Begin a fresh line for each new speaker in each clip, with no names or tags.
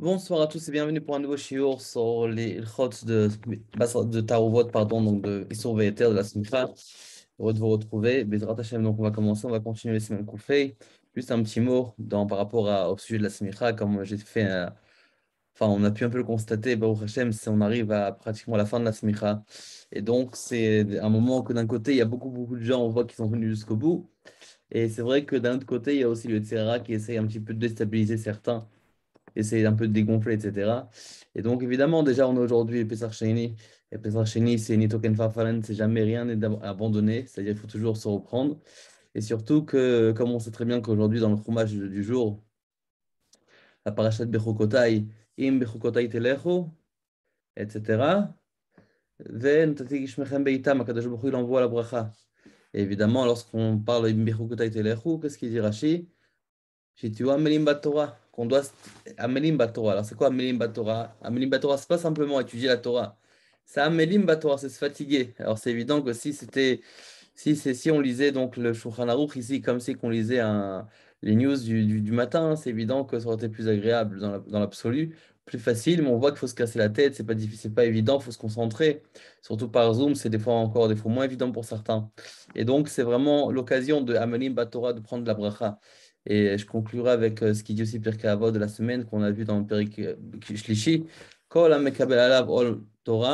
Bonsoir à tous et bienvenue pour un nouveau shiur sur les chotes de, de Tarouvot, pardon, donc de Issour de la Smicha. Heureux de vous retrouver. Bezrat Hashem, donc on va commencer, on va continuer les semaines fait. Juste un petit mot dans, par rapport au sujet de la Smicha, comme j'ai fait, euh, enfin on a pu un peu le constater, Baruch Hashem, si on arrive à pratiquement la fin de la Smicha. Et donc c'est un moment que d'un côté, il y a beaucoup, beaucoup de gens, on voit qu'ils sont venus jusqu'au bout. Et c'est vrai que d'un autre côté, il y a aussi le Tzera qui essaye un petit peu de déstabiliser certains essayer d'un peu de dégonfler, etc. Et donc, évidemment, déjà, on est aujourd'hui Et puis c'est ni token farfalen, c'est jamais rien abandonné. C'est-à-dire qu'il faut toujours se reprendre. Et surtout que, comme on sait très bien qu'aujourd'hui, dans le fromage du jour, la parachat Bechokotai, Im Bechokotai Telecho, etc. la Et évidemment, lorsqu'on parle de Bechokotai Telecho, qu'est-ce qu'il dit Rashi vois Melim Bat on doit. Amelim Batora. Alors, c'est quoi Amelim Batora Amelim Batora, c'est pas simplement étudier la Torah. C'est Amelim Batora, c'est se fatiguer. Alors, c'est évident que si c'était. Si, si on lisait donc le Shulchan Aruch ici, comme si qu'on lisait les news du, matin, c'est évident que ça aurait été plus agréable dans l'absolu, plus facile, mais on voit qu'il faut se casser la tête, c'est pas difficile, pas évident, il faut se concentrer. Surtout par Zoom, c'est des fois encore des fois moins évident pour certains. Et donc, c'est vraiment l'occasion de amelim Batora de prendre la bracha. Et je conclurai avec euh, ce qu'il dit aussi Pierre de la semaine qu'on a vu dans le euh, Shlishi. Torah, tout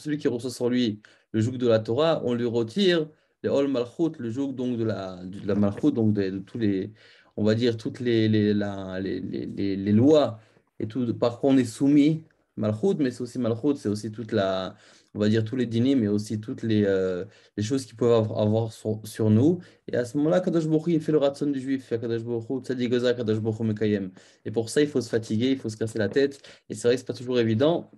celui qui reçoit sur lui le joug de la Torah, on lui retire le Ol le joug donc de la, de la Malchut, donc de, tous les, on va dire, toutes les, les, les, les lois et tout. Par quoi on est soumis, Malchut, mais c'est aussi Malchut, c'est aussi toute la, on va dire, tous les dîners, mais aussi toutes les, euh, les choses qu'ils peuvent avoir sur, nous. Et à ce moment-là, Kadosh il fait le ratson du juif. Et pour ça, il faut se fatiguer, il faut se casser la tête. Et c'est vrai que ce pas toujours évident.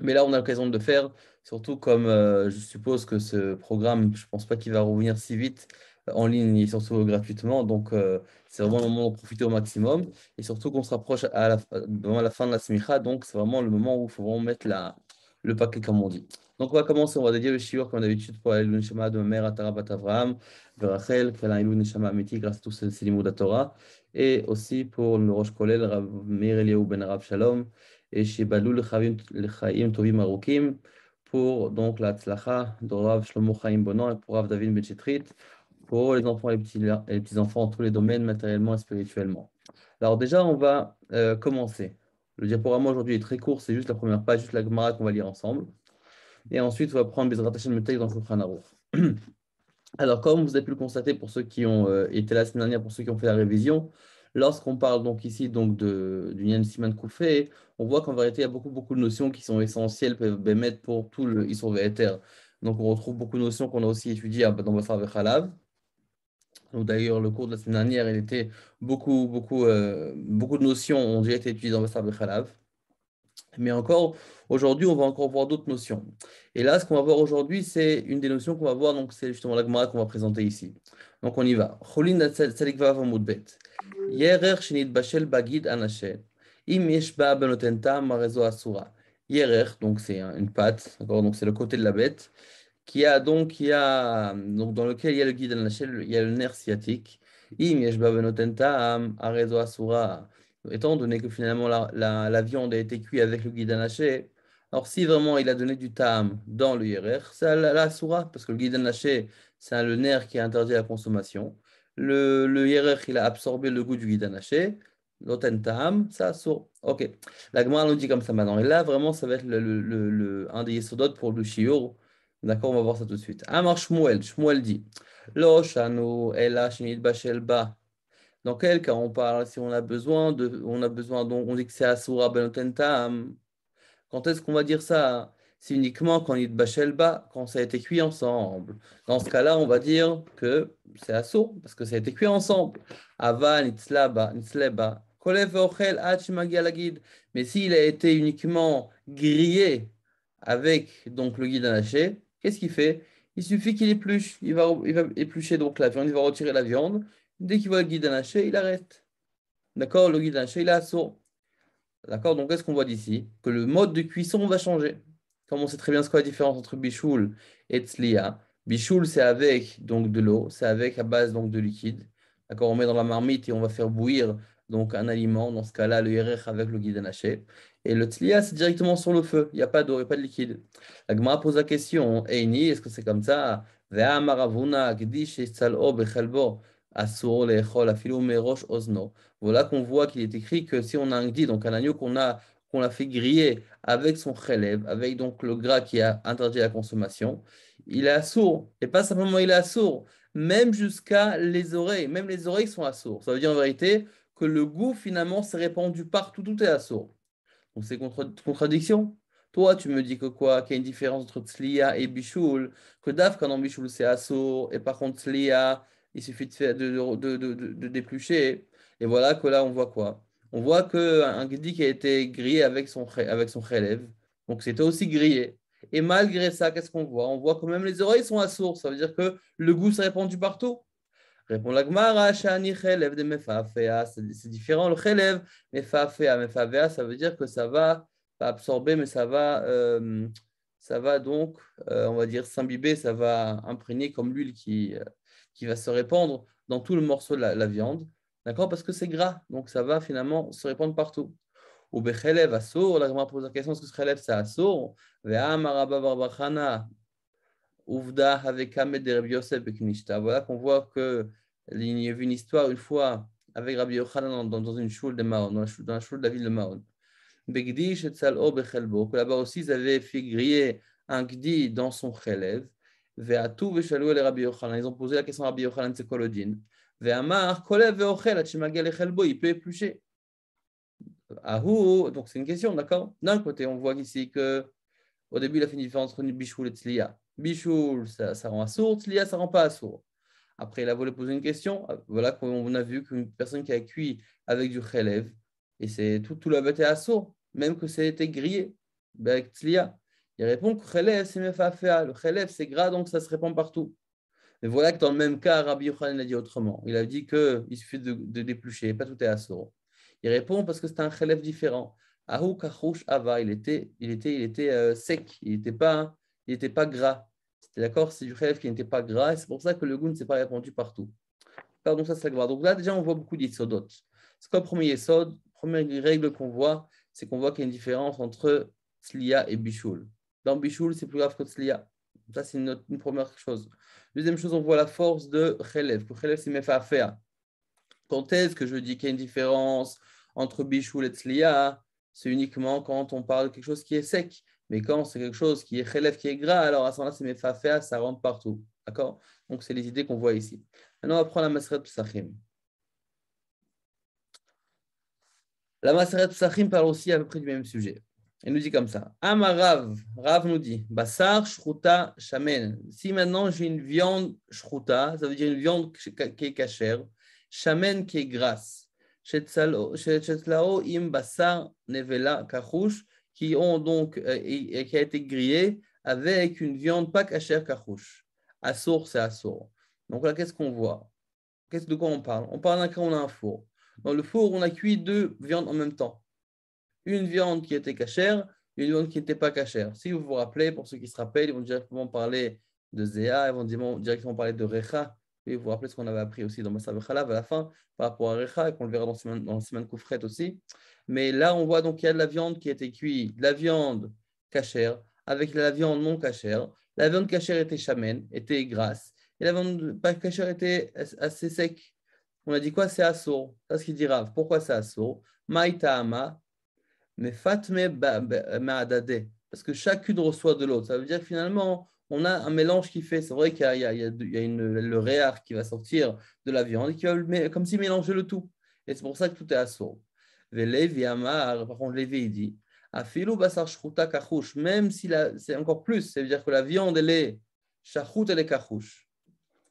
Mais là, on a l'occasion de le faire, surtout comme euh, je suppose que ce programme, je ne pense pas qu'il va revenir si vite euh, en ligne et surtout gratuitement. Donc, c'est vraiment le moment d'en profiter au maximum. Et surtout qu'on se rapproche à la, la fin de la smicha. Donc, c'est vraiment le moment où il faut vraiment mettre la, le paquet comme on dit. Donc on va commencer, on va dédier le shiur comme d'habitude pour l'Ilun Neshama de Mère tara Bat Avraham, de Rachel, qui est l'Ilun Neshama Amiti grâce à tous ces de Torah, et aussi pour le Rosh Kolel, Rav Meir Eliyahu Ben Rav Shalom, et balou le Chaim Tovim Arukim, pour donc la Tzlacha de Rav Shlomo Chaim Bonan et pour Rav David Bechetrit, pour les enfants et les petits-enfants petits dans tous les domaines, matériellement et spirituellement. Alors déjà, on va euh, commencer. Le diaporama aujourd'hui est très court, c'est juste la première page, juste la Gemara qu'on va lire ensemble. Et ensuite, on va prendre des Hashem de texte dans Shulchan Alors, comme vous avez pu le constater pour ceux qui ont euh, été là la semaine dernière, pour ceux qui ont fait la révision, lorsqu'on parle donc ici donc de, du Nian Siman Koufé, on voit qu'en vérité, il y a beaucoup, beaucoup de notions qui sont essentielles pour tout le Isor Donc, on retrouve beaucoup de notions qu'on a aussi étudiées dans Bassar Vechalav d'ailleurs le cours de la semaine dernière, il était beaucoup, beaucoup, euh, beaucoup de notions ont déjà été étudiées dans le Khalav. Mais encore, aujourd'hui, on va encore voir d'autres notions. Et là, ce qu'on va voir aujourd'hui, c'est une des notions qu'on va voir, donc c'est justement gemara qu'on va présenter ici. Donc on y va. donc c'est une patte, donc c'est le côté de la bête a donc, il a, donc dans lequel il y a le guide il y a le nerf sciatique. Étant donné que finalement la, viande a été cuite avec le guide d'anaché, alors si vraiment il a donné du tam dans le yerer, c'est la, la soura, parce que le guide c'est le nerf qui a interdit la consommation. Le, le il a absorbé le goût du guide anaché, L'otentam, ça sourd. Ok. La Gemara nous dit comme ça maintenant. Et là, vraiment, ça va être le, le, le, un des yesodotes pour le shiur D'accord, on va voir ça tout de suite. Amar ah, Shmuel, Shmuel dit Lo shanu Dans quel cas on parle Si on a besoin de, on a besoin donc on dit que c'est asura benotentam. Quand est-ce qu'on va dire ça C'est uniquement quand il bashel quand ça a été cuit ensemble. Dans ce cas-là, on va dire que c'est asur parce que ça a été cuit ensemble. Ava nitzlaba Mais s'il a été uniquement grillé avec donc le guide anaché, Qu'est-ce qu'il fait Il suffit qu'il épluche. Il va, éplucher donc la viande, il va retirer la viande. Dès qu'il voit le guide haché, il arrête. D'accord Le guide haché, il a assaut. D'accord Donc, qu'est-ce qu'on voit d'ici Que le mode de cuisson va changer. Comme on sait très bien ce qu'est la différence entre bichoul et Tslia. Bichoul, c'est avec donc de l'eau, c'est avec à base donc de liquide. D'accord On met dans la marmite et on va faire bouillir donc un aliment, dans ce cas-là, le Yerech avec le guide Et le Tlia, c'est directement sur le feu, il n'y a pas d'eau, il n'y a pas de liquide. La pose la question est-ce que c'est comme ça voilà qu'on voit qu'il est écrit que si on a un gdi, donc un agneau qu'on a qu'on l'a fait griller avec son chélève, avec donc le gras qui a interdit la consommation, il est assourd. Et pas simplement il est assourd, même jusqu'à les oreilles, même les oreilles sont assourdes. Ça veut dire en vérité, que le goût finalement s'est répandu partout, tout est assaut. Donc c'est contre contradiction. Toi, tu me dis que quoi Qu'il y a une différence entre Tzliya et Bichoul, que quand on Bichoul c'est assaut, et par contre Tzliya, il suffit de, déplucher. Et voilà que là, on voit quoi On voit qu'un Gdi qui a été grillé avec son, avec son relève, donc c'était aussi grillé. Et malgré ça, qu'est-ce qu'on voit On voit que même les oreilles sont à Ça veut dire que le goût s'est répandu partout. Répond la Gemara, de C'est différent, le Chelev, Mefafea. ça veut dire que ça va, pas absorber, mais ça va, euh, ça va donc, euh, on va dire, s'imbiber, ça va imprégner comme l'huile qui, euh, qui va se répandre dans tout le morceau de la, viande. D'accord Parce que c'est gras, donc ça va finalement se répandre partout. Ou Bechelev, Assour, la Gemara pose la question est-ce que ce c'est Assour Ve'am Araba Barbachana, avec Ahmed Rabbi Voilà qu'on voit qu'il y a eu une histoire une fois avec Rabbi Yochanan dans, une choule de Mahon, dans la choule, de la ville de Mahon. Begdish et o Bechelbo, que là-bas aussi ils avaient fait griller un gdi dans son chélève. Rabbi Yochanan. Ils ont posé la question à Rabbi Yochanan, c'est quoi le din Ve'amar, kolev et chelbo, il peut éplucher. Ahou, donc c'est une question, d'accord D'un côté, on voit ici que au début, il a fait une différence entre une bichoule et tzliya. Bichoul, ça, ça rend assourd. Tzliya, ça rend pas assourd. Après, il a voulu poser une question. Ah, voilà qu'on a vu qu'une personne qui a cuit avec du chélève, et c'est tout, tout la bête est assourd, même que ça c'était grillé. Ben, avec tzliya. Il répond que c'est mefafea. Le chélève, c'est gras, donc ça se répand partout. Mais voilà que dans le même cas, Rabbi Yochanan l'a dit autrement. Il a dit qu'il suffit de, déplucher, pas tout est assourd. Il répond parce que c'est un chélève différent. Ahou ava, il était, il était, il était euh, sec, il n'était pas hein, il n'était pas gras. C'était d'accord C'est du rêve qui n'était pas gras, et c'est pour ça que le goût ne s'est pas répandu partout. Pardon, ça c'est la Donc là, déjà, on voit beaucoup d'isodotes. C'est quoi premier isod Première règle qu'on voit, c'est qu'on voit qu'il y a une différence entre Tslia et Bichoul. Dans Bichoul, c'est plus grave que Tslia. Ça, c'est une, première chose. Deuxième chose, on voit la force de Khelev. Khelev, c'est à faire. Quand est-ce que je dis qu'il y a une différence entre Bichoul et Tslia C'est uniquement quand on parle de quelque chose qui est sec. Mais quand c'est quelque chose qui est relève, qui est gras, alors à ce moment-là, c'est mes mefafea, ça rentre partout. D'accord Donc, c'est les idées qu'on voit ici. Maintenant, on va prendre la maseret psachim. La maseret psachim parle aussi à peu près du même sujet. Elle nous dit comme ça. Amarav, Rav nous dit, Bassar, Shruta, Shamen. Si maintenant j'ai une viande Shruta, ça veut dire une viande qui est cachère, Shamen qui est grasse. Shetlao im basar, Nevela, kachouche, qui ont donc euh, et, qui a été grillé avec une viande pas cachère carouche. Assour, c'est assour. Donc là, qu'est-ce qu'on voit qu'est-ce De quoi on parle On parle d'un cas où on a un four. Dans le four, on a cuit deux viandes en même temps. Une viande qui était cachère, une viande qui n'était pas cachère. Si vous vous rappelez, pour ceux qui se rappellent, ils vont directement parler de Zéa, ils vont directement, parler de Recha. Et vous vous rappelez ce qu'on avait appris aussi dans Massa Khalav à la fin, par rapport à Recha, et qu'on le verra dans la semaine semaine Koufret aussi. Mais là, on voit donc qu'il y a de la viande qui a été cuite, de la viande cachère, avec la viande non cachère. La viande cachère était chamène, était grasse. Et la viande pas cachère était assez sec. On a dit quoi C'est assour. C'est ce qu'il dit Pourquoi c'est assour mais fatme ma'adade. Parce que chacune reçoit de l'autre. Ça veut dire que finalement, on a un mélange qui fait. C'est vrai qu'il y a, le réar qui va sortir de la viande, et qui va, comme si mélanger le tout. Et c'est pour ça que tout est assourd. Velevi Amar, par contre, Lévi, il dit Afilo basar shruta même si c'est encore plus, cest veut dire que la viande, elle est shachout, elle est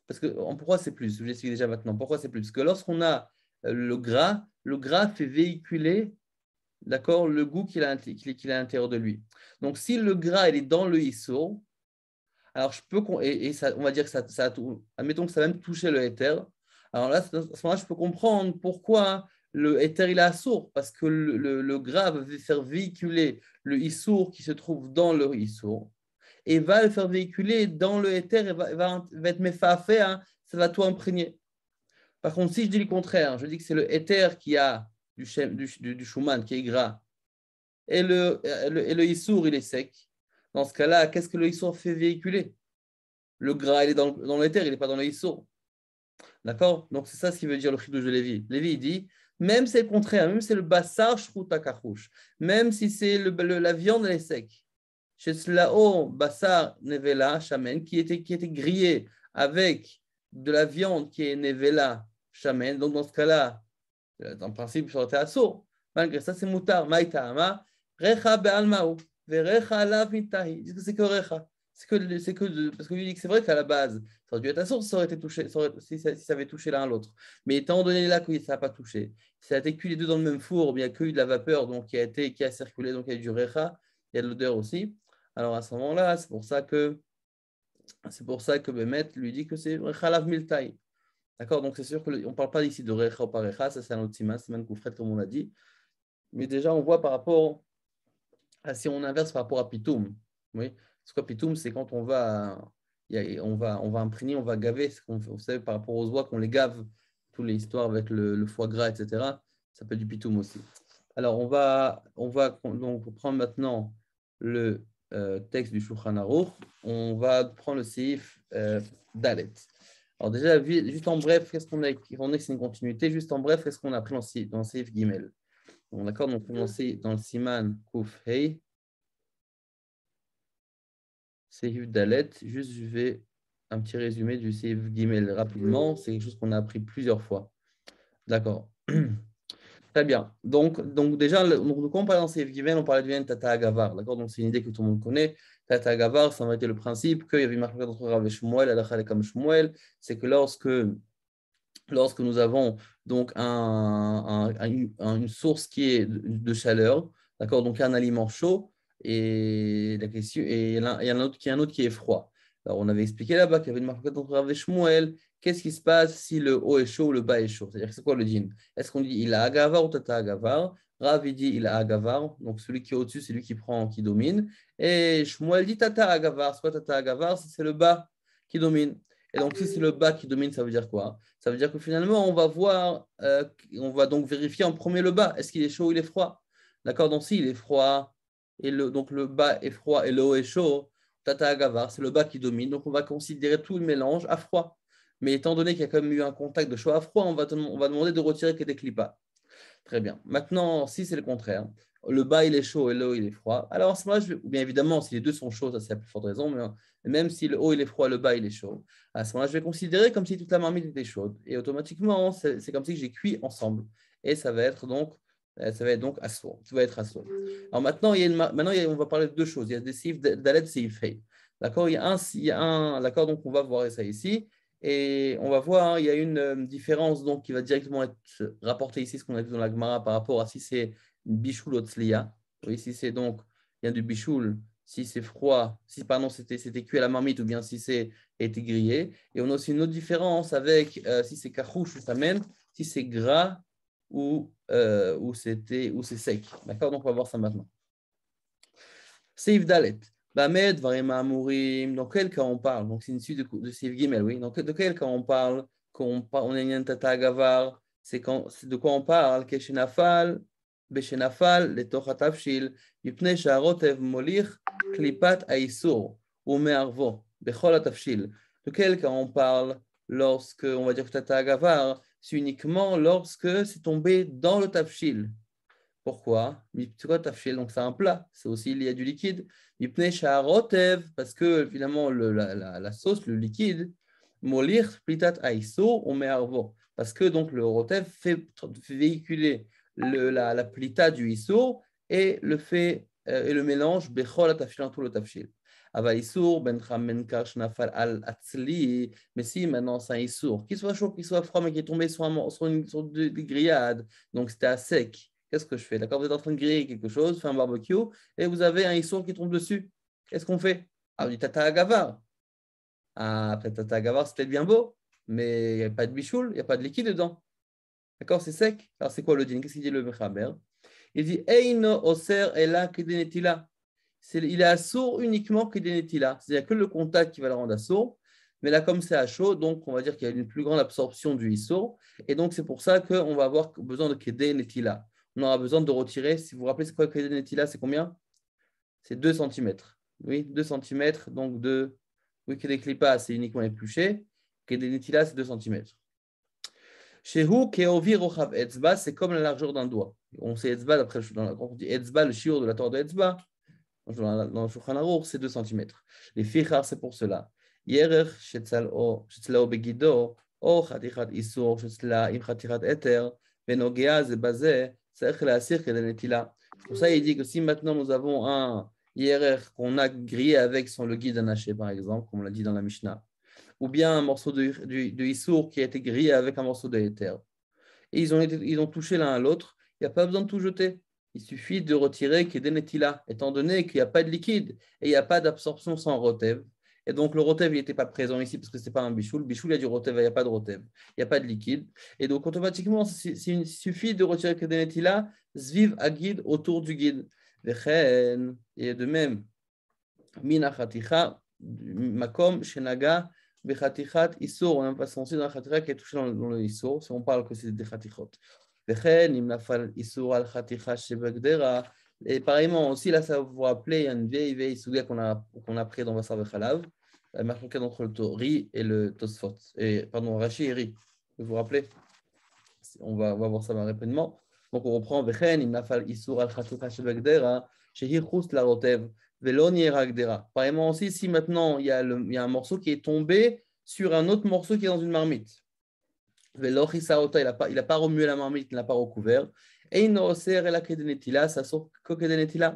Parce que pourquoi c'est plus Je vous déjà maintenant. Pourquoi c'est plus Parce que lorsqu'on a euh, le gras, le gras fait véhiculer d'accord, le goût qu'il a, a à l'intérieur de lui. Donc, si le gras, il est dans le issour, alors je peux, et, ça, on va dire que ça, tout admettons que ça a même toucher le éther, alors là, à ce moment-là, je peux comprendre pourquoi le éther il est assourd parce que le, gras va faire véhiculer le issour qui se trouve dans le issour et va le faire véhiculer dans le éther et va, va, va être méfafé, hein. ça va tout imprégner. Par contre, si je dis le contraire, je dis que c'est le éther qui a du, du, Schumann qui est gras et le, et le issour il est sec, dans ce cas-là, qu'est-ce que le issour fait véhiculer Le gras il est dans, dans l'éther, il n'est pas dans le issour. D'accord Donc c'est ça ce qui veut dire le chidouche de Lévi. Lévi il dit même si c'est le contraire, même si c'est le bassar shruta kachush, même si c'est le, la viande, elle est sec. Chez haut bassar nevela, shamen, qui était, qui était grillé avec de la viande qui est nevela, shamen. Donc, dans ce cas-là, en principe, ça aurait été assaut. Malgré ça, c'est moutar. maïta, recha ve verecha alav mitahi. Qu'est-ce que c'est que recha c'est que, c'est que parce que lui dit que c'est vrai qu'à la base, ça aurait dû être à source, ça aurait été touché, si, ça, avait touché l'un à l'autre. Mais étant donné là que ça n'a pas touché, ça a été cuit les deux dans le même four, il que y a eu de la vapeur donc, qui, a été, qui a circulé, donc il y a eu du recha, il y a de l'odeur aussi. Alors à ce moment-là, c'est pour ça que c'est pour ça que maître lui dit que c'est recha lav miltaï. D'accord Donc c'est sûr qu'on ne parle pas ici de recha ou pas ça c'est un autre siman, comme on l'a dit. Mais déjà, on voit par rapport à si on inverse par rapport à Pitoum. Oui, Scopitum, c'est quand on va, on va, on va imprégner, on va gaver. vous savez, par rapport aux oies, qu'on les gave, toutes les histoires avec le, foie gras, etc. Ça s'appelle du pitum aussi. Alors, on va, on va donc prendre maintenant le euh, texte du Shulchan On va prendre le sif euh, Dalet. Alors déjà, juste en bref, qu'est-ce qu'on a On une continuité. Juste en bref, qu'est-ce qu'on a pris dans le sif Gimel D'accord, on a dans le Siman Kouf Hey, Seif Dalet. Juste, je vais un petit résumé du Seif Gimel rapidement. C'est quelque chose qu'on a appris plusieurs fois. D'accord. Très bien. Donc, donc déjà, quand on parle de Seif Gimel, on parlait de Tata Agavar. D'accord Donc, c'est une idée que tout le monde connaît. Tata Agavar, ça aurait été le principe qu'il y avait marqué entre Rav et Shmuel, comme Shmuel. C'est que lorsque lorsque nous avons donc une source qui est de chaleur, d'accord, donc un aliment chaud, et la question et il y, en a un autre qui est un autre qui est froid. Alors on avait expliqué là-bas qu'il y avait une marque entre Rav et Shmuel. Qu'est-ce qui se passe si le haut est chaud ou le bas est chaud C'est-à-dire c'est quoi le din Est-ce qu'on dit il a agavar ou tata agavar Rav dit il a agavar, donc celui qui est au-dessus c'est lui qui prend, qui domine. Et Shmuel dit tata agavar, soit tata agavar, c'est le bas qui domine. Et donc, si c'est le bas qui domine, ça veut dire quoi Ça veut dire que finalement, on va voir, euh, on va donc vérifier en premier le bas. Est-ce qu'il est chaud ou il est froid D'accord Donc, si il est froid, et donc le bas est froid et le haut est chaud, Tata Agavar, c'est le bas qui domine. Donc on va considérer tout le mélange à froid. Mais étant donné qu'il y a quand même eu un contact de chaud à froid, on va, on va demander de retirer que des clipas. Très bien. Maintenant, si c'est le contraire, le bas il est chaud et le haut il est froid, alors à ce moment-là, bien évidemment, si les deux sont chauds, ça c'est la plus forte raison, mais même si le haut il est froid, le bas il est chaud, à ce moment-là, je vais considérer comme si toute la marmite était chaude. Et automatiquement, c'est comme si j'ai cuit ensemble. Et ça va être donc euh, ça va être donc à Tu vas être Alors maintenant, il y a maintenant on va parler de deux choses. Il y a des sif d'Aled, sif D'accord Il y a un, y a un d'accord. Donc on va voir ça ici. Et on va voir, hein, il y a une euh, différence donc, qui va directement être rapportée ici, ce qu'on a vu dans la Gemara par rapport à si c'est bichoul ou Oui, ici c'est donc, il y a du bichoul, si c'est froid, si pardon, c'était, c'était cuit à la marmite ou bien si c'est été grillé. Et on a aussi une autre différence avec euh, si c'est carouche ou samen, si c'est gras où, euh, où c'était où c'est sec. D'accord Donc on va voir ça maintenant. Seif Dalet. Bamed Varim Amurim. Dans quel cas on parle Donc c'est une suite de, de Seif Gimel, oui. Donc de quel cas on parle Qu'on on est Tata Gavar C'est de quoi on parle Keshenafal. בשנפל לתוך התבשיל, מפני sharotev מוליך klipat האיסור ומערבו BeChol Atavshil. De quel cas on parle lorsque, on va dire que Tata Gavar, c'est uniquement lorsque c'est tombé dans le tafshil. Pourquoi donc c'est un plat, c'est aussi il y a du liquide. parce que finalement la, sauce, le liquide, molir plitat aiso, on met arvo. Parce que donc le rotev fait, véhiculer la, la, plita du iso et le fait euh, et le mélange bechol tout le tafshil. Ben Nafal Al Atzli, mais si maintenant c'est un Issour, qu'il soit chaud, qu'il soit froid, mais qui est tombé sur, sur une sorte de, grillade, donc c'était à sec. Qu'est-ce que je fais D'accord, vous êtes en train de griller quelque chose, fait un barbecue, et vous avez un Issour qui tombe dessus. Qu'est-ce qu'on fait Ah, du Tata Agavar. Ah, Tata Agavar, c'était bien beau, mais il n'y a pas de bichoul, il n'y a pas de liquide dedans. D'accord, c'est sec. Alors c'est quoi le din Qu'est-ce qu'il dit le Mechaber Il dit Eino Oser Ela il est à uniquement qu'il est C'est-à-dire que le contact qui va le rendre à Mais là, comme c'est à chaud, donc on va dire qu'il y a une plus grande absorption du ISO. Et donc, c'est pour ça qu'on va avoir besoin de Kedé On aura besoin de retirer. Si vous vous rappelez, c'est quoi Kedé C'est combien C'est 2 cm. Oui, 2 cm. Donc, de. Oui, Kedé pas c'est uniquement épluché. Kedé c'est 2 cm. Chez vous, Keovi Etzba, c'est comme la largeur d'un doigt. On sait Etzba, d'après le, Etzba, le shiur de la tour de Etzba dans le Shulchan Aruch, c'est 2 cm. Les fichar, c'est pour cela. Yerer, shetzal'o, shetzal'o o o חתיכת איסור של צלילה עם Eter, éther, ונוגע זה בזה, צריך Pour ça, il dit que si maintenant nous avons un IRR qu'on a grillé avec son le guide anaché, par exemple, comme on l'a dit dans la Mishnah, ou bien un morceau de, de, qui a été grillé avec un morceau de Eter, et ils ont, ils ont touché l'un à l'autre, il n'y a pas besoin de tout jeter. Il suffit de retirer Kedenetila, étant donné qu'il n'y a pas de liquide et il n'y a pas d'absorption sans rotev. Et donc le rotev, il n'était pas présent ici parce que ce n'est pas un bichoul. Bichoul, il y a du rotev, il n'y a pas de rotev. Il n'y a pas de liquide. Et donc automatiquement, il suffit de retirer Kedenetila, zviv à guide autour du guide. Et de même, mina khaticha, makom, shenaga, bechatechat, Isour. On n'a pas censé dans la qui est touché dans le Isour, si on parle que c'est des khatichot. Et pareillement, aussi, là, ça vous rappelle il y a une vieille, vieille souga qu'on a, qu'on a pris dans Vassar Bechalav, la euh, marque entre le Tori et le Tosfot, et, pardon, Rashi et Ri. Vous vous rappelez on va, on va voir ça rapidement. Donc, on reprend Vechen, al Pareillement aussi, si maintenant il y, a il y a un morceau qui est tombé sur un autre morceau qui est dans une marmite il n'a pas, il remué la marmite, il n'a pas recouvert. Et il ne la kedenetila, ça sort que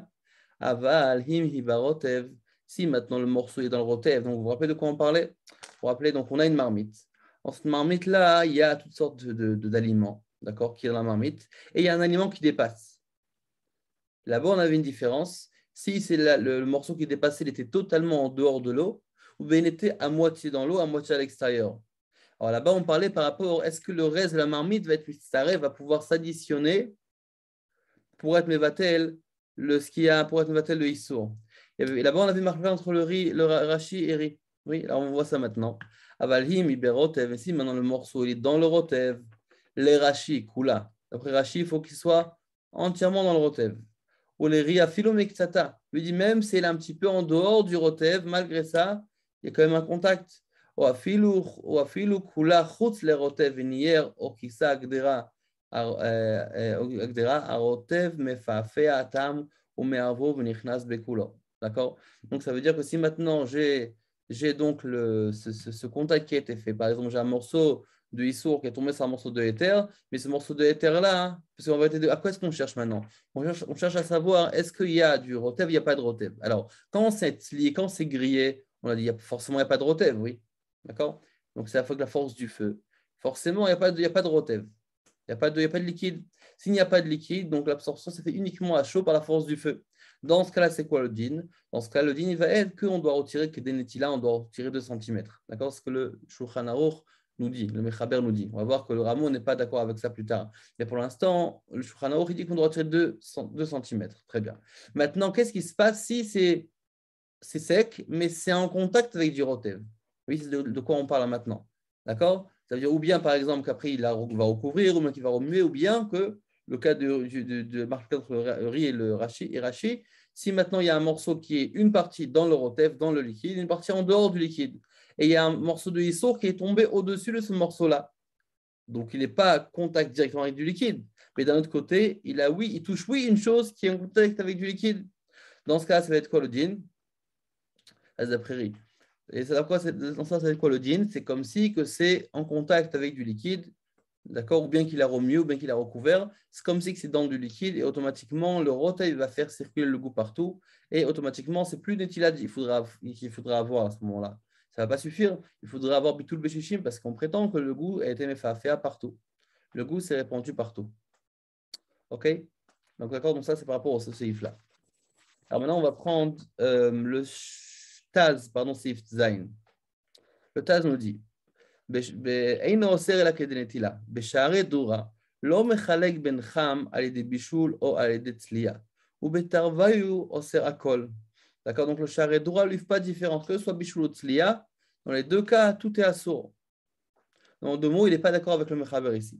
Aval, him, rotev. Si maintenant le morceau est dans le rotev, donc vous vous rappelez de quoi on parlait Vous vous rappelez, donc on a une marmite. en cette marmite-là, il y a toutes sortes d'aliments, de, d'aliments d'accord, qui est dans la marmite. Et il y a un aliment qui dépasse. Là-bas, on avait une différence. Si c'est le, morceau qui dépassait, il était totalement en dehors de l'eau, ou bien il était à moitié dans l'eau, à moitié à l'extérieur. Alors là-bas, on parlait par rapport, est-ce que le reste de la marmite va être va pouvoir s'additionner pour être mevatel le ce qu'il y a pour être mevatel le issour. Là-bas, on avait marqué entre le riz, le rachi et Ri. Oui, alors on voit ça maintenant. Avalhim, iberotev. Ici, maintenant, le morceau, il est dans le rotev. Les rashi kula. Après rashi il faut qu'il soit entièrement dans le rotev. Ou les riz Il Lui dit même s'il est un petit peu en dehors du rotev, malgré ça, il y a quand même un contact. D'accord Donc ça veut dire que si maintenant j'ai j'ai donc le, ce, ce, contact qui a été fait. Par exemple, j'ai un morceau de Issour qui est tombé sur un morceau de éther, mais ce morceau de éther là, hein, parce qu'on va être à quoi est-ce qu'on cherche maintenant on cherche, à savoir est-ce qu'il y a du rotev, il n'y a pas de rotev. Alors, quand c'est lié, quand c'est grillé, on a dit forcément il n'y a pas de rotev, oui. D'accord Donc c'est la fois la force du feu. Forcément, il n'y a pas de, il Il n'y a, pas de, liquide. S'il n'y a pas de liquide, donc l'absorption se fait uniquement à chaud par la force du feu. Dans ce cas-là, c'est quoi le din Dans ce cas, le din, il va être qu'on doit retirer, que des Denetila, on doit retirer 2 cm. D'accord Ce que le Shulchan nous dit, le Mechaber nous dit. On va voir que le Rameau n'est pas d'accord avec ça plus tard. Mais pour l'instant, le Shulchan il dit qu'on doit retirer 2, 2 cm. Très bien. Maintenant, qu'est-ce qui se passe si c'est sec, mais c'est en contact avec du rotev oui, c'est de, quoi on parle maintenant. D'accord Ça veut dire ou bien, par exemple, qu'après il, va recouvrir, ou bien qu'il va remuer, ou bien que le cas de, de, de marque et le rachi, si maintenant il y a un morceau qui est une partie dans le rotef, dans le liquide, une partie en dehors du liquide, et il y a un morceau de hissour qui est tombé au-dessus de ce morceau-là. Donc il n'est pas en contact directement avec du liquide. Mais d'un autre côté, il a oui, il touche oui une chose qui est en contact avec du liquide. Dans ce cas, ça va être quoi le din et ça, c'est quoi le din C'est comme si que c'est en contact avec du liquide, d'accord Ou bien qu'il a remué, ou bien qu'il a recouvert. C'est comme si que c'est dans du liquide et automatiquement, le rotail va faire circuler le goût partout. Et automatiquement, c'est plus d'éthylate qu'il faudra, faudra avoir à ce moment-là. Ça ne va pas suffire. Il faudra avoir tout le béchichim parce qu'on prétend que le goût a été fait partout. Le goût s'est répandu partout. OK Donc, d'accord Donc, ça, c'est par rapport au ce là Alors maintenant, on va prendre euh, le Taz, pardon, Sif Zain. Le Taz nous dit אין האוסר אלא כדי נטילה, בשערי דורה לא מחלק בין חם על ידי בישול או על ידי צלייה, ובתרוויו אוסר הכל. D'accord Donc le charret droit lui fait pas de différence, que ce soit bichoul ou tlia, dans les deux cas, tout est assourd. Dans de mots, il n'est pas d'accord avec le mechaber ici.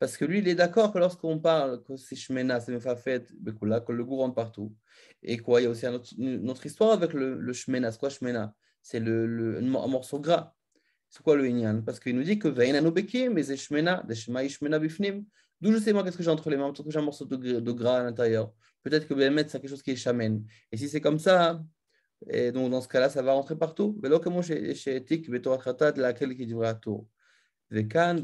Parce que lui, il est d'accord que lorsqu'on parle que c'est Shmena, c'est Mefafet, que le goût rentre partout. Et quoi, il y a aussi une autre, histoire avec le, le Shmena. C'est quoi Shmena C'est le, un morceau gras. C'est quoi le Inyan Parce qu'il nous dit que mais c'est Bifnim. D'où je sais moi qu'est-ce que j'ai entre les mains, peut-être que j'ai un morceau de, gras à l'intérieur. Peut-être que c'est quelque chose qui est Shamen. Et si c'est comme ça, hein, et donc dans ce cas-là, ça va rentrer partout. Mais là, comment chez Etik, l'akel de laquelle qui devrait à et dans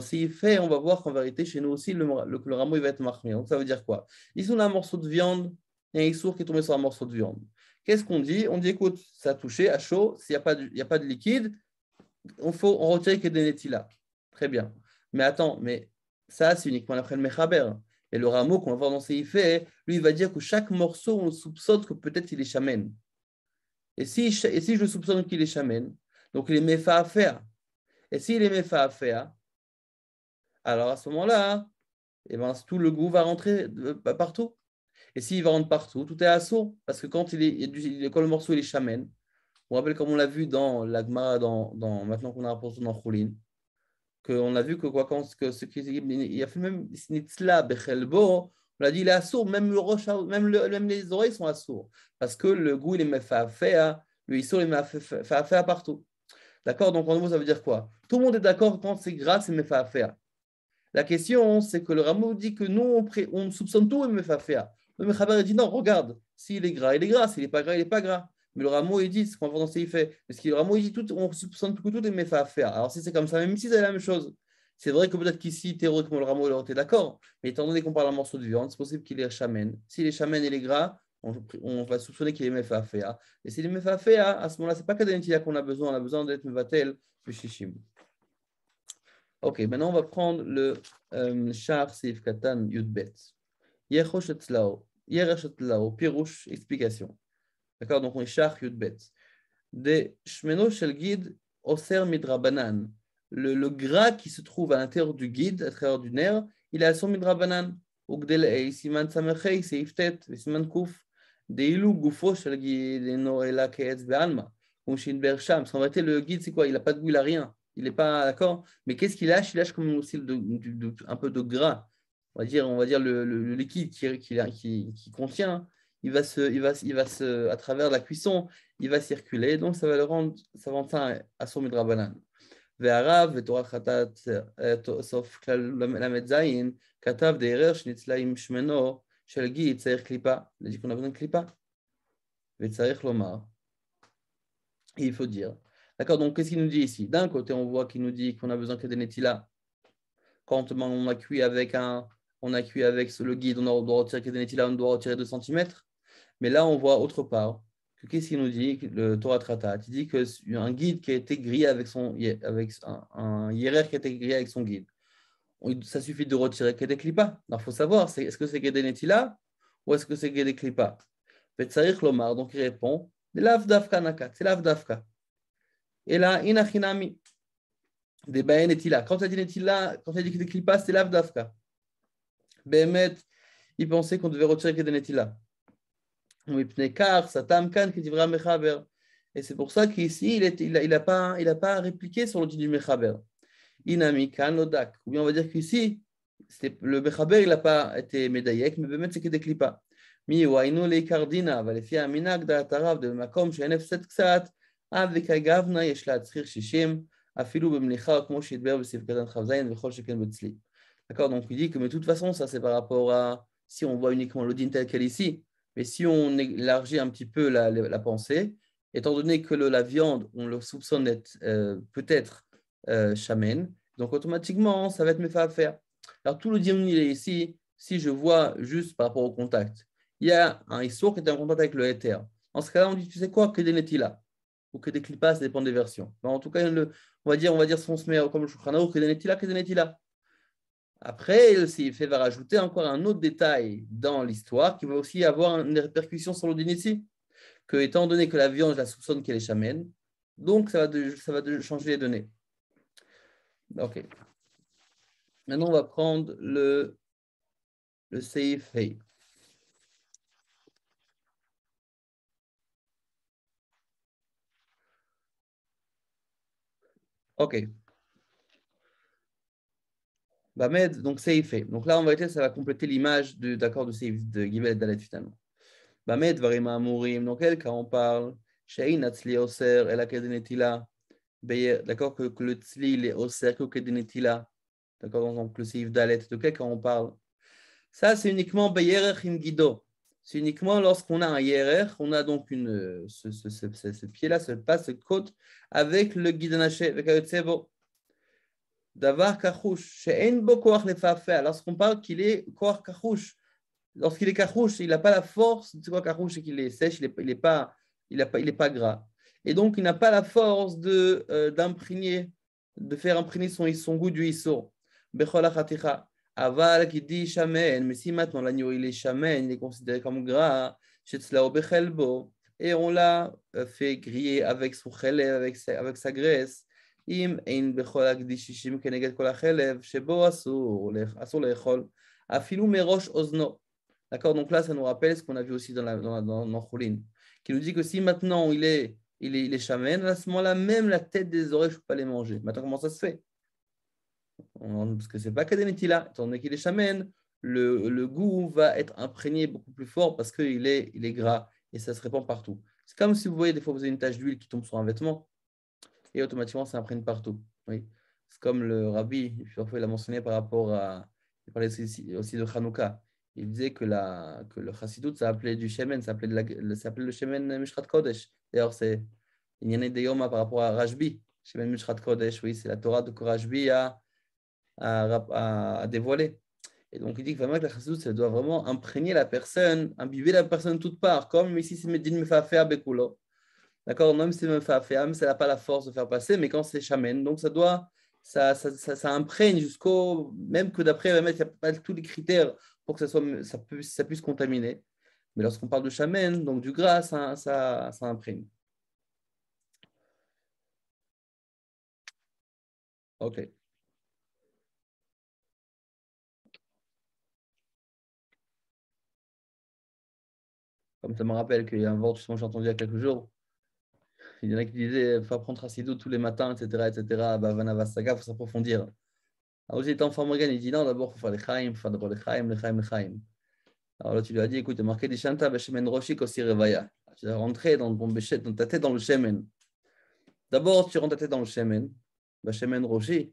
qu'il fait on va voir qu'en vérité, chez nous aussi, le, le, rameau il va être marmir. Donc ça veut dire quoi Ici, on a un morceau de viande, il y a un sourd qui est tombé sur un morceau de viande. Qu'est-ce qu'on dit On dit, écoute, ça a touché à chaud, s'il n'y a, pas de, a pas de liquide, on, faut, on retire que des netila. Très bien. Mais attends, mais ça, c'est uniquement après le mechaber. Et le rameau qu'on va voir dans ce fait, lui, il va dire que chaque morceau, on soupçonne que peut-être il est chamène. Et si, et si je soupçonne qu'il est chamène, donc il est méfa à faire. Et s'il est méfa à faire, alors à ce moment-là, eh ben, tout le goût va rentrer euh, partout. Et s'il va rentrer partout, tout est assaut. Parce que quand, il est, quand le morceau il est chamène, on rappelle comme on l'a vu dans l'agma, dans, dans, maintenant qu'on a rapporté dans Khoulin, qu'on a vu que, quoi, quand, ce il a fait même Snitzla, Bechelbo, on l'a dit, il est assourd, même, même, les oreilles sont assourds. Parce que le goût, il est fait à faire, le il il est fait à faire partout. D'accord Donc, en gros, ça veut dire quoi Tout le monde est d'accord quand c'est gras, c'est méfa à faire. La question, c'est que le rameau dit que nous, on, soupçonne tout et méfa à faire. Le Mechaber dit non, regarde, s'il est gras, il est gras, s'il n'est pas gras, il n'est pas gras. Mais le rameau, il dit, ce qu'on va dans ce fait. Mais ce que le rameau, il dit, tout, on soupçonne tout que tout à faire. Alors, si c'est comme ça, même si c'est la même chose, c'est vrai que peut-être qu'ici, théoriquement, le rameau, il aurait été d'accord. Mais étant donné qu'on parle d'un morceau de viande, c'est possible qu'il est chamène. S'il est chamène il est gras, on, on, va soupçonner qu'il est mefafea. Et c'est est mefafea, à ce moment-là, c'est pas que d'un qu'on a besoin, on a besoin d'être mevatel, shishim. Ok, maintenant on va prendre le char euh, Seif Katan Yudbet. Yeroshetlao, Yeroshetlao, Pirouche, explication. D'accord, donc on est char Yudbet. de Shmeno Shel Guide Oser Midrabanan. Le, le gras qui se trouve à l'intérieur du guide, à travers du nerf, il est à son Midrabanan. Ugdel Eisiman Samerchei, Seif Tet, Eisiman Deilou Goufo Shel Noela Keetz Be'alma, Unshin Sham. Parce qu'en le guide, c'est quoi Il n'a pas de goût, il n'a rien. Il n'est pas d'accord. Mais qu'est-ce qu'il lâche Il lâche comme aussi de, de, un peu de gras. On va dire, on va dire le, le, le liquide qui, qui, qui, qui contient. Il va, se, il, va, il va se, à travers la cuisson, il va circuler, donc ça va le rendre, ça va enfin à son midrabanan. והרב ותורת חטאת סוף כלל ל"ז כתב דהרר שניצלה עם שמנו של גיד צריך קליפה, לתיקון עבודה קליפה. il faut dire. D'accord, donc qu'est-ce qu'il nous dit ici D'un côté, on voit qu'il nous dit qu'on a besoin que des netila. Quand ben, on a cuit avec un, on a cuit avec le guide, on doit retirer que des là, on doit retirer 2 cm. Mais là, on voit autre part que qu'est-ce qu'il nous dit le Torah Tratat Il dit qu'un guide qui a été grillé avec son, avec un, guide qui a été grillé avec son guide, ça suffit de retirer Kedeklipa. Klipa. il faut savoir, est-ce que c'est Kedeklipa ou est-ce que c'est Kedeklipa Klipa Lomar, donc il répond, Nakat, c'est Lav Dafka. Et là, Inachinami, des Baen Netila. Quand tu as dit quand tu as dit c'est Lav Dafka. Behemet, il pensait qu'on devait retirer Kedeklipa. Netila. Et c'est pour ça qu'ici, il n'a il pas, pas répliqué sur l'outil du Mechaber inamika nodak. Ou bien on va dire qu'ici, le Bechaber, il n'a pas été médaillé, mais Bemet, c'est que des clipas. Mi, יועיינו לעיקר kardina. אבל לפי המנהג דעת de במקום שאין הפסד קצת, אב וכגבנה יש להצחיר שישים, אפילו במליחה, כמו שהתבהר בסעיף קטן כ"ז, וכל שכן בצלי. D'accord Donc il dit que mais de toute façon, ça c'est par rapport à si on voit uniquement le din tel quel ici, mais si on élargit un petit peu la, la, la pensée, étant donné que le, la viande, on le soupçonne d'être euh, peut-être shamen. Euh, donc automatiquement, ça va être mes à faire. Alors tout le diamant, il est ici. Si je vois juste par rapport au contact, il y a un histoire qui est en contact avec le éther. En ce cas-là, on dit, tu sais quoi, que des là ou que des clipas, ça dépend des versions. en tout cas, on va dire, on va dire, si on se met comme le que des là que des là Après, le fait va rajouter encore un autre détail dans l'histoire qui va aussi avoir une répercussion sur ici, que étant donné que la viande, je la soupçonne qu'elle est chamène, donc ça va, ça va changer les données. Ok. Maintenant, on va prendre le, le Ok. Bamed, donc Seif Donc là, en vérité, ça va compléter l'image de d'accord de Seif de et Dalet finalement. Bamed, Varima Amourim. Donc elle, quand on parle, Shein Atzli Oser, El ben, euh, d'accord, que, que, le tzli, il est au cercle que denetila, d'accord, donc le sif dalet, de quel cas on parle Ça, c'est uniquement Beyerer Guido. C'est uniquement lorsqu'on a un IRR, on a donc une, euh, ce, ce, ce, ce pied-là, ce passe cette côte, avec le guidanaché, avec le tsebo. D'avoir kachouche. Lorsqu'on parle qu'il est koar lorsqu'il est kachouche, il n'a pas la force, c'est quoi et qu'il est sèche, il n'est pas, il, a pas, il est pas gras et donc il n'a pas la force de, euh, d'imprégner, de faire imprégner son, son goût du Issour. Aval qui dit shamen, mais si maintenant l'agneau il est shamen, il est considéré comme gras, et on l'a euh, fait griller avec son avec avec sa, avec sa graisse. אם אין בכל kol כנגד כל shebo asur אסור, אסור לאכול afilu מראש ozno D'accord Donc là, ça nous rappelle ce qu'on a vu aussi dans, la, dans, dans, dans qui nous dit que si maintenant il est il est, chamènes, à ce moment-là, même la tête des oreilles, je ne peux pas les manger. Maintenant, comment ça se fait Parce que ce n'est pas là. étant donné qu'il est chamène, le, goût va être imprégné beaucoup plus fort parce qu'il est, il est gras et ça se répand partout. C'est comme si vous voyez, des fois, vous avez une tache d'huile qui tombe sur un vêtement et automatiquement, ça imprègne partout. C'est comme le rabbi, il a mentionné par rapport à. Il parlait aussi, de Hanouka. Il disait que, le chassidut, ça appelait du chamène. ça appelait, le chamène Mishrat Kodesh. D'ailleurs, c'est une idée de Yoma par rapport à Rajbi. Chez Ben Mishrat Kodesh, oui, c'est la Torah de Rajbi à, à, Et donc, il dit que vraiment que la chassidut, ça doit vraiment imprégner la personne, imbiber la personne de toutes parts, comme ici, c'est Medine à Bekulo. D'accord Non, mais c'est ça n'a pas la force de faire passer, mais quand c'est chamène, donc ça doit, ça, ça, ça, imprègne jusqu'au, même que d'après, il n'y a pas tous les critères pour que ça, soit, ça, puisse, ça puisse contaminer. Mais lorsqu'on parle de shamen, donc du gras, ça, ça, imprime. Ok. Comme ça me rappelle qu'il y a un vent, justement, j'ai entendu il y a quelques jours. Il y en a qui disaient il faut apprendre d'eau tous les matins, etc. etc. Bah il faut s'approfondir. Alors, j'étais en forme organe, il dit non, d'abord, il faut faire les Chaim, il faut faire d'abord les Chaim, les Chaim, les Chaim. Alors là, tu lui as dit, écoute, il y a marqué Dishanta Beshemen Roshik Revaya. Ah, tu as rentré dans ton béchet, dans ta tête dans le Shemen. D'abord, tu rentres dans le Shemen, Beshemen rochi.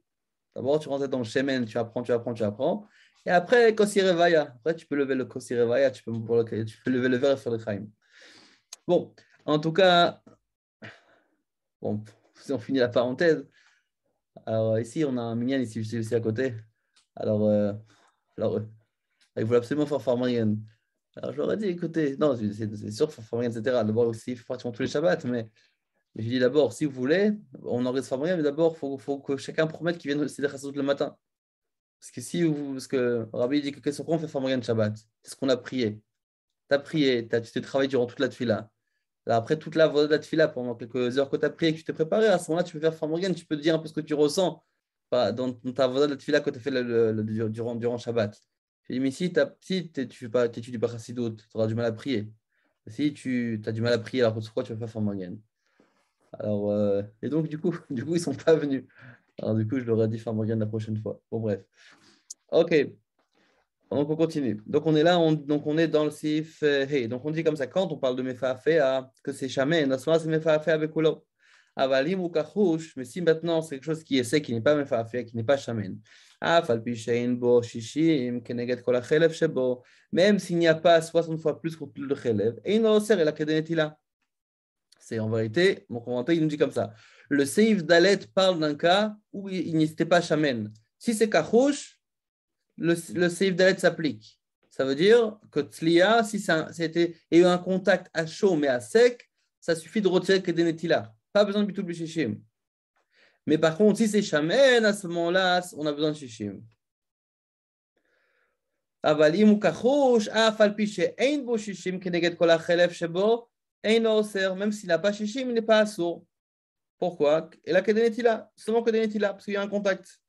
D'abord, tu rentres dans le Shemen, tu apprends, tu apprends, tu apprends. Et après, Kossi Revaya. Après, tu peux lever le Kossi Revaya, tu peux, lever le verre et faire le Chaim. Bon, en tout cas, bon, si on finit la parenthèse, alors ici, on a un minyan ici, juste ici à côté. Alors, euh, alors euh, ah, il voulait absolument faire Farmarian. Alors je leur ai dit, écoutez, non, c'est sûr, Farmarian, etc. D'abord, aussi, il pratiquement tous les Shabbats, mais, lui je dis d'abord, si vous voulez, on organise Farmarian, mais d'abord, il faut, faut, que chacun promette qu'il vienne aussi Seder le matin. Parce que si vous, parce que Rabbi dit que qu'est-ce qu'on fait Farmarian Shabbat C'est ce qu'on a prié. Tu as prié, as, tu t'es travaillé durant toute la tefila. Après toute la voie de la tefila, pendant quelques heures que tu as prié, que tu t'es préparé, à ce moment-là, tu peux faire Farmarian, tu peux dire un peu ce que tu ressens bah, dans, ta voie de la que tu as fait le, le, durant Shabbat. J'ai dit, mais si, tu n'étudies pas Chassidut, tu auras du mal à prier. Si tu as du mal à prier, alors pourquoi tu ne vas pas faire Morgan Alors, euh, et donc, du coup, du coup, ils ne sont pas venus. Alors, du coup, je leur ai dit faire la prochaine fois. Bon, bref. Ok. Donc, on continue. Donc, on est là, on, donc on est dans le sif euh, Donc, on dit comme ça, quand on parle de à ah, que c'est jamais, c'est mefafea avec Avalim ou mais si maintenant c'est quelque chose qui est sec, qui n'est pas mefafea, qui n'est pas chamène. אף על פי שאין בו שישים כנגד כל החלב שבו, מהם סיניה פס פלוס le לחלב, אין לו אוסר אלא כדי נטילה. C'est en vérité, mon commentaire, il nous dit comme ça. Le Seif Dalet parle d'un cas où il n'était pas chamène. Si c'est Kachouche, le, le Seif Dalet s'applique. Ça veut dire que Tlia, si c'était il eu un contact à chaud mais à sec, ça suffit de retirer Kedenetila. Pas besoin de le Bishishim. Mais par contre, si c'est Shamen, à ce moment-là, on a besoin de Shishim. Avalim ou Kachouch, Afalpiche, Einbo Shishim, Keneget Kola Khelef Shebo, Eino Oser, même s'il n'a pas chichim il n'est pas assourd. Pourquoi Et là, que donnait Seulement que donnait-il là Parce qu'il y a un contact.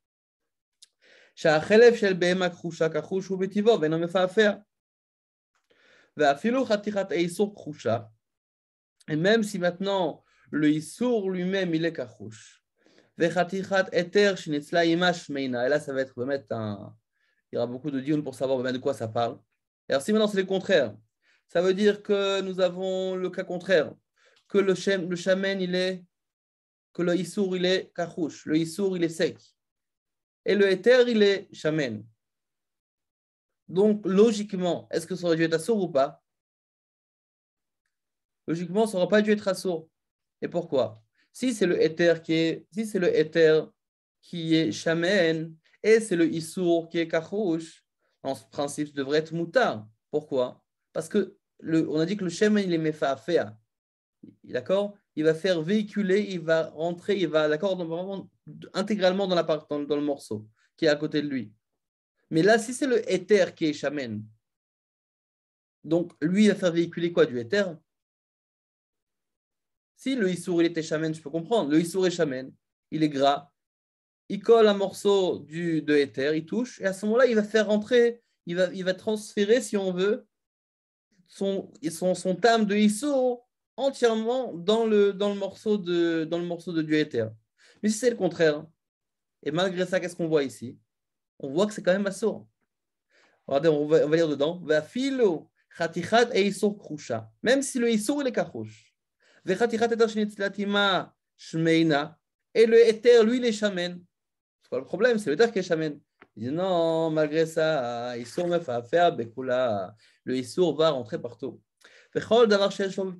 Shachelef Shel Behem Akhoucha, Kachouch ou Betivo, ben on me fait affaire. Vafilou Khatichat Eisour Khoucha, et même si maintenant le Isour lui-même, il est Kachouch. Et là, ça va être mettre un. Il y aura beaucoup de dion pour savoir de quoi ça parle. alors, si maintenant c'est le contraire, ça veut dire que nous avons le cas contraire, que le, chamène le il est. que le issour, il est kachouche. Le issour, il est sec. Et le éther, il est shaman. Donc, logiquement, est-ce que ça aurait dû être sourd ou pas Logiquement, ça n'aurait pas dû être sourd Et pourquoi si c'est le éther qui est, si c'est le qui est et c'est le issour qui est kachouche, en ce principe, devrait être moutard. Pourquoi Parce que on a dit que le shamen, il est méfa D'accord Il va faire véhiculer, il va rentrer, il va, d'accord, intégralement dans, la, dans, le morceau qui est à côté de lui. Mais là, si c'est le éther qui est chamène, donc lui, il va faire véhiculer quoi Du éther si le Issour, il était chamène, je peux comprendre. Le Issour est chamène, il est gras. Il colle un morceau du, de éther, il touche, et à ce moment-là, il va faire rentrer, il va, il va transférer, si on veut, son, son, son tam de Issour entièrement dans le, dans le morceau de dans le morceau de Dieu éther. Mais si c'est le contraire, et malgré ça, qu'est-ce qu'on voit ici On voit que c'est quand même un Regardez, on va, on lire dedans. Va Même si le issour, est carouche. וחתיכת היתר שנצלת עימה שמנה, et le éther, lui, il est chamen. C'est quoi le problème C'est le terre qui est chamen. Il dit non, malgré ça, Issour me fait affaire, Bekoula. Le Issour va rentrer partout. וכל דבר שיש לו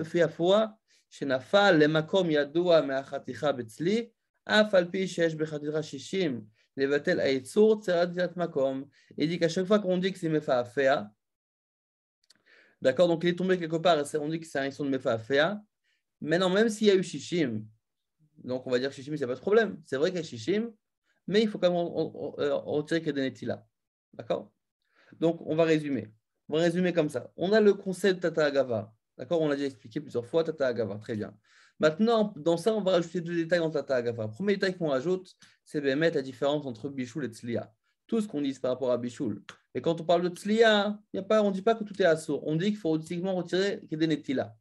לפי הפוע, שנפל למקום ידוע מהחתיכה בצלי, אף על פי שיש בחתיכה 60 לבטל הייצור, צריך לתת מקום. היא כאשר כבר קרונדיקסי מפעפע, D'accord Donc il est tombé quelque part, on dit que c'est un son de Mais Maintenant, même s'il y a eu Shishim, donc on va dire Shishim, il n'y a pas de problème. C'est vrai qu'il y a Shishim, mais il faut quand même euh, retirer que là. D'accord Donc on va résumer. On va résumer comme ça. On a le concept Tata Agava. D'accord On l'a déjà expliqué plusieurs fois, Tata Agava. Très bien. Maintenant, dans ça, on va rajouter deux détails dans Tata Agava. Le premier détail qu'on rajoute, c'est mettre la différence entre Bishul et Tzlia. Tout ce qu'on dit par rapport à Bishul. Et quand on parle de Tzliya, a pas, on ne dit pas que tout est assaut. On dit qu'il faut automatiquement retirer Kedenetila.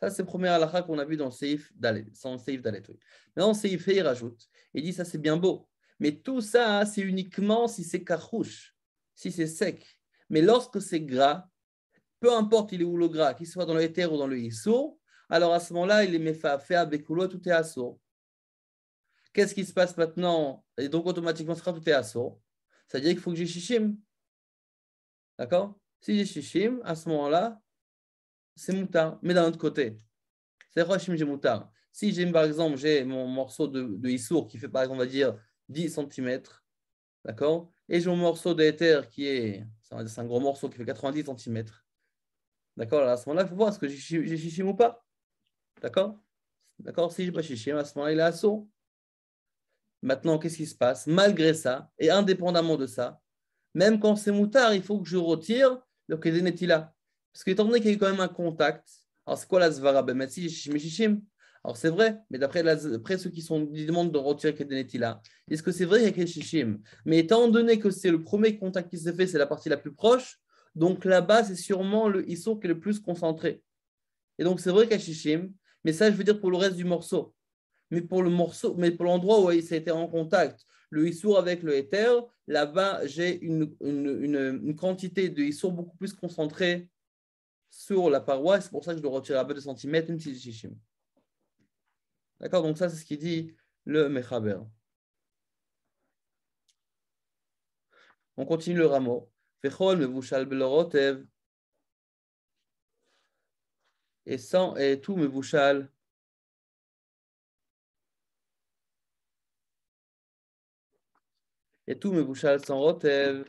Ça, c'est le premier halakha qu'on a vu dans le Seif Dalet. oui. Maintenant, Seif il rajoute. Il dit ça, c'est bien beau. Mais tout ça, c'est uniquement si c'est carouche, si c'est sec. Mais lorsque c'est gras, peu importe il est où le gras, qu'il soit dans le ou dans le issour, alors à ce moment-là, il est fait avec l'eau, tout est assaut. Qu'est-ce qui se passe maintenant Et donc, automatiquement, ce sera tout est assaut ça veut dire qu'il faut que j'ai shishim. D'accord Si j'ai shishim, à ce moment-là, c'est Moutard, Mais d'un autre côté, c'est roshim, j'ai Moutard. Si j'ai, par exemple, j'ai mon morceau de, de issour qui fait, par exemple, on va dire 10 cm, d'accord Et j'ai mon morceau d'éther qui est, c'est un gros morceau qui fait 90 cm. D'accord À ce moment-là, il faut voir est-ce que j'ai shishim ou pas. D'accord D'accord Si n'ai pas shishim, à ce moment-là, il est assaut. Maintenant, qu'est-ce qui se passe Malgré ça, et indépendamment de ça, même quand c'est moutard, il faut que je retire le Kedenetila. Parce qu'étant donné qu'il y a quand même un contact, alors c'est quoi la Zvara Ben Alors c'est vrai, mais d'après, ceux qui demandent de retirer le est Est-ce que c'est vrai qu'il y a Kedin Mais étant donné que c'est le premier contact qui se fait, c'est la partie la plus proche, donc là-bas, c'est sûrement le ISO qui est le plus concentré. Et donc c'est vrai qu'il y a mais ça, je veux dire pour le reste du morceau mais pour le morceau, mais pour l'endroit où il s'était en contact, le issour avec le éther, là-bas, j'ai une, une, une, quantité de issour beaucoup plus concentrée sur la paroi, c'est pour ça que je dois retirer un peu de centimètres, une petite D'accord Donc, ça, c'est ce qu'il dit le Mechaber. On continue le rameau. Et, sans, et tout et tout bouchal sans rotev,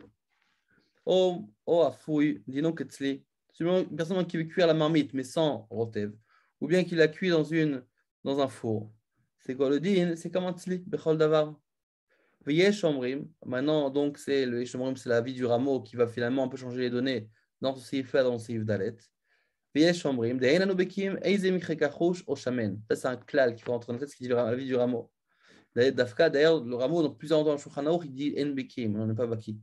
ou, ou dis disons que C'est une personne qui veut cuire la marmite mais sans rotev, ou bien qui la cuit dans, une, dans un four. C'est quoi le din C'est comment un tzli, bechol davar. Maintenant, donc, c'est le c'est la vie du rameau qui va finalement un peu changer les données dans ce fait, dans ce sif dalet. Ça, c'est un klal qui entrer dans ce qui dit la vie du rameau. Dafka, d'ailleurs, le Rameau, dans plusieurs endroits dans il dit En Bekim, on n'est pas Baki.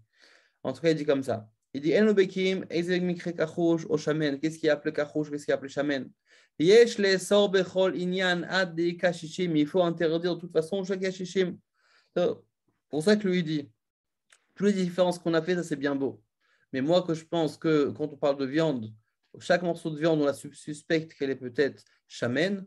En tout cas, il dit comme ça. Il dit En Bekim, Ezeg Mikre Kachouj, shamen Qu'est-ce qui est appelé Kachouj Qu'est-ce qu'il est appelé Shamen Yesh le Sor Inyan Ad Il faut interdire de toute façon chaque C'est euh, Pour ça que lui dit Toutes les différences qu'on a fait, ça c'est bien beau. Mais moi, que je pense que quand on parle de viande, chaque morceau de viande, on la suspecte qu'elle est peut-être Shamen.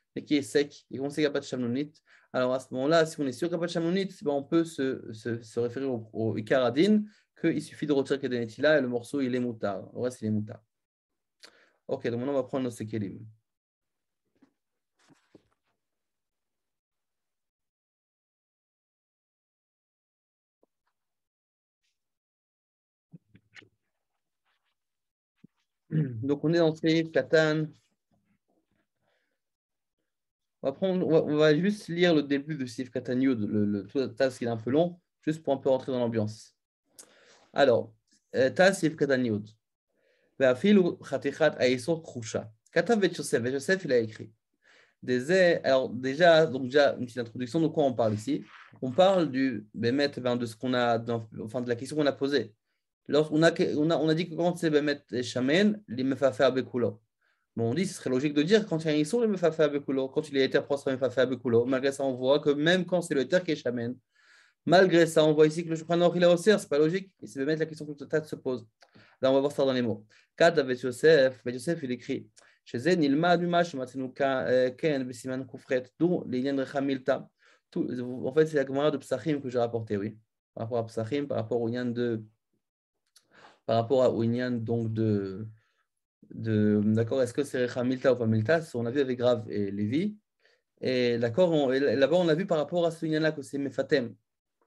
et qui est sec et qu'on sait qu'il n'y a pas de chamnonite. alors à ce moment-là, si on est sûr qu'il n'y a pas de chamonite ben, on peut se, référer au, au Icaradine qu'il suffit de retirer Kedenetila et le morceau il est moutard. Le reste il est moutard. Ok, donc maintenant on va prendre nos Sekelim. Donc on est dans le Katan, on va, juste lire le début de Sif Cataniou, le, le, qui est un peu long, juste pour un peu rentrer dans l'ambiance. Alors, euh, Taz, Steve Cataniou. Joseph, il a écrit. Alors déjà, donc déjà une petite introduction de quoi on parle ici. On parle du de ce qu'on a, enfin de la question qu'on a posée. Lorsqu'on a, on a, dit que quand c'est Bémet et Shamen, les à bekulo. Bon, on dit ce serait logique de dire quand il y a un Issour, le Mefafé Abekulo, quand il est éther proche, le Mefafé Malgré ça, on voit que même quand c'est le terre qui est chamène, malgré ça, on voit ici que le Shukranor, il est ce c'est pas logique. Et c'est de mettre la question que le Tat se pose. Là, on va voir ça dans les mots. Kad avec Yosef, Yosef, il écrit Chez Zen, il m'a du match, Matinu euh, Ken, Koufret, d'où les de En fait, c'est la commande de Psachim que j'ai rapporté, oui. Par rapport à Psachim, par rapport au lien de. Par rapport à, au lien donc de d'accord, est-ce que c'est Recha Milta ou pas Milta On a vu avec Grave et Lévi. Et d'accord, là-bas, on a vu par rapport à ce lien-là que c'est Mefatem,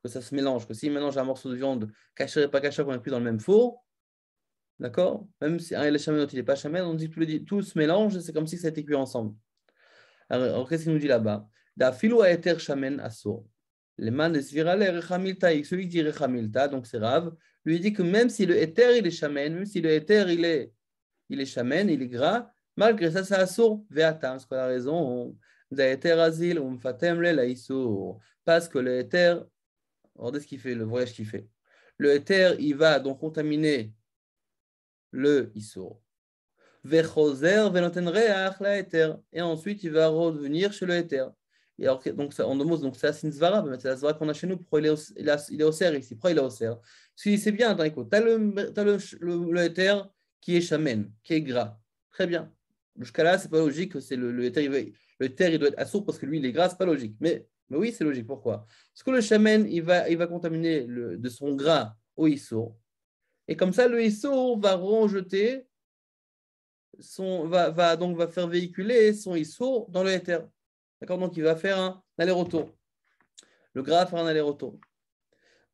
que ça se mélange, que s'il mélange un morceau de viande caché et pas caché qu'on plus dans le même four, d'accord, même si un est chamel, l'autre il n'est pas chaman, on dit que tout, se mélange, c'est comme si ça a été cuit ensemble. Alors, qu'est-ce qu'il nous dit là-bas Da filo eter chamen asur. Le man de svirale rechamilta, celui qui dit Milta donc c'est Rav lui dit que même si le éther il est chamen, même si le éther il est il est chamène, il est gras. Malgré ça, ça assour ve'atam, ce qu'on a raison, d'aéter azil, ou fatem le laïsour, parce que le éther, regardez ce qu'il fait, le voyage qu'il fait. Le éther, il va donc contaminer le isour. Vechoser venoten reach la éther, et ensuite il va revenir chez le éther. Et alors, donc, on demande, donc c'est la mais c'est la zvara qu'on a chez nous, pourquoi il est au, il a, est au serre ici, pourquoi il est au serre Parce sait bien, attends, écoute, le, t'as le, le, le éther, qui est chamen, qui est gras. Très bien. Jusqu'à là, c'est pas logique. C'est le, le, terre, il doit être assourd parce que lui, il est gras, n'est pas logique. Mais, mais oui, c'est logique. Pourquoi Parce que le chamen, il va, il va contaminer de son gras au issour. Et comme ça, le issour va rejeter son, va, va, donc va faire véhiculer son issour dans le éther. D'accord Donc il va faire un aller-retour. Le gras va faire un aller-retour.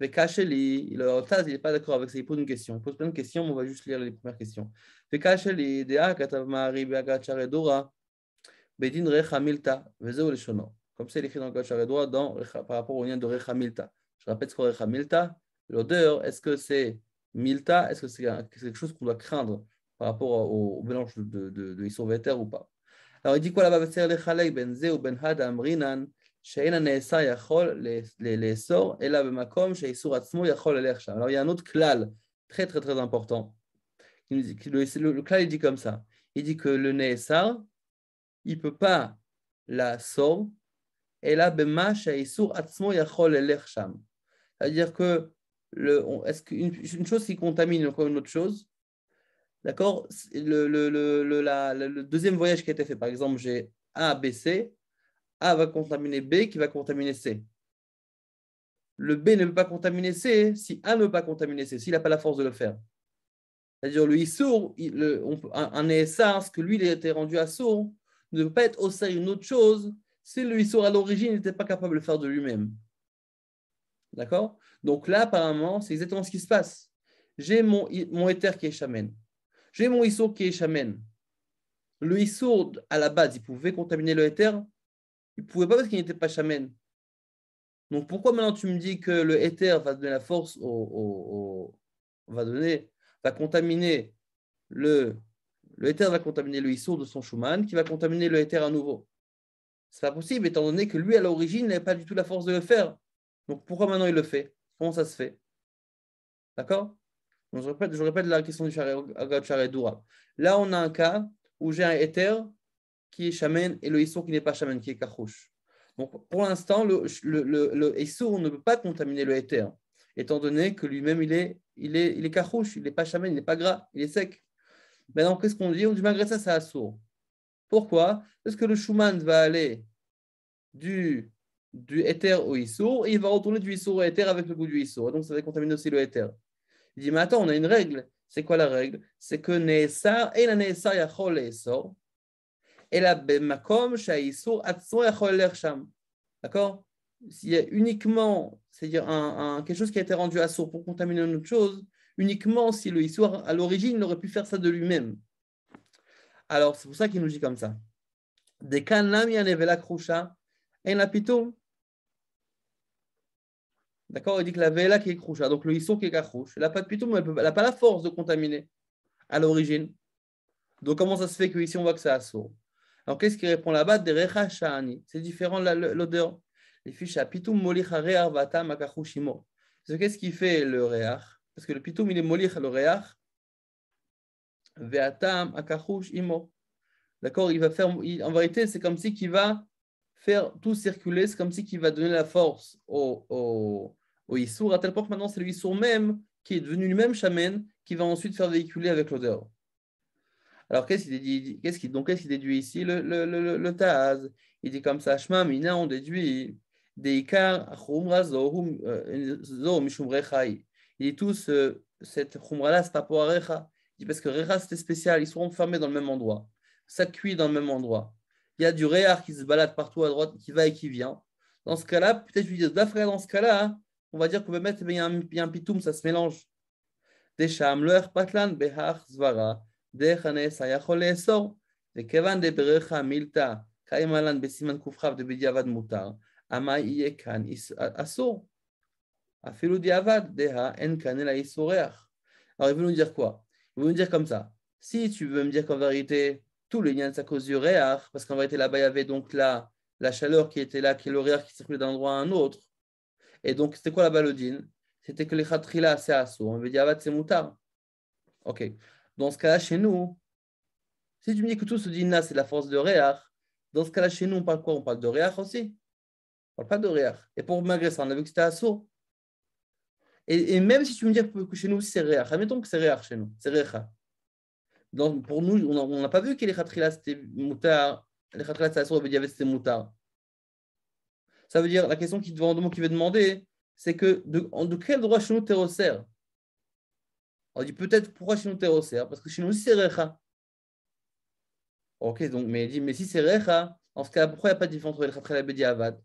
Mais Le Taz, il n'est pas d'accord avec ça. Il pose une question. Il pose plein de questions, mais on va juste lire les premières questions. Comme ça, Bedin Rechamilta, Vezeo shono. Comme c'est écrit dans le Dora donc par rapport au lien de Milta. Je rappelle ce qu'est Rechamilta. L'odeur, est-ce que c'est Milta Est-ce que c'est quelque chose qu'on doit craindre par rapport au, mélange de, de, de, ou pas Alors il dit quoi là-bas Ben zeu Ben Hadam Rinan. Alors, il y a un autre klal, très très très important. Le, le klal, il dit comme ça. Il dit que le Nessar, il ne peut pas la sor, et là, bema shaisur atzmo yachol elech C'est-à-dire que, le, qu'une une chose qui contamine encore une autre chose, d'accord le, le, deuxième voyage qui a été fait, par exemple, j'ai A, B, C, a va contaminer B qui va contaminer C. Le B ne peut pas contaminer C si A ne peut pas contaminer C, s'il n'a pas la force de le faire. C'est-à-dire, le Issour, un, un ESA, ce que lui, il a été rendu à sourd, ne peut pas être au aussi d'une autre chose si le sourd à l'origine n'était pas capable de le faire de lui-même. D'accord Donc là, apparemment, c'est exactement ce qui se passe. J'ai mon, mon éther qui est chamen. J'ai mon sourd qui est chamen. Le sourd, à la base, il pouvait contaminer le éther il ne pouvait pas parce qu'il n'était pas chamène. Donc pourquoi maintenant tu me dis que le éther va donner la force au, va donner va contaminer le le va contaminer le issour de son Schumann qui va contaminer le éther à nouveau. C'est pas possible étant donné que lui à l'origine n'avait pas du tout la force de le faire. Donc pourquoi maintenant il le fait Comment ça se fait D'accord je répète, je répète la question du dura. Là on a un cas où j'ai un éther qui est chamène, et le issour qui n'est pas chamène, qui est kachouche. Donc pour l'instant, le, le, ne peut pas contaminer le éther, étant donné que lui-même il est, il est, il est kachouche, il n'est pas chamène, il n'est pas gras, il est sec. Maintenant, qu'est-ce qu'on dit On dit malgré ça, c'est assour. Pourquoi Parce que le Schumann va aller du, du éther au issour et il va retourner du issour au éther avec le goût du issour. Donc ça va contaminer aussi le éther. Il dit, mais attends, on a une règle. C'est quoi la règle C'est que Neessar et la Yachol Essor, אלא d'accord S'il y a uniquement, c'est-à-dire quelque chose qui a été rendu assourd pour contaminer une autre chose, uniquement si le histoire à l'origine n'aurait pu faire ça de lui-même. Alors c'est pour ça qu'il nous dit comme ça. D'accord Il dit que la vela qui est donc le histoire qui est elle n'a pas de pitou, mais elle n'a pas la force de contaminer à l'origine. Donc comment ça se fait que ici on voit que c'est assourd alors qu'est-ce qui répond là-bas C'est différent l'odeur. Il à pitum molich Qu'est-ce qui fait le Parce que le pitum, il est molich le re'ar. Ve'atam D'accord Il va faire. en vérité, c'est comme si qu'il va faire tout circuler. C'est comme si qu'il va donner la force au, au, Issour, à tel point que maintenant, c'est le Issour même qui est devenu lui-même chamène, qui va ensuite faire véhiculer avec l'odeur. Alors, qu'est-ce qu'il qu'est-ce donc, qu'est-ce qu'il déduit ici le, le, le, le Taz. Il dit comme ça Shema mina, on déduit Deikar Khumra Zo euh, Mishum Rechai. Il dit tout ce, euh, cette Khumra-là, c'est pas pour Recha. Il dit parce que Recha, c'était spécial, ils seront fermés dans le même endroit. Ça cuit dans le même endroit. Il y a du Réar qui se balade partout à droite, qui va et qui vient. Dans ce cas-là, peut-être je lui dis D'après, dans ce cas-là, hein, on va dire qu'on peut mettre, bien un, pitoum, ça se mélange. Desham, le patlan, behar, zvara. Esor, diavad, deha en Alors, il veut nous dire quoi Il veut nous dire comme ça. Si tu veux me dire qu'en vérité, tous les liens, c'est à cause du réach, parce qu'en vérité, là-bas, il y avait donc la, la chaleur qui était là, qui est le réach qui circulait d'un endroit à un autre. Et donc, c'était quoi la balodine C'était que les khatrila, c'est assaut. On veut dire, c'est moutard. Ok. Dans ce cas-là, chez nous, si tu me dis que tout se dit na, c'est la force de Réach, dans ce cas-là, chez nous, on parle quoi On parle de Réach aussi. On parle pas de Réach. Et pour malgré ça, on a vu que c'était assaut. Et, et, même si tu me dis que chez nous, c'est Réach, admettons que c'est Réach chez nous, c'est Récha. pour nous, on n'a pas vu que les Khatrilas c'était moutard, les Khatrilas c'était assaut, c'était moutard. Ça veut dire, la question qui, devant, qui veut demander, c'est que de, quel droit chez nous t'es resserres on dit peut-être pourquoi chez nous Parce que chez nous c'est Recha. Ok, donc, mais il dit, mais si c'est Recha, en ce cas, pourquoi il n'y a pas de différence entre Recha et Bediavad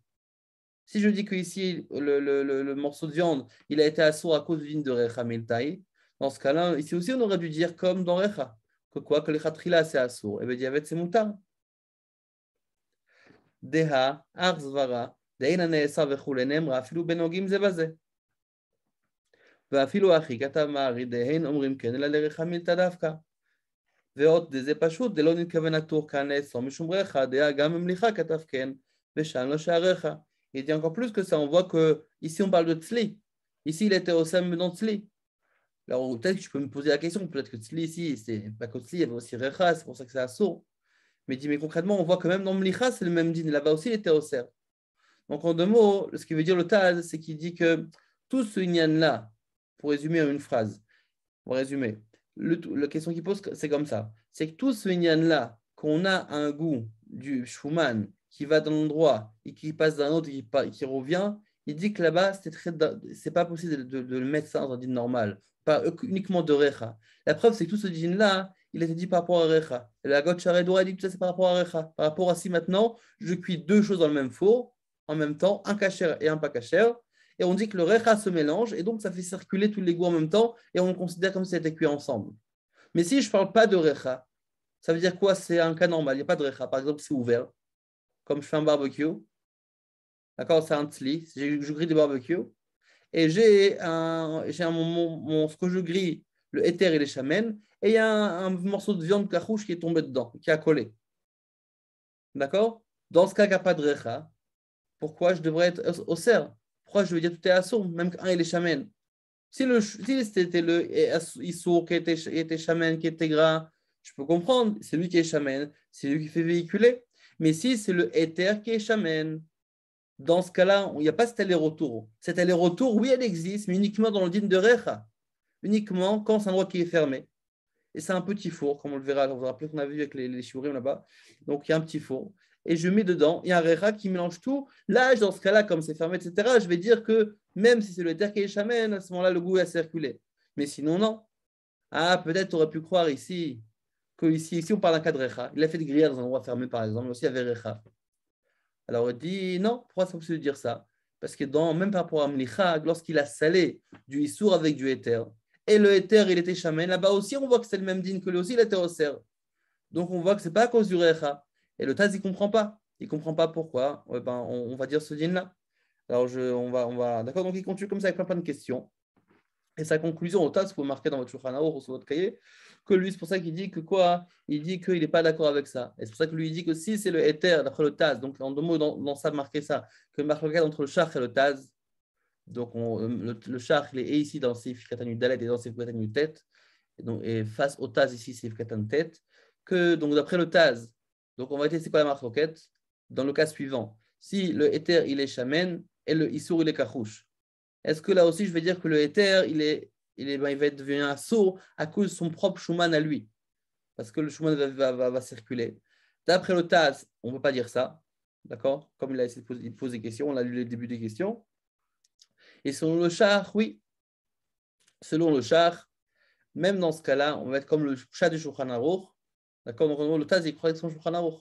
Si je dis que ici, le, morceau de viande, il a été assourd à cause d'une de Recha Miltaï, dans ce cas-là, ici aussi, on aurait dû dire comme dans Recha, que quoi, que le Trila c'est assourd, et bédiavad ben, c'est moutard Deha, Arzvara, Deina Neesa rafilu Benogim Zebazé. Il dit encore plus que ça, on voit que ici on parle de Tzli. Ici il était au mais dans Tzli. Alors peut-être que je peux me poser la question, peut-être que Tzli ici, c'est pas que Tzli, il y avait aussi Recha, c'est pour ça que c'est Assour. Mais il dit, mais concrètement, on voit que même dans Mlicha, c'est le même din, là-bas aussi il était au sein Donc en deux mots, ce qui veut dire le Taz, c'est qu'il dit que tout ce là, pour résumer en une phrase, pour résumer, le, la question qu'il pose, c'est comme ça. C'est que tout ce là qu'on a un goût du Schumann qui va d'un endroit et qui passe d'un autre et qui, qui, revient, il dit que là-bas, c'est pas possible de, le mettre ça dans un dîner normal, pas uniquement de Recha. La preuve, c'est que tout ce dîner là il a été dit par rapport à Recha. La Gotchare elle dit que tout ça, c'est par rapport à Recha. Par rapport à si maintenant, je cuis deux choses dans le même four, en même temps, un cachère et un pas cachère, et on dit que le recha se mélange, et donc ça fait circuler tous les goûts en même temps, et on le considère comme si c'était cuit ensemble. Mais si je ne parle pas de recha, ça veut dire quoi C'est un cas normal, il n'y a pas de recha. Par exemple, c'est ouvert, comme je fais un barbecue, d'accord C'est un tli, je, grille des barbecues, et j'ai un, un mon, mon, ce que je grille, le éther et les chamènes, et il y a un, morceau de viande carouche qui est tombé dedans, qui a collé. D'accord Dans ce cas, il n'y a pas de recha. Pourquoi je devrais être au cerf je veux dire tout est assour, même qu'un il est chamen Si, le, si c'était le issour qui était, était qui était gras, je peux comprendre, c'est lui qui est chamène c'est lui qui fait véhiculer. Mais si c'est le éther qui est chamène dans ce cas-là, il n'y a pas cet aller-retour. Cet aller-retour, oui, elle existe, mais uniquement dans le dîme de Recha, uniquement quand c'est un endroit qui est fermé. Et c'est un petit four, comme on le verra, vous vous rappelez qu'on a vu avec les, les là-bas. Donc il y a un petit four et je mets dedans. Il y a un recha qui mélange tout. Là, dans ce cas-là, comme c'est fermé, etc., je vais dire que même si c'est le terre qui est chamène, à ce moment-là, le goût a circulé. Mais sinon, non. Ah, peut-être aurait pu croire ici que ici, ici on parle d'un cas de recha. Il a fait de grillères dans un endroit fermé, par exemple, aussi il y avait recha. Alors, on dit non, pourquoi ça peut dire ça Parce que dans, même par rapport à Mlicha, lorsqu'il a salé du issour avec du éther, et le éther, il était chamène, là-bas aussi, on voit que c'est le même din que lui aussi, il était au serre. Donc, on voit que ce n'est pas à cause du recha. Et le Taz, il ne comprend pas. Il ne comprend pas pourquoi ben, on, va dire ce din là Alors, je, on va, on va... d'accord, donc il continue comme ça avec plein, plein de questions. Et sa conclusion au Taz, vous marquez marquer dans votre Shulchan ou sur votre cahier, que lui, c'est pour ça qu'il dit que quoi Il dit qu'il n'est pas d'accord avec ça. Et c'est pour ça que lui, il dit que si c'est le éther, d'après le Taz, donc en deux mots, dans, ça, marquer ça, que marquez entre le Char et le Taz, donc on, euh, le, Char il est ici dans Sif Katanu Dalet et dans Sif Katanu Tête, et, donc, et face au Taz, ici, Sif de Tête, que donc d'après le Taz, donc on va être c'est quoi la roquette Dans le cas suivant, si le éther il est chamène, et le issour il est kachouche, est-ce que là aussi je vais dire que le éther il est il, est, ben, il va devenir un sourd à cause de son propre Schumann à lui Parce que le Schumann va, va, va, circuler. D'après le Taz, on ne peut pas dire ça. D'accord Comme il a essayé poser, il pose des questions, on a lu les début des questions. Et selon le char, oui. Selon le char, même dans ce cas-là, on va être comme le chat du Shouchan D'accord Donc, le Taz, il croit que son Shulchan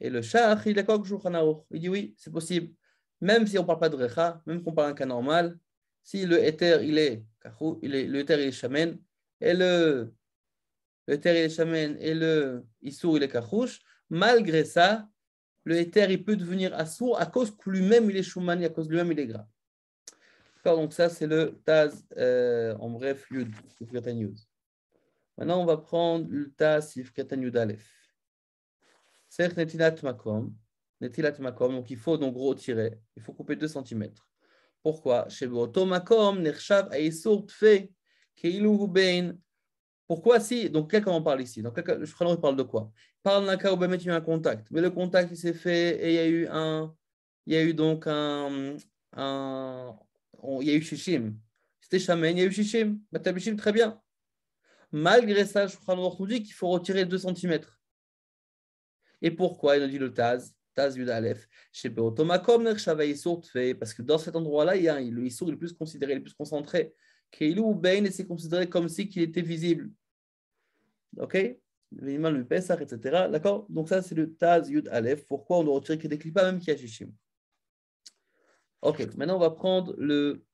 Et le Shach, il est d'accord avec Shulchan Il dit oui, c'est possible. Même si on ne parle pas de Recha, même qu'on parle un cas normal, si le éther, il est Kachou, le éther, il est Shamen, et le, le éther, il est chamène, et le Issour, il est Kachouche, malgré ça, le éther, il peut devenir Assour à cause que lui-même, il est et à cause lui-même, il est gras. Donc, ça, c'est le Taz, euh, en bref, Yud, News. Maintenant, on va prendre l'Ulta Sifkatan Yudalef. Certes, Makom. Netilat Makom. Donc, il faut, donc, gros tirer. Il faut couper 2 cm. Pourquoi Pourquoi si Donc, quelqu'un en parle ici. Donc, je il parle de quoi Il parle d'un cas où il y a eu un contact. Mais le contact, il s'est fait et il y a eu un. Il y a eu donc un. il y a eu Shishim. C'était Shaman, il y a eu Shishim. Batabishim, très bien. Malgré ça, le Aruch nous dit qu'il faut retirer 2 cm. Et pourquoi Il nous dit le Taz, Taz Yud Aleph, parce que dans cet endroit-là, il y a le plus considéré, le plus concentré. ou Bein, c'est considéré comme si qu'il était visible. Ok le Pesach, etc. D'accord Donc, ça, c'est le Taz Yud Aleph. Pourquoi on doit retirer que des clipas, même qu'il y a Shishim Ok, maintenant, on va prendre le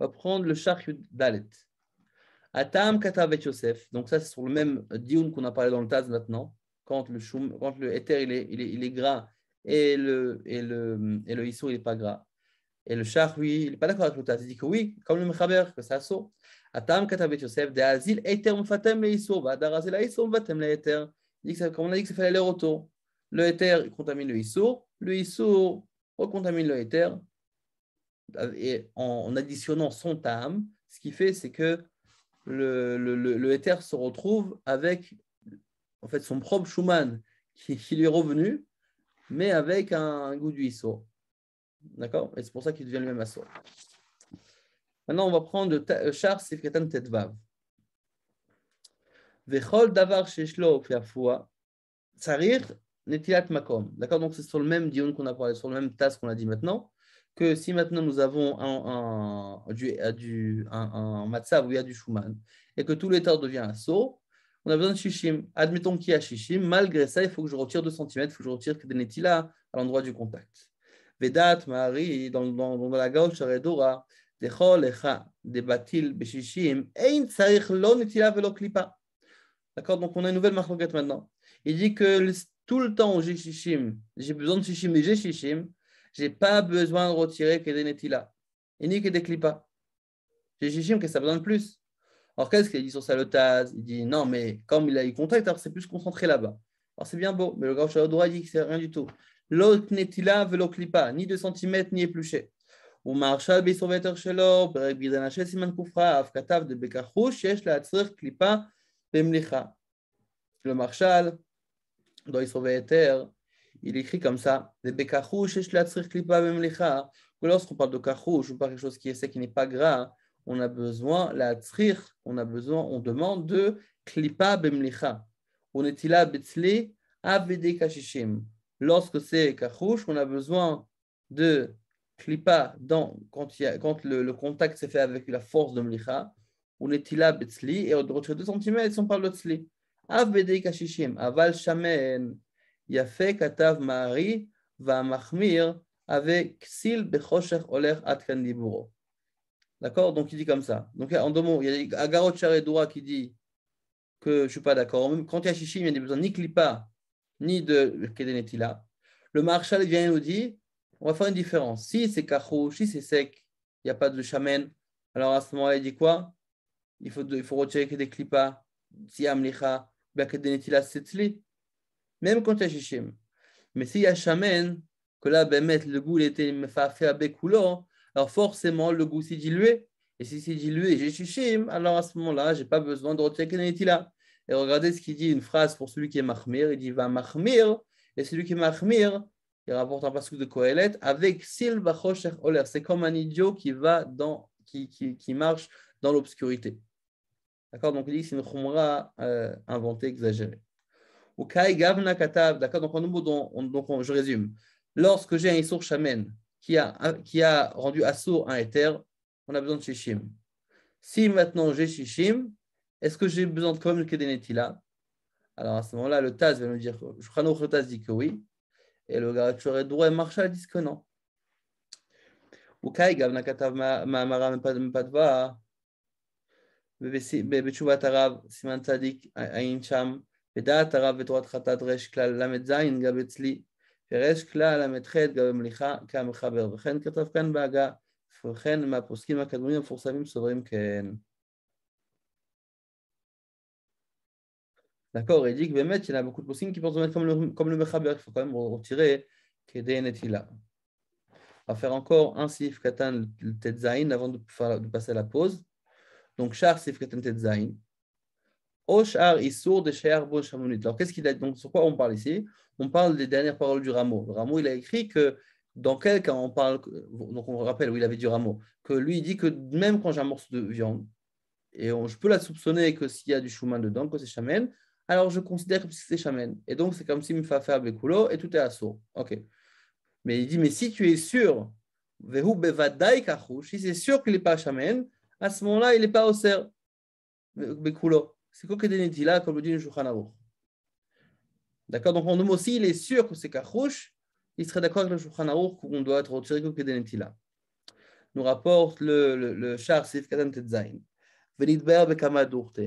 On va prendre le char Dalet. Atam katabet Yosef. Donc, ça, c'est sur le même dioun qu'on a parlé dans le Taz maintenant. Quand le, choum, quand le éther il est, il est, gras et le, et le, et le il n'est pas gras. Et le char, oui, il n'est pas d'accord avec le Taz. Il dit que oui, comme le Mechaber, que ça saut. Atam Katav Yosef, de Azil, Mfatem, le Mfatem, le éther. Comme on a dit que ça fallait aller retour. Le éther il contamine le iso. Le iso, recontamine le éther et en, additionnant son tam, ce qui fait, c'est que le, le, éther se retrouve avec en fait, son propre Schuman qui, lui est revenu, mais avec un, goût du D'accord Et c'est pour ça qu'il devient le même assaut. Maintenant, on va prendre Char euh, sifkatan Tetvav. Vechol Davar Netilat Makom. D'accord Donc, c'est sur le même dion qu'on a parlé, sur le même tas qu'on a dit maintenant que si maintenant nous avons un, un du, euh, un, matzav où il y a du shuman et que tout l'état devient un seau, on a besoin de shishim. Admettons qu'il y a shishim, malgré ça, il faut que je retire 2 cm, il faut que je retire que des Netila à l'endroit du contact. Vedat, Mahari, dans, dans, dans la gauche, Redora, Dechol, Echa, Debatil, Beshishim, Ein, Tsarich, Lo, Netila, Velo, Klipa. D'accord Donc on a une nouvelle marque maintenant. Il dit que tout le temps où j'ai shishim, j'ai besoin de shishim et j'ai shishim, j'ai pas besoin de retirer que netilas Et ni que des Kedeklipa. J'ai Shishim que ça besoin de plus. Alors qu'est-ce qu'il dit sur Salotaz Il dit non, mais comme il a eu contact, alors c'est plus concentré là-bas. Alors c'est bien beau, mais le grand droit dit que c'est rien du tout. L'autre netila veloklipa, ni de cm ni épluché. Ou marcha bisoveter shelo, perek bidanache siman koufra, afkatav de bekachouch, yesh la atzir klipa bemlicha. Le marshal doit sauver il écrit comme ça Lorsqu'on parle de karouche, ou par quelque chose qui est sec, qui n'est pas gras, on a besoin, la trir, on a besoin, on demande de klipa bemlicha. On est à betzle, avd kashishim. Lorsque c'est karouche, on a besoin de klipa dans, quand, il y a, quand le, le, contact s'est fait avec la force de mlicha. On est à betzli, et on de 2 cm si on parle de tzli. Avd kashishim, aval shamen fait Katav Mahari va avec Bechosher Oler Atkandiburo. D'accord Donc il dit comme ça. Donc en deux mots, il y a Agarot Charedoura qui dit que je ne suis pas d'accord. Quand il y a Shishim, il n'y a pas besoin ni Klipa, ni de Kedenetila. Le Marshal vient et nous dit, on va faire une différence. Si c'est Kachou, si c'est sec, il n'y a pas de chamen, alors à ce moment-là, il dit quoi il faut, il faut retirer des Klipa, si Amlicha, Kedenetila, Setli même quand il y a Mais s'il y a chamen, que là, ben, le goût il était fait couleur alors forcément, le goût s'est dilué. Et si c'est dilué et j'ai Shishim, alors à ce moment-là, je n'ai pas besoin de retirer là Et regardez ce qu'il dit, une phrase pour celui qui est Mahmir, il dit va Mahmir, et celui qui est Mahmir, il rapporte un passage de Kohelet, avec Sil Oler. C'est comme un idiot qui va dans, qui, qui, qui marche dans l'obscurité. D'accord Donc il dit c'est une khumra euh, inventée, exagérée. Ou Gavna D'accord Donc, en un donc, je résume. Lorsque j'ai un Isur Shamen qui a, qui a rendu Asur un éther, on a besoin de Shishim. Si maintenant j'ai Shishim, est-ce que j'ai besoin de communiquer des Alors à ce moment-là, le Taz va nous dire, le Taz dit que oui, et le droit Drouet Marshal dit que non. Ou Kai Gavna Katav pas. Mpadva, Bebetchuvat Arab, Siman Tzadik, Aïn Cham, ודעת הרב בתורת חטאת רש כלל ל"ז גב אצלי, ורש כלל ל"ח גב מליכה כמחבר, וכן כתב כאן בהגה, וכן מהפוסקים הקדמונים המפורסמים סוברים כן. D'accord, il dit que Bémet, il y en a beaucoup de possibles qui pensent mettre comme le, comme le Mechaber, il faut quand même retirer Kedé Netila. On va faire encore un Sif Katan Tetzain avant de, de passer à la pause. Donc, Char Sif Katan Tetzain. Alors, qu'est-ce qu'il a donc sur quoi on parle ici On parle des dernières paroles du rameau. Le rameau, il a écrit que dans quel cas on parle, donc on rappelle où il avait du rameau, que lui, il dit que même quand j'ai un morceau de viande, et je peux la soupçonner que s'il y a du chouman dedans, que c'est chamène, alors je considère que c'est chamène. Et donc, c'est comme si me fait faire Bekulo et tout est assourd. OK. Mais il dit, mais si tu es sûr, si c'est sûr qu'il n'est pas chamène, à ce moment-là, il n'est pas au serre, c'est quoi que des Netila, comme le dit le Shulchan D'accord Donc, en homme aussi, il est sûr que c'est Kachouche. Il serait d'accord avec le Shulchan Aruch qu'on doit être retiré que des Netila. Nous rapporte le, le, le Char Sif Katan Tetzain. le Bekamadurte.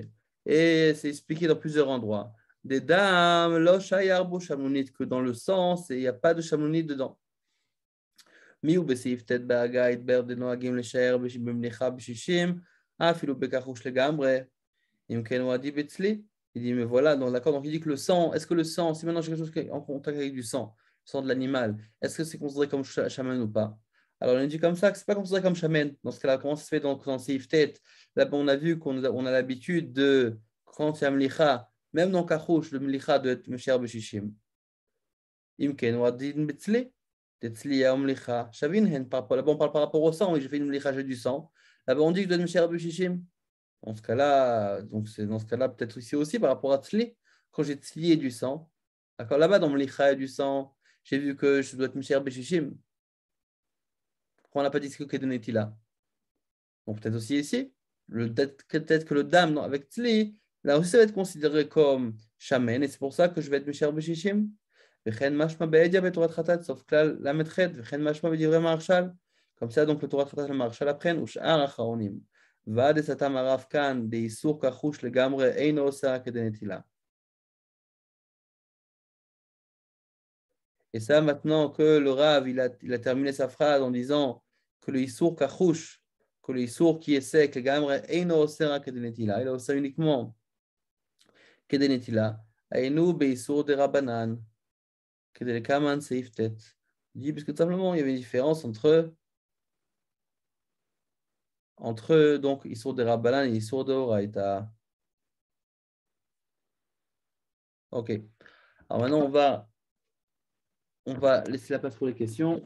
Et c'est expliqué dans plusieurs endroits. Des dames, l'oshayarbo shamounit, que dans le sens, et il n'y a pas de chamounite dedans. מיהו de noagim le התבר דנוהגים לשער במניחה בשישים, de le לגמרי, il dit, mais voilà, dans l'accord, donc il dit que le sang, est-ce que le sang, si maintenant j'ai quelque chose en contact avec du sang, le sang de l'animal, est-ce que c'est considéré comme chaman ou pas alors, on dit comme ça que ce n'est pas considéré comme chaman. Dans ce cas-là, comment ça se fait dans, dans Seif Tête Là, on a vu qu'on on a l'habitude de, quand il y a Mlicha, même dans Kachouche, le Mlicha doit être Mesher Beshishim. Imken Wadin Betzle, Là-bas, on parle par rapport au sang, oui, j'ai fait une Mlicha, j'ai du sang. Là-bas, on dit que je dois être Mesher Beshishim. En ce cas-là, donc c'est dans ce cas-là, peut-être ici aussi par rapport à Tzli, quand j'ai Tzli et du sang, d'accord, là-bas dans mon et du sang, j'ai vu que je dois être Mishir Beshishim. Pourquoi on n'a pas dit ce que Tila Donc peut-être aussi ici, peut-être que le dame avec Tzli, là aussi ça va être considéré comme Shamen, et c'est pour ça que je vais être Mishir Beshishim. Sauf que là, la maîtresse, comme ça, donc le Torah Khatat le Marshal apprenne, ou Sha'ar et ça, maintenant que le Rav, il a, il a terminé sa phrase en disant que le Issour Kachouch, que le Issour qui est sec, le Gamre, Kedenetila, il a aussi uniquement Kedenetila, le de Rabbanan, Seiftet. Il dit, parce que simplement, il y avait une différence entre entre eux, donc sont de rabalan et sont de Horaïta. Ok. Alors maintenant, on va,
on va laisser la place pour les questions.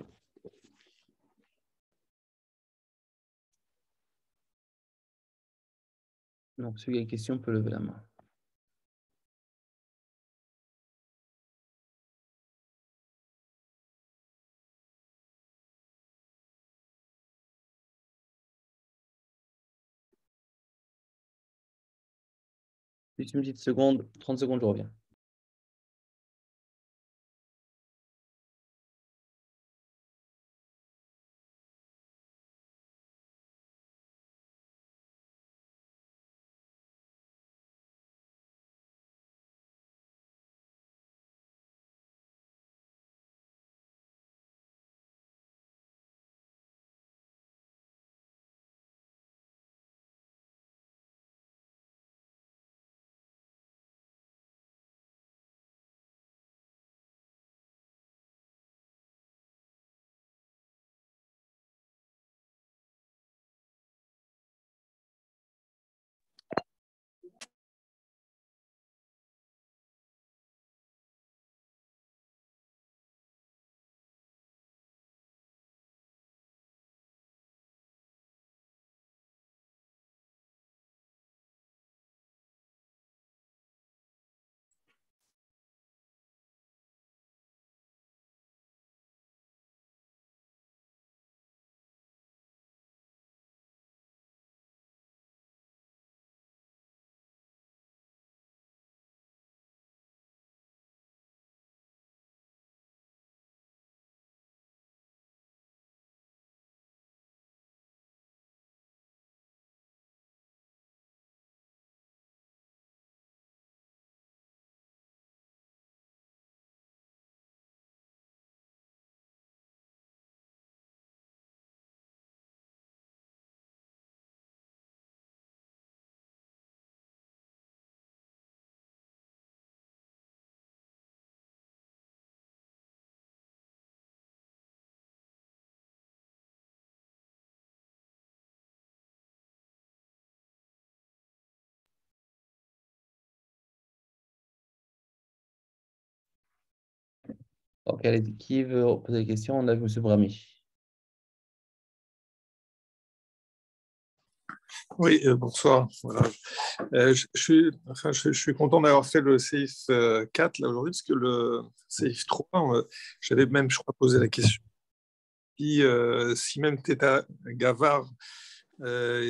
Donc, celui qui a une question peut lever la main. Juste une petite seconde, 30 secondes, je reviens. qui veut poser la question On a vu M. Brami.
Oui, euh, bonsoir. Euh, je, suis, enfin, je, suis content d'avoir fait le CIF 4 euh, là aujourd'hui, parce que le CIF 3, j'avais même, je crois, posé la question. si même Theta Gavard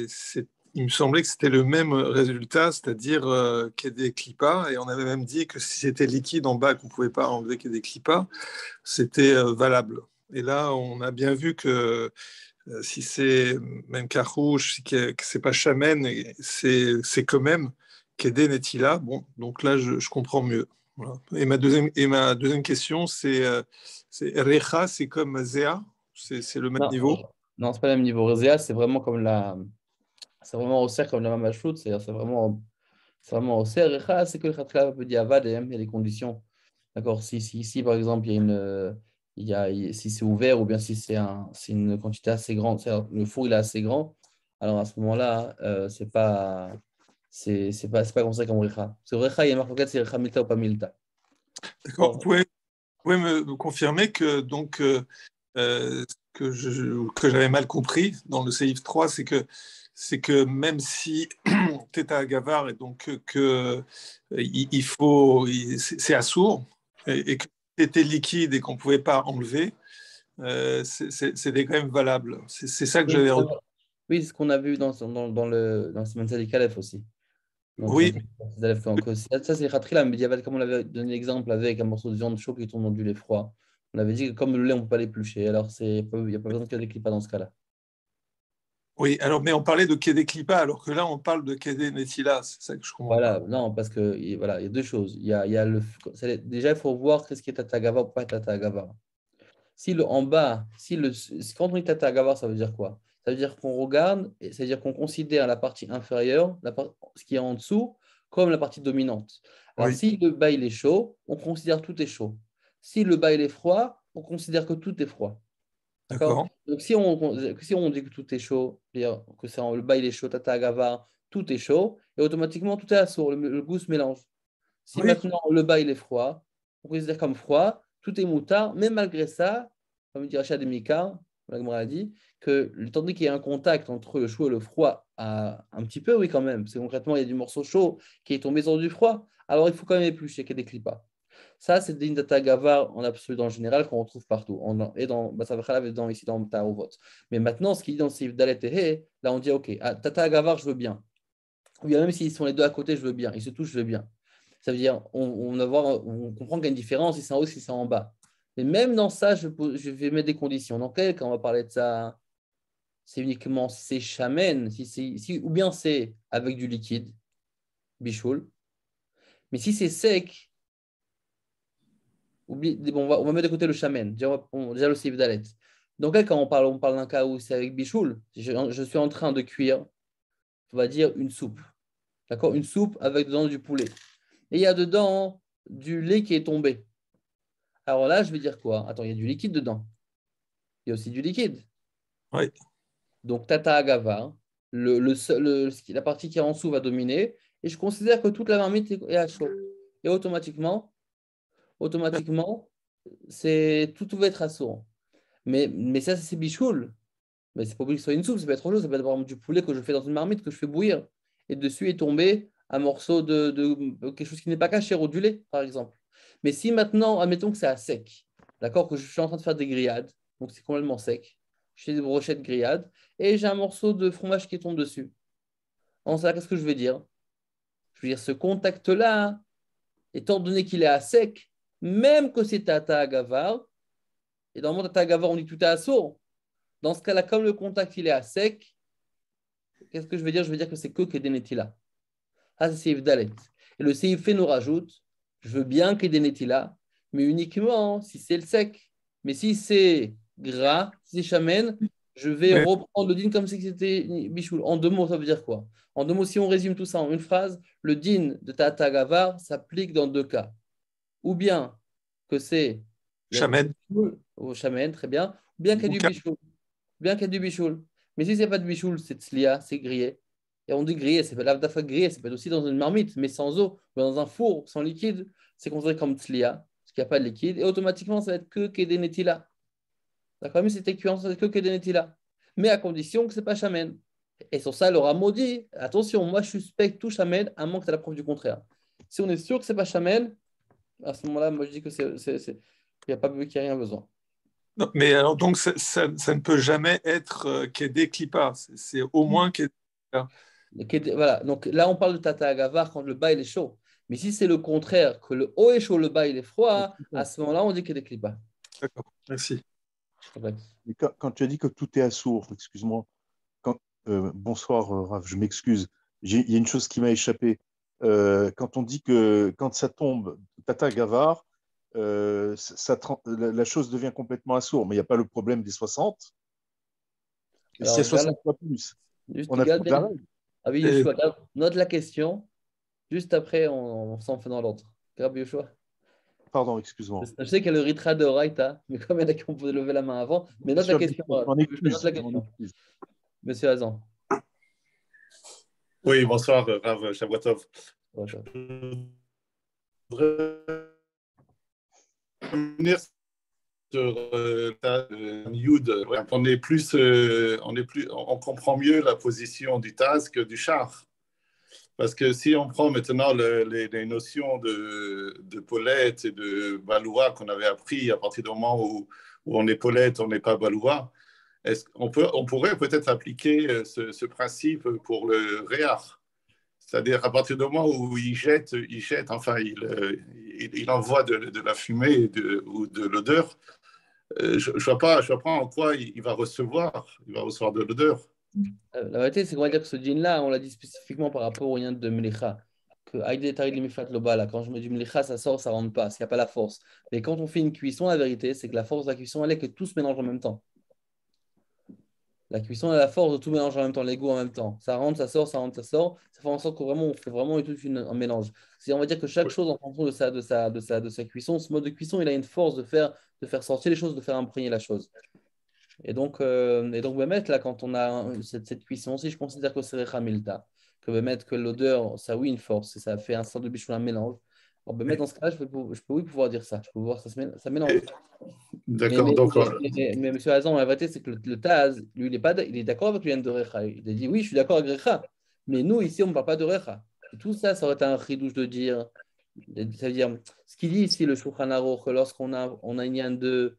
c'est il me semblait que c'était le même résultat, c'est-à-dire euh, qu'il y des clipas. Et on avait même dit que si c'était liquide en bas, qu'on ne pouvait pas enlever qu'il y des clipas, c'était euh, valable. Et là, on a bien vu que euh, si c'est même carouche, si que c'est pas chamène, c'est quand même a là Bon, donc là, je, comprends mieux. Et, ma deuxième, et ma deuxième question, c'est Recha, c'est comme Zéa C'est le même niveau
Non, c'est pas le même niveau. Zéa, c'est vraiment comme la c'est vraiment au cerf comme la choute, c'est-à-dire c'est vraiment, c'est vraiment au cerf. Et ah, c'est que le khatla peut dire avad ah, hein, a des conditions. D'accord si, si, si, par exemple, il y a une. Euh, il y a, si c'est ouvert ou bien si c'est un, une quantité assez grande, c'est-à-dire le four il est assez grand, alors à ce moment-là, euh, c'est pas c'est pas, comme ça comme Recha. C'est Recha, il y a marqué c'est Recha Milta ou pas Milta. D'accord, vous
pouvez, vous me, confirmer que donc euh, euh que j'avais mal compris dans le CIF 3, c'est que c'est que même si à gavard et donc que euh, il, faut, c'est à sourd et que c'était liquide et qu'on ne pouvait pas enlever, euh, c'était quand même valable. C'est ça que j'avais
Oui, ce qu'on a vu dans, dans, dans le dans Siman Kalef aussi. oui. Euh, ça, c'est la mais comme on avait donné l'exemple avec un morceau de viande chaude qui tombe dans du lait froid, on avait dit que comme le lait, on peut pas l'éplucher. Alors, il n'y a pas besoin de pas dans ce cas-là.
Oui, alors, mais on parlait de Kédé Clipa, alors que là, on parle de Kédé c'est
ça que je comprends. Voilà, non, parce que voilà, il y a deux choses. Il y a, le, déjà, il faut voir qu'est-ce qui est Tatagava ou pas Tatagava. Si le en bas, si le, quand on dit Tatagava, ça veut dire quoi Ça veut dire qu'on regarde, c'est-à-dire qu'on considère la partie inférieure, la ce qui est en dessous, comme la partie dominante. Alors, si le bas il est chaud, on considère tout est chaud. Si le bas il est froid, on considère que tout est froid. D'accord Donc, si on, si on dit que tout est chaud, que ça, le bail est chaud, tata Gava, tout est chaud, et automatiquement tout est assourd, le, goût se mélange. Si maintenant le bail est froid, on peut dire comme froid, tout est moutard, mais malgré ça, comme dit Rachad Mika, a dit, que tandis qu'il y a un contact entre le chaud et le froid, à, un petit peu, oui, quand même, parce que concrètement, il y a du morceau chaud qui est tombé dans du froid, alors il faut quand même éplucher, qu'il y ait des clipas. Hein. Ça, c'est des d'Ata gavar en absolu en général qu'on retrouve partout, on, et dans bah, dans, ici dans Mais maintenant, ce qu'il dit dans Sif Dalet là, on dit OK, ah, gavar je veux bien. Ou bien même s'ils sont les deux à côté, je veux bien. Ils se touchent, je veux bien. Ça veut dire, on, on, avoir, on comprend qu'il y a une différence, si c'est en haut, si c'est en bas. Mais même dans ça, je, je vais mettre des conditions. Dans quand on va parler de ça, c'est uniquement ces c'est chamen, si ou bien c'est avec du liquide, bichoul. Mais si c'est sec, on, va, mettre de côté le chamène, déjà, le sif Donc là, quand on parle, on parle d'un cas où c'est avec bichoul, je, suis en train de cuire, on va dire, une soupe. D'accord Une soupe avec dedans du poulet. Et il y a dedans du lait qui est tombé. Alors là, je vais dire quoi Attends, il y a du liquide dedans. Il y a aussi du liquide. Oui. Donc, Tata Agava, le, la partie qui est en dessous va dominer. Et je considère que toute la marmite est à chaud. Et automatiquement, automatiquement, c'est tout, va être assour. Mais, mais ça, c'est bichoule. Mais c'est pas obligé que ce soit une soupe, ça peut être autre chose. Ça peut être du poulet que je fais dans une marmite, que je fais bouillir. Et dessus est tombé un morceau de, de quelque chose qui n'est pas caché, ou du lait, par exemple. Mais si maintenant, admettons que c'est à sec, d'accord, que je suis en train de faire des grillades, donc c'est complètement sec, j'ai des brochettes grillades, et j'ai un morceau de fromage qui tombe dessus. En ça, qu'est-ce que je veux dire Je veux dire, ce contact-là, étant donné qu'il est à sec, même que c'est Tata Agavar, et dans le monde Tata Gavar on dit tout à assaut. Dans ce cas-là, comme le contact il est à sec, qu'est-ce que je veux dire Je veux dire que c'est que Kedenetila. Ah, c'est Dalet. Et le Seif nous rajoute je veux bien Kedenetila, mais uniquement si c'est le sec. Mais si c'est gras, si c'est chamène je vais reprendre le din comme si c'était bichoul. En deux mots, ça veut dire quoi En deux mots, si on résume tout ça en une phrase, le din de Tata Gavar s'applique dans deux cas ou bien que c'est. chamène, Ou chamen, très bien. bien qu'il y ait du bichoul. Bien qu'il y ait du bichoul. Mais si c'est pas de bichoul, c'est tslia, c'est grillé. Et on dit grillé, c'est pas l'avdafa grillé, c'est pas être aussi dans une marmite, mais sans eau, mais dans un four, sans liquide. C'est considéré comme tslia, parce qu'il n'y a pas de liquide. Et automatiquement, ça va être que kedenetila. D'accord Mais c'était ça va être que kedenetila. Mais à condition que c'est pas chamène. Et sur ça, elle maudit. Attention, moi, je suspecte tout chamène, à moins que tu la preuve du contraire. Si on est sûr que c'est pas chamène à ce moment-là, moi je dis qu'il n'y a pas rien besoin.
mais alors donc ça, ne peut jamais être ait des clipas.
c'est, au mm. moins clipas. Voilà, donc là on parle de Tata Agavar quand le bas il est chaud. Mais si c'est le contraire, que le haut est chaud, le bas il est froid, à ce moment-là on dit des clipas. D'accord,
merci. quand, tu as dit que tout est à sourd, excuse-moi, euh, bonsoir euh, Raph, je m'excuse, il y a une chose qui m'a échappé. Euh, quand on dit que quand ça tombe, Tata Gavard, euh, ça, la, chose devient complètement assourde. Mais il n'y a pas le problème des 60. c'est 60 fois
plus, juste on a Ah oui, Yoshua, note la question. Juste après, on, s'en fait dans l'autre. Grave Pardon, excuse-moi. Je sais qu'il y a le Ritra de Raita, mais comme il y en a qui ont lever la main avant, mais note la question. Euh, note la question. Monsieur
Hazan. Oui, bonsoir, euh, Rav Chabratov. Je On est plus, on est plus, on comprend mieux la position du Taz que du char. Parce que si on prend maintenant les, notions de, de Paulette et de Baloua qu'on avait appris à partir du moment où, où on est Paulette, on n'est pas Baloua, on, peut, on pourrait peut-être appliquer euh, ce, principe pour le réar c'est-à-dire à partir du moment où il jette, il jette enfin, il, euh, envoie de, la fumée ou de l'odeur, euh, je ne vois, pas, je vois pas en quoi il, va recevoir, il va recevoir de l'odeur.
La vérité, c'est qu'on va dire que ce djinn-là, on l'a dit spécifiquement par rapport au lien de Melecha, Que quand je me dis Melecha, ça sort, ça rentre pas, parce qu'il n'y a pas la force. Mais quand on fait une cuisson, la vérité, c'est que la force de la cuisson, elle est que tout se mélange en même temps. La cuisson a la force de tout mélanger en même temps, les goûts en même temps. Ça rentre, ça sort, ça rentre, ça sort. Ça fait en sorte qu'on on fait vraiment tout un mélange. on va dire que chaque chose en fonction de sa, de, sa, de, de sa cuisson, ce mode de cuisson, il a une force de faire, de faire sortir les choses, de faire imprégner la chose. Et donc, euh, et donc mettre là, quand on a cette, cuisson si je considère que c'est Rechamilta. Que mettre que l'odeur, ça oui, une force. ça fait un sort de bichou, un mélange. Ben, mais dans ce cas-là, je, peux, oui pouvoir dire ça. Je peux voir ça, se ça D'accord, donc. Mais, euh, M. Hazan m'a voté, c'est que le, Taz, lui, il est, est d'accord avec l'Uyan de Recha. Il a dit oui, je suis d'accord avec Recha. Mais nous, ici, on ne parle pas de Recha. tout ça, ça aurait été un ridouche de dire. C'est-à-dire, ce qu'il dit ici, le Shouchanaro, que lorsqu'on a, on a une Yann de.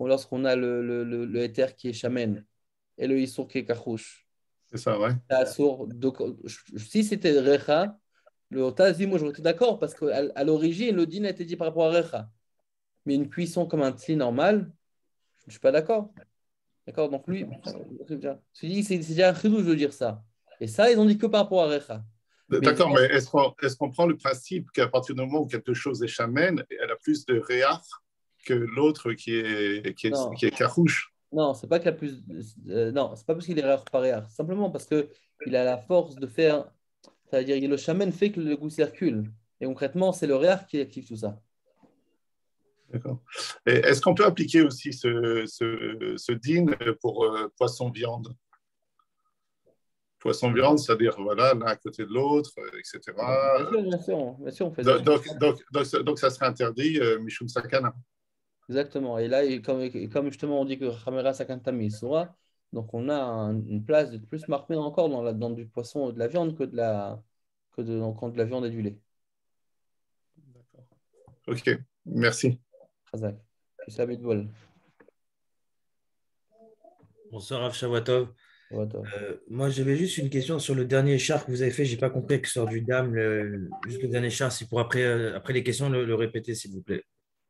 Lorsqu'on a le, le, le, qui est Shamen et le Issour qui est carouche C'est ça, ouais. donc, si c'était Recha, le tazim, moi, je suis d'accord parce qu'à l'origine, le din était dit par rapport à Recha. Mais une cuisson comme un tli normal, je ne suis pas d'accord. D'accord Donc lui, c'est déjà un chidou, je veux dire ça. Et ça, ils ont dit que par rapport à Recha. D'accord, mais,
est-ce qu'on prend le principe qu'à partir du moment où quelque chose est chamène, elle a plus de réaf que l'autre qui est, qui, est, carouche
Non, c'est pas a plus. Euh, non, c'est pas parce qu'il est pas par Simplement parce qu'il a la force de faire c'est-à-dire que le chamène fait que le goût circule. Et concrètement, c'est le réar qui active tout ça.
D'accord. Est-ce qu'on peut appliquer aussi ce, ce, din pour poisson-viande euh, Poisson-viande, c'est-à-dire voilà, l'un à côté de l'autre, euh, etc.
Bien sûr, bien sûr, on fait donc, ça.
Donc, donc, ça serait
interdit, euh, Sakana. Exactement. Et là, comme, comme justement on dit que Khamera Sakantami, donc on a une place de plus marquée encore dans, la, dans du poisson euh, de la viande que de la, que de, la viande et du lait. D'accord. Ok, merci. Khazak. Bonsoir Rav euh, moi, j'avais juste une question sur le dernier char que vous avez fait. Je n'ai pas compris que sort du dame. Le, juste le dernier char, si pour après, euh, après les questions, le répéter, s'il vous plaît.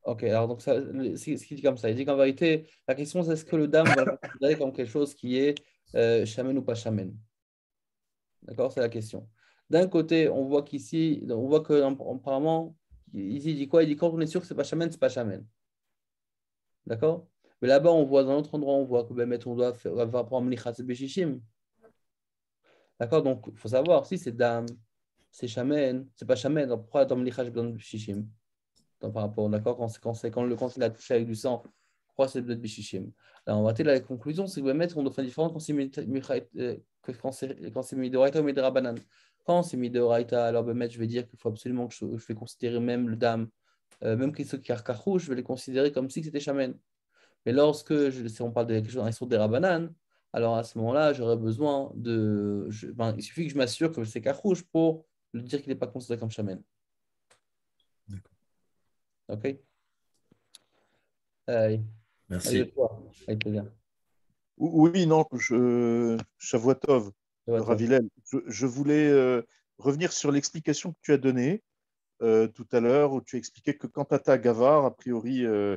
Ok, alors donc ce qu'il dit comme ça, il dit qu'en vérité, la question c'est est-ce que le dame va considérer comme quelque chose qui est chamène euh, ou pas chamène D'accord, c'est la question. D'un côté, on voit qu'ici, on voit que apparemment, ici il dit quoi Il dit quand on est sûr que ce n'est pas chamène, ce n'est pas chamène. D'accord Mais là-bas, on voit dans un autre endroit, on voit que ben, on doit faire, rapport va prendre c'est D'accord Donc, il faut savoir si c'est dame, c'est chamène, c'est pas chamène, donc pourquoi dans de beshishim par rapport à quand, c'est, quand, le quand il a touché avec du sang, croit c'est le Bishishim. Alors, on va la conclusion, c'est que mettre, on doit faire différent quand c'est euh, Midoraita ou Midrabanan. Quand c'est Midoraita, alors mettre, je vais dire qu'il faut absolument que je, vais considérer même le dame, euh, même Christo Karkarou, je vais les considérer comme si c'était chamène Mais lorsque, je, si on parle de quelque chose, des Rabanan, alors à ce moment-là, j'aurais besoin de. Ben, il suffit que je m'assure que c'est Karkouche pour le dire qu'il n'est pas considéré comme chamène OK? Merci. toi,
Oui, non, je, Shavuatov, Ravilel, je, voulais euh, revenir sur l'explication que tu as donnée euh, tout à l'heure, où tu expliquais que quand Tata Gavar, a priori, euh,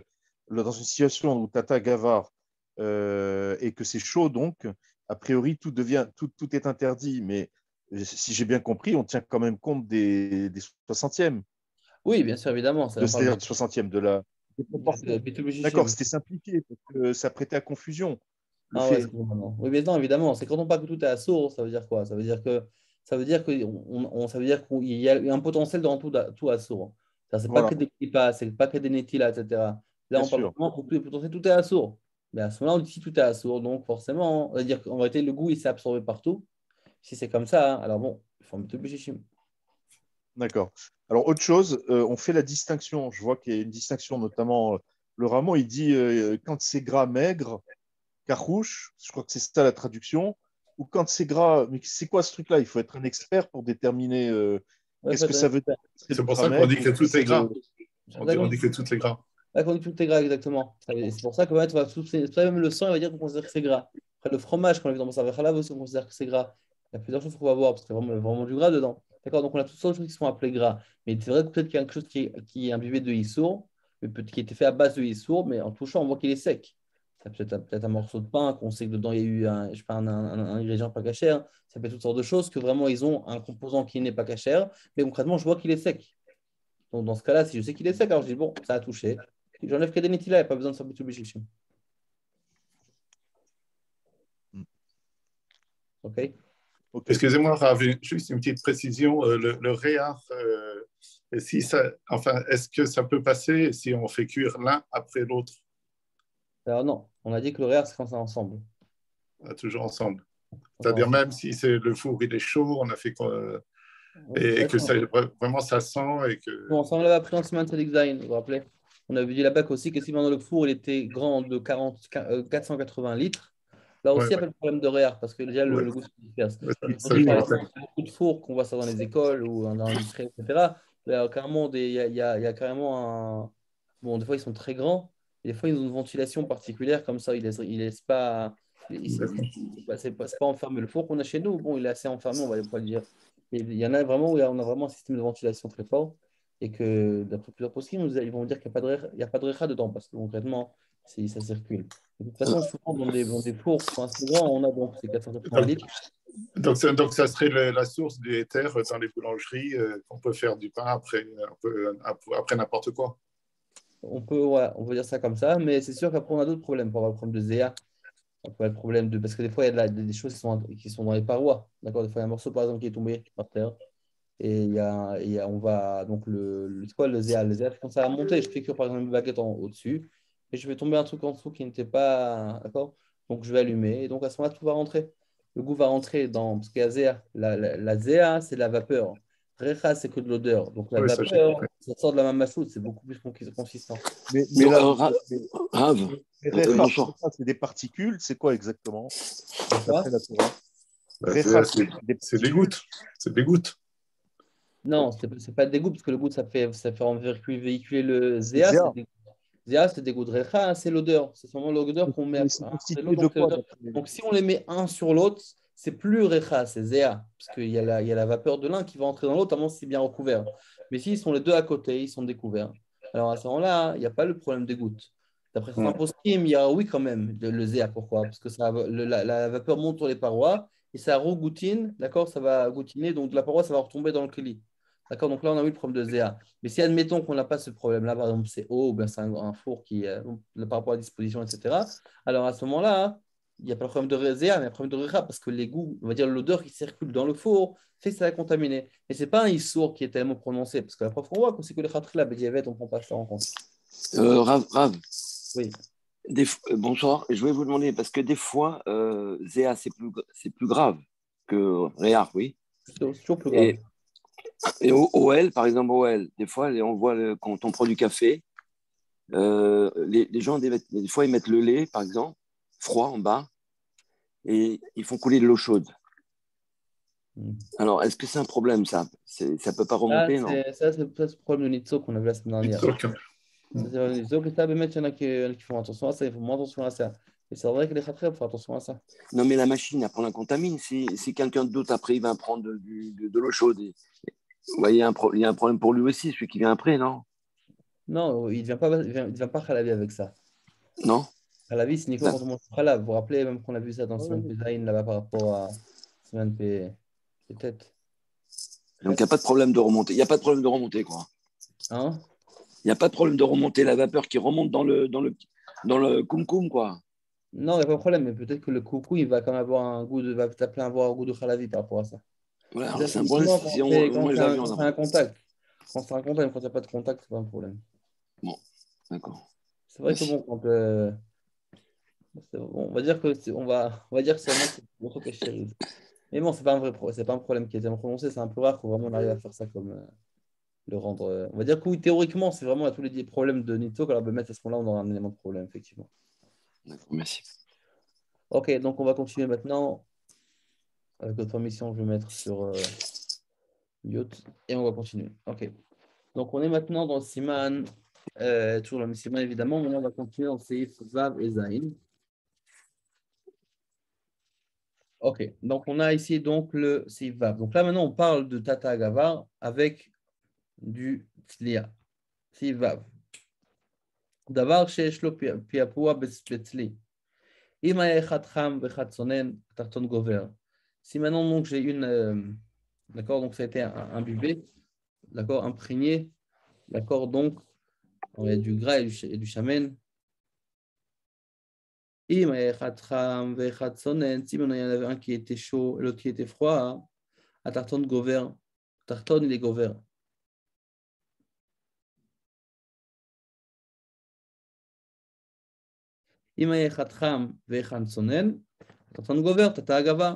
dans une situation où Tata Gavar et que c'est chaud, donc, a priori, tout, devient, tout, tout est interdit. Mais si j'ai bien compris, on tient quand même compte des, des
60e. Oui, bien sûr, évidemment. C'est la
60e de la.
D'accord, c'était simplifié, parce que ça prêtait à confusion. Ah oui, mais non, évidemment. C'est quand on parle que tout est à sourd, ça veut dire quoi Ça veut dire que ça veut dire qu'il y a un potentiel dans tout, tout hein. à sourd. C'est pas que des clipas, c'est pas que des netila, etc. Là, on parle vraiment que tout, potentiel, tout est à sourd. Mais à ce moment-là, on dit tout est à sourd, donc forcément, on va dire qu'en réalité, le goût, il s'est absorbé partout. Si c'est comme ça, hein, alors bon, il faut mettre le
D'accord. Alors, autre chose, euh, on fait la distinction. Je vois qu'il y a une distinction, notamment euh, le Ramon, il dit euh, quand c'est gras, maigre, carouche, je crois que c'est ça la traduction, ou quand c'est gras, mais c'est quoi ce truc-là Il faut être un expert pour déterminer qu'est-ce que ça veut dire.
C'est pour ça qu'on dit que tout est gras. On dit que tout est gras. On dit que tout est gras, exactement. C'est pour ça que même le sang, il va dire qu'on considère que c'est gras. Après, le fromage, quand on l'a vu dans mon aussi, on considère que c'est gras. Il y a plusieurs choses qu'on va voir, parce qu'il y a vraiment du gras dedans. D'accord Donc, on a toutes sortes de choses qui sont appelées gras. Mais c'est vrai que peut-être qu'il y a quelque chose qui est, qui est imbibé de issour, qui était fait à base de issour, mais en touchant, on voit qu'il est sec. Ça peut être un morceau de pain qu'on sait que dedans il y a eu un, je sais un, ingrédient pas caché. Hein. Ça peut être toutes sortes de choses que vraiment ils ont un composant qui n'est pas caché. mais concrètement, je vois qu'il est sec. Donc, dans ce cas-là, si je sais qu'il est sec, alors je dis bon, ça a touché. J'enlève que des il n'y a pas besoin de sortir tout
mm. Ok Excusez-moi, juste une petite précision. Euh, le, le euh, si ça, enfin, est-ce que ça peut passer si on fait cuire l'un après l'autre Alors non, on a dit que le réar, c'est quand ça ensemble. Ah, toujours ensemble. C'est-à-dire même si c'est le four il est chaud, on a fait et, que ça, vraiment ça sent
et que. Bon, on l'avait appris en semaine vous vous rappelez On avait dit là-bas aussi que si pendant le four il était grand de 40, 480 euh, litres, Là aussi, il y a problème de parce que déjà, le, le goût se a beaucoup de fours qu'on voit ça dans les écoles ou dans l'industrie, etc. carrément, il y, y, a carrément un. Bon, des fois, ils sont très grands. des fois, ils ont une ventilation particulière, comme ça, ils ne laissent, ils laissent pas. Bah, c'est pas, pas enfermé. Le four qu'on a chez nous, bon, il est assez enfermé, on va pas le dire. Mais il y en a vraiment où on a vraiment un système de ventilation très fort et que d'après plusieurs possibles, ils vont dire qu'il n'y a pas de récha dedans parce que concrètement, ça circule. De toute façon, souvent, dans des, dans fours, on a donc ces 480 litres. Donc, donc, ça serait
la source du éther dans les boulangeries. Euh, qu'on on peut faire du pain après, euh, euh, après n'importe quoi.
On peut, on peut dire ça comme ça, mais c'est sûr qu'après, on a d'autres problèmes. On va le problème de Zéa, on peut avoir le problème de. Parce que des fois, il y a des choses qui sont, qui sont dans les parois. D'accord Des fois, il y a un morceau, par exemple, qui est tombé par terre. Et il y a, on va. Donc, le, le, quoi, le Zéa Le Zéa, quand ça va monter, je fais par exemple, une baguette au-dessus et je vais tomber un truc en dessous qui n'était pas Donc je vais allumer et donc à ce moment-là, tout va rentrer. Le goût va rentrer dans. Parce qu'il zéa. La, la, zéa, c'est la vapeur. Recha, c'est que de l'odeur. Donc la vapeur, ça, sort de la mamassoud c'est beaucoup plus consistant. Mais, mais là, euh,
c'est des particules, c'est quoi exactement C'est
des gouttes. C'est des gouttes.
Non, c'est pas des gouttes, parce que le goût, ça fait, ça fait véhiculer le zéa, c'est des goudrecha, c'est l'odeur. C'est seulement l'odeur qu'on met. Ah, donc, si on les met un sur l'autre, c'est plus recha, c'est zéa, parce qu'il y, a la, vapeur de l'un qui va entrer dans l'autre moins que c'est bien recouvert. Mais s'ils sont les deux à côté, ils sont découverts. Alors à ce moment-là, il n'y a pas le problème des gouttes. D'après certains ouais. il y a oui quand même le, le zéa. Pourquoi Parce que la, vapeur monte sur les parois et ça regoutine, d'accord Ça va goutiner, donc la paroi, ça va retomber dans le colis. D'accord Donc là, on a eu le problème de ZA. Mais si admettons qu'on n'a pas ce problème-là, par exemple, c'est eau, bien c'est un, four qui, euh, par rapport à la disposition, etc., alors à ce moment-là, il n'y a pas le problème de ZA, mais il y a le problème de Réa, parce que les goûts, on va dire l'odeur qui circule dans le four, fait que ça va contaminer. Mais ce n'est pas un isour qui est tellement prononcé, parce que la profondeur, on voit, c'est que les la il on ne prend pas ça en compte. Euh, Rav, Oui. Euh, bonsoir, je voulais vous demander, parce que des fois, euh, Zéa, c'est plus, grave que Réa, oui. C'est toujours plus grave. Et au OL, par exemple,
OL, des fois, on voit quand on prend du café, euh, les, gens, des, fois, ils mettent le lait, par exemple, froid en bas, et ils font couler de l'eau chaude. Hmm. Alors, est-ce que c'est un problème, ça Ça ne peut pas ah, remonter, non
Ça, c'est peut-être le problème de nitro qu'on avait la semaine dernière. il y en a qui font attention à ça, ils font moins attention à ça. Et c'est vrai que les faut font attention à ça. Non, mais la machine, après, on la contamine. Si,
quelqu'un quelqu'un d'autre, après, il va prendre de, de l'eau chaude, et il, un y, a un problème pour lui
aussi, celui qui vient après, non Non, il ne devient pas, il Khalavi avec ça. Non Khalavi, c'est nickel. Vous vous rappelez même qu'on a vu ça dans Semaine design là-bas, par rapport à Semaine Peut-être. Donc, il n'y a pas de
problème de remonter. Il n'y a pas de problème de remonter, quoi. Hein Il n'y a pas de problème de remonter la vapeur qui remonte dans le, dans le, dans le
koum-koum, quoi. Non, il n'y a pas de problème, mais peut-être que le coucou, il va quand même avoir un goût de, va avoir un goût de Khalavi par rapport à ça. Voilà, c'est un Si on, on, un, contact. Quand contact, il n'y a pas de contact, c'est pas un problème. Bon, d'accord. C'est vrai que c'est bon, quand, euh, on va dire que on va, on va dire que c'est un truc Mais bon, c'est pas un vrai c'est pas un problème qui est tellement prononcé, c'est un peu rare qu'on arrive à faire ça comme euh, le rendre. Euh, on va dire que oui, théoriquement, c'est vraiment à tous les problèmes de Nito qu'on va mettre à ce moment-là, on aura un élément de problème, effectivement. D'accord, merci. Ok, donc on va continuer maintenant avec d'autres missions, je vais mettre sur Yot, euh, et on va continuer. OK. Donc, on est maintenant dans Siman, euh, toujours le Siman évidemment, mais on va continuer dans Seif Vav et Zain. OK. Donc, on a ici donc le Seif Vav. Donc là, maintenant, on parle de Tata Gavar avec du Tzlia. Seif Vav. דבר שיש un פעפוע אם היה אחד חם ואחד צונן, התחתון גובר. Si maintenant donc j'ai une, euh, d'accord, donc ça a été imbibé, d'accord, imprégné, d'accord, donc du gras et du, et du chamen. Si maintenant il y en avait un qui était chaud et l'autre qui était froid, à hein, Tarton Gover, Tarton il est Gover. אם היה אחד חם ואחד צונן, אתה תנגובר, אתה הגבה.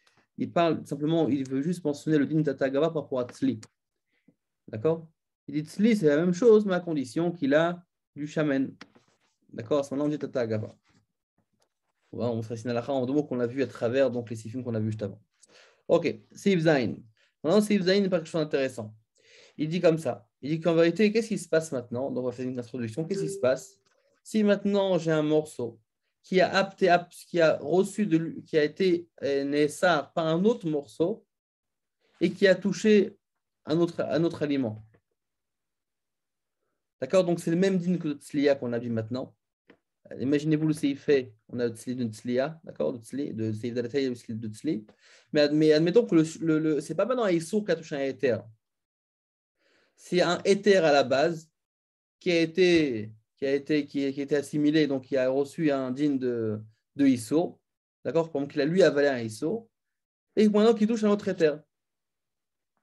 Il parle simplement, il veut juste mentionner le Tata tatagava par rapport à tzli. D'accord Il dit tzli, c'est la même chose, mais à condition qu'il a du chaman. D'accord À ce moment-là, on dit tatagava. On va la en deux mots qu'on a vu à travers donc, les six films qu'on a vus juste avant. Ok, Sivzain. Zain. Maintenant, Sif Zain, pas quelque chose d'intéressant. Il dit comme ça. Il dit qu'en vérité, qu'est-ce qui se passe maintenant Donc, on va faire une introduction. Qu'est-ce qui se passe Si maintenant j'ai un morceau qui a, apté, qui a reçu de qui a été euh, Nessar par un autre morceau et qui a touché un autre, un autre aliment. D'accord Donc c'est le même din que le tsliya qu'on a vu maintenant. Euh, imaginez-vous le fait on a le tsli de d'accord De de tsli de tsli. Mais, admettons que le, le, c'est pas maintenant un issour qui a touché un éther. C'est un éther à la base qui a été qui a été, qui, assimilé, donc qui a reçu un din de, de Issour, d'accord Pendant qu'il a lui avalé un Issour, et maintenant qu'il touche un autre éther.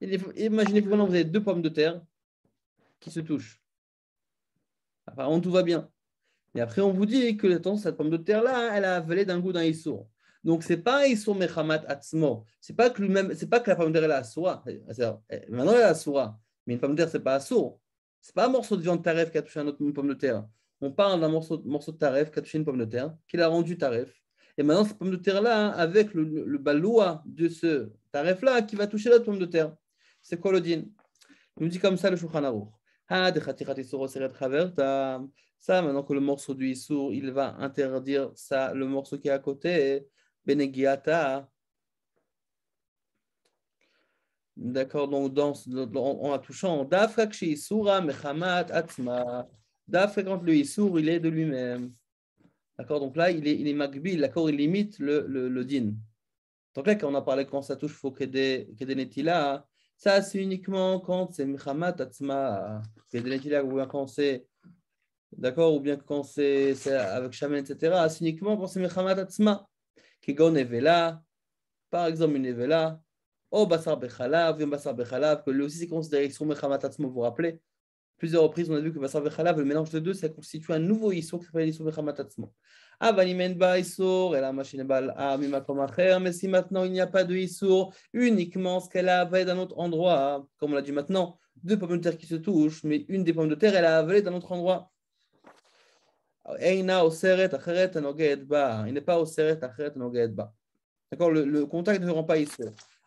imaginez que maintenant, vous avez deux pommes de terre qui se touchent. Apparemment, tout va bien. Et après, on vous dit que cette pomme de terre-là, elle a avalé d'un goût d'un Issour. Donc, ce n'est pas un mais Hamad, Atzmo. Ce n'est pas, que même pas que la pomme de terre, elle a soi. Maintenant, elle a soura Mais une pomme de terre, ce n'est pas Assour n'est pas un morceau de viande taref qui a touché un autre, une pomme de terre. On parle d'un morceau, morceau de taref qui a touché une pomme de terre, qu'il a rendu taref. Et maintenant, cette pomme de terre-là, hein, avec le, baloua de ce taref-là, qui va toucher la pomme de terre. C'est quoi le din Il nous dit comme ça le Shulchan ça, maintenant que le morceau du Issour, il va interdire ça, le morceau qui est à côté, Benegiata, D'accord Donc, dans, en, la touchant, Dafrak Isura Mechamat Atzma. Dafrak, quand le Isur, il est de lui-même. D'accord Donc là, il est, il est Magbil, d'accord Il limite le, le, le din. Donc là, quand on a parlé quand ça touche faut des Netila, hein. ça, c'est uniquement quand c'est Mechamat Atzma. des Netila, ou bien quand c'est. D'accord Ou bien quand c'est avec Shaman, etc. C'est uniquement quand c'est Mechamat Atzma. Kegon Evela, par exemple, une Evela au oh, Bassar Bechalav, Yom Bassar Bechalav, que lui aussi c'est considéré Issour Mechamat Atzmo, vous vous rappelez Plusieurs reprises, on a vu que Bassar Bechalav, le mélange de deux, ça constitue un nouveau Issour qui s'appelle Issour Mechamat Atzmo. Avanimen ba Issour, et la machine bal Amimakom Acher, mais si maintenant il n'y a pas de Issour, uniquement ce qu'elle avait d'un autre endroit, comme on l'a dit maintenant, deux pommes de terre qui se touchent, mais une des pommes de terre, elle a avalé d'un autre endroit. Il n'est pas au seret, D'accord, le, le contact ne rend pas Issour.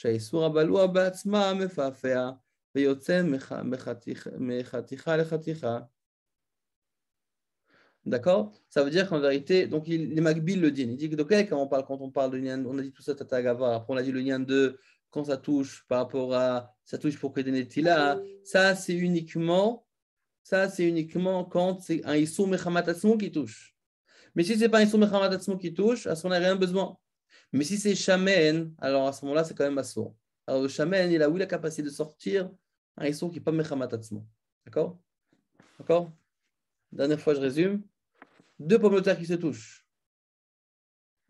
D'accord Ça veut dire qu'en vérité, donc les Magbile le disent. Il dit que, quand on parle, quand on parle de nian, on a dit tout ça, tata après on a dit le lien 2, quand ça touche par rapport à, ça touche pour que là. ça c'est uniquement, ça c'est uniquement quand c'est un et Mechamat qui touche. Mais si ce n'est pas un et Mechamat qui touche, à ce qu'on n'a rien besoin. Mais si c'est shamen, alors à ce moment-là, c'est quand même assourd. Alors le shamen, il a oui la capacité de sortir un issour qui n'est pas mechamat D'accord D'accord Dernière fois, je résume. Deux pommes de terre qui se touchent.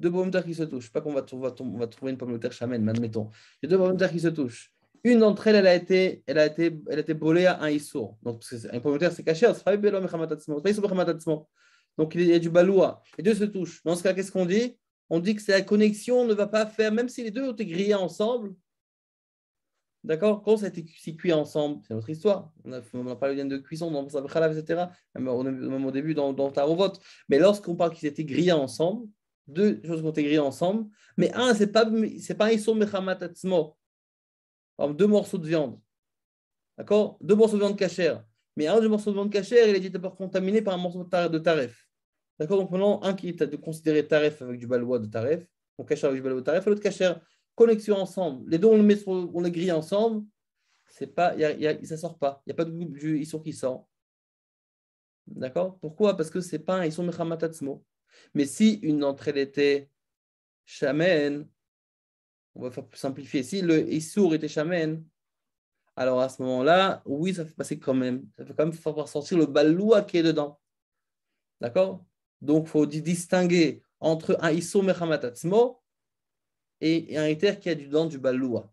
Deux pommes de terre qui se touchent. Pas qu'on va, va, trouver une pomme de terre shamen, mais admettons. Il y a deux pommes de terre qui se touchent. Une d'entre elles, elle a été, elle a été, elle a été brûlée à un issour. Donc, un pomme de terre, c'est caché, c'est pas mechamat Donc, il y a du baloua. Et deux se touchent. Dans ce cas, qu'est-ce qu'on dit on dit que c'est la connexion ne va pas faire, même si les deux ont été grillés ensemble. D'accord Quand ça a été cuit ensemble, c'est notre histoire. On a, on a parlé de cuisson dans etc. Même, au début dans, dans Tarovot. Mais lorsqu'on parle qu'ils étaient grillés ensemble, deux choses ont été grillées ensemble, mais un, ce n'est pas, un deux morceaux de viande. D'accord Deux morceaux de viande cachère. Mais un des morceaux de viande cachère, il est dit d'abord contaminé par un morceau de tarif. D'accord Donc maintenant, un qui est de considérer taref avec du baloua de taref, on cachère avec du baloua de taref, et l'autre cachère connexion ensemble. Les deux, on, le met on les grille ensemble, c'est pas, y ça ne sort pas. Il n'y a pas de groupe du Issour qui sort. D'accord Pourquoi Parce que c'est pas un Issour Mechamatatsmo. Mais si une d'entre était chamène, on va faire simplifier, si le Issour était chamène, alors à ce moment-là, oui, ça fait passer quand même. Ça fait quand même faire sortir le baloua qui est dedans. D'accord donc, il faut distinguer entre un Iso Mechamatatmo et un éther qui a du dent du Baloua.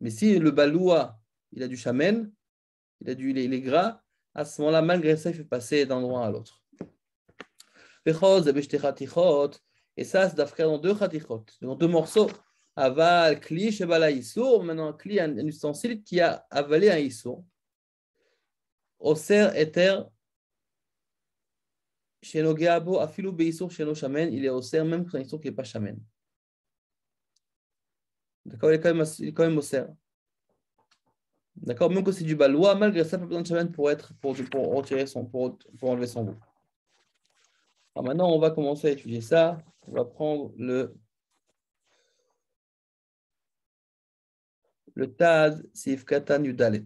Mais si le Baloua, il a du chamen, il a du il gras, à ce moment-là, malgré ça, il fait passer d'un endroit à l'autre. Et ça, c'est d'affaire dans deux khatichot, dans deux morceaux. Aval, kli, shebala, iso. Maintenant, kli, un, un, ustensile qui a avalé un iso. Osser, éther, chez à Afilou Beissour, chez Shamen, il est au serre même quand il qui n'est pas Shamen. D'accord il, est quand même au serre. D'accord Même que c'est du balois, malgré ça, il n'a pas besoin de Shamen pour, être, pour, pour, retirer son, pour, pour enlever son goût. Alors maintenant, on va commencer à étudier ça. On va prendre le le Taz Sifkatan Yudalet.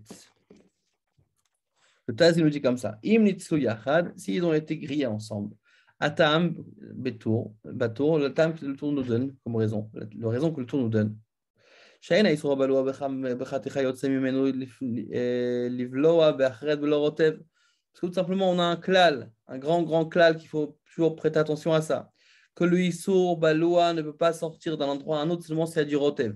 Le Taz, il nous dit comme ça. Im s'ils ont été grillés ensemble. Atam, betour, le tam le tour nous donne comme raison, la raison que le tour nous donne. Eh, Parce que tout simplement, on a un klal, un grand, grand klal qu'il faut toujours prêter attention à ça. Que le isour, baloua ne peut pas sortir d'un endroit à un autre seulement s'il y a du rotev.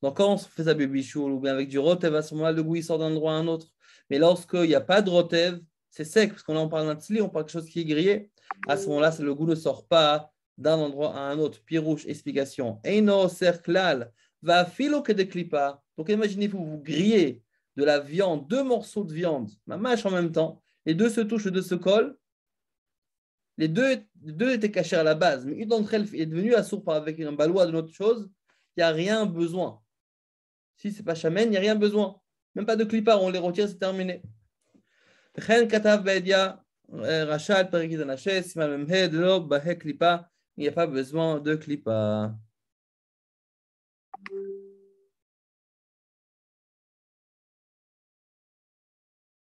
Donc quand on fait ça ou bien avec du rotev, à ce moment-là, le goût il sort d'un endroit à un autre. Mais lorsqu'il n'y a pas de rotev, c'est sec, parce qu'on en parle d'un tzli, on parle de quelque chose qui est grillé. À ce moment-là, le goût ne sort pas d'un endroit à un autre. Pirouche, explication. Eino cerclal, va filo que de clipa. Donc imaginez-vous, vous grillez de la viande, deux morceaux de viande, ma mâche en même temps, les deux se touchent, les deux se collent. Les deux, étaient cachés à la base, mais une d'entre elles est devenue assourde avec un balois de autre chose. Il n'y a rien besoin. Si ce n'est pas chamène, il n'y a rien besoin. Même pas de clipa on les retire, c'est terminé. Il n'y a pas besoin de clipa.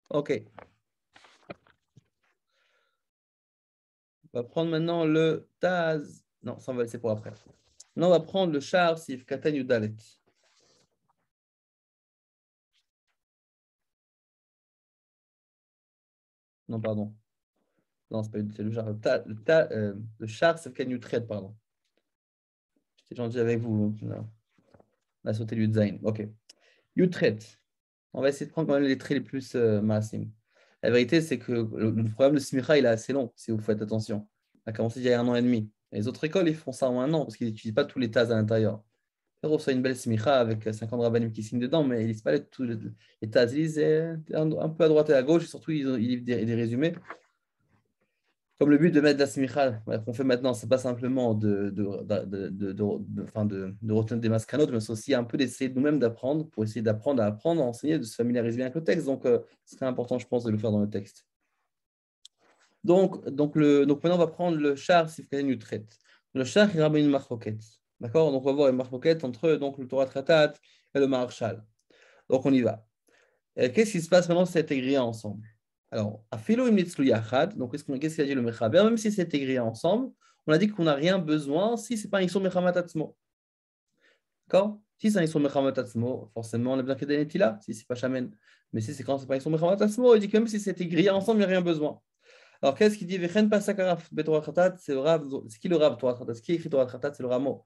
Ok. On va prendre maintenant le Taz. Non, ça on va laisser pour après. Non, on va prendre le Char Sif Katan Non, pardon. Non, c'est pas le char. Le, euh, le, char, trade, pardon. J'étais gentil avec vous. La hein. On a sauté du design. Ok. U-trade. On va essayer de prendre quand même les traits les plus euh, massifs. La vérité, c'est que le, programme de Simira il est assez long, si vous faites attention. Il a commencé il y a un an et demi. les autres écoles, ils font ça en un an parce qu'ils n'utilisent pas tous les tas à l'intérieur il reçoit une belle smicha avec 50 euh, rabbinim qui signent dedans, mais ils lisent pas les, tout, Ils tazlis, un, peu à droite et à gauche, et surtout ils, ils des, résumés. Comme le but de mettre la smicha qu'on fait maintenant, c'est pas simplement de, de, de, de, de retenir des mais c'est aussi un peu d'essayer nous-mêmes d'apprendre, pour essayer d'apprendre à apprendre, à enseigner, de se familiariser avec le texte. Donc euh, ce c'est important, je pense, de le faire dans le texte. Donc, donc, le, maintenant, on va prendre le char vous voulez, Le char est une D'accord Donc, on va voir une moquettes entre donc, le Torah Tratat et le Maharshal. Donc, on y va. Euh, qu'est-ce qui se passe maintenant si c'est intégré ensemble Alors, à Imnitzlu Yachad, donc qu'est-ce qu'il a dit le Mechaber Même si c'est intégré ensemble, on a dit qu'on n'a rien besoin si ce n'est pas un Mechamat Atzmo. D'accord Si c'est un Mechamat Atzmo, forcément, on a bien qu'il y là, si ce n'est pas Shamen. Mais si c'est quand c'est pas Mechamat Atzmo, il dit que même si c'est intégré ensemble, il n'y a rien besoin. Alors, qu'est-ce qu'il dit C'est qui le Torah Tratat Ce qui écrit Torah Tratat, c'est le Rameau.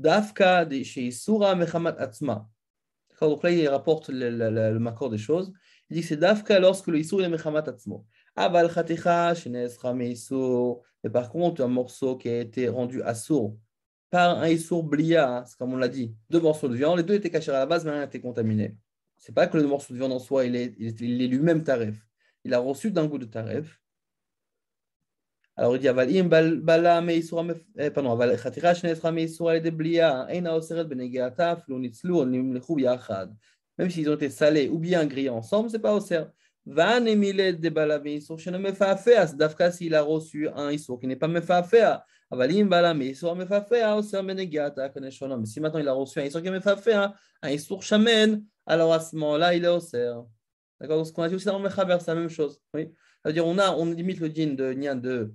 Dafka, chez Isoura Mechamat Atzma, donc là, il rapporte le, le, des choses, il dit que c'est Dafka lorsque le Issour atzma. Mechamat Atzmo. Aval Mais par contre, un morceau qui a été rendu assourd par un Issour Blia, c'est comme on l'a dit, deux morceaux de viande, les deux étaient cachés à la base, mais un été contaminé. C'est pas que le morceau de viande en soi, il est, il est, lui-même tarif Il a reçu d'un goût de tarif alors il dit Avalim Bala me Meisura eh, pardon Aval Khatira me Meisura et Deblia Eina Oseret Benegata Flunitzlu Nimlechu Yachad. Même s'ils ont été salés ou bien grillés ensemble, c'est pas Oser. Van Emilet de Bala Meisur Shne ce Dafka s'il a reçu un Isur qui n'est pas Aval Avalim Bala Meisura Mefafea Oser Benegata Kaneshonam. Si maintenant il a reçu un Isur qui est Mefafea, un Isur Shamen, alors à ce moment-là il est Oser. D'accord Donc ce qu'on a dit aussi dans le Mechaber, la même chose. Oui. C'est-à-dire on, a, on limite le din de Nian de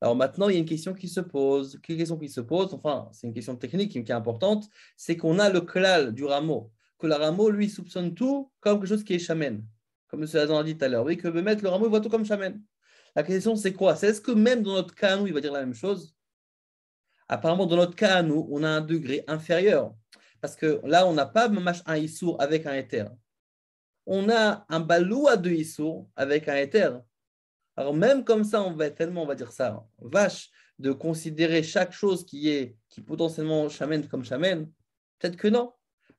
Alors maintenant, il y a une question qui se pose. Quelle question qui se pose Enfin, c'est une question technique qui, est importante. C'est qu'on a le clal du rameau, que le rameau, lui, soupçonne tout comme quelque chose qui est chamène. Comme M. Azan a dit tout à l'heure, oui, que mettre le rameau, il voit tout comme chamène. La question, c'est quoi C'est est-ce que même dans notre cas, nous, il va dire la même chose Apparemment, dans notre cas, nous, on a un degré inférieur. Parce que là, on n'a pas un issour avec un éther. On a un balou à deux issour avec un éther. Alors même comme ça, on va tellement, on va dire ça, vache, de considérer chaque chose qui est, qui potentiellement chamène comme chamène, peut-être que non.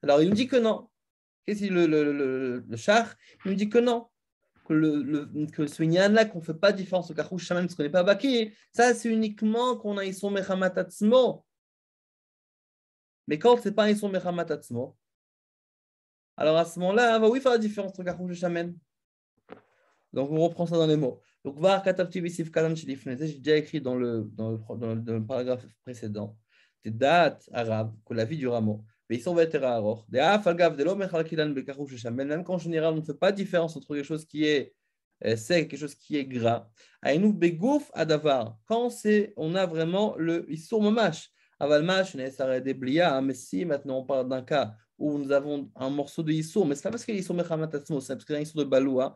Alors il me dit que non. Qu'est-ce que le, le, le, char Il nous dit que non. Que, le, que ce là qu'on ne fait pas de différence au carouche chamène parce qu'on n'est pas baki, ça c'est uniquement qu'on a son mechamatatsmo. Mais quand c'est pas son mechamatatsmo, alors à ce moment-là, on hein, va bah oui faire la différence entre carouche et chamène. Donc on reprend ça dans les mots. Donc, j'ai déjà écrit dans le, dans le, dans le, dans le paragraphe précédent, des dates arabes, que la vie du rameau. Mais ils sont ah, Même qu'en général, on ne fait pas différence entre quelque chose qui est euh, sec, quelque chose qui est gras. Quand c'est, on a vraiment le a mamash. Avalmash, mais maintenant on parle d'un cas où nous avons un morceau de issour, mais ce n'est pas parce qu'il est issour mechamat c'est parce qu'il y a un de baloua. Hein.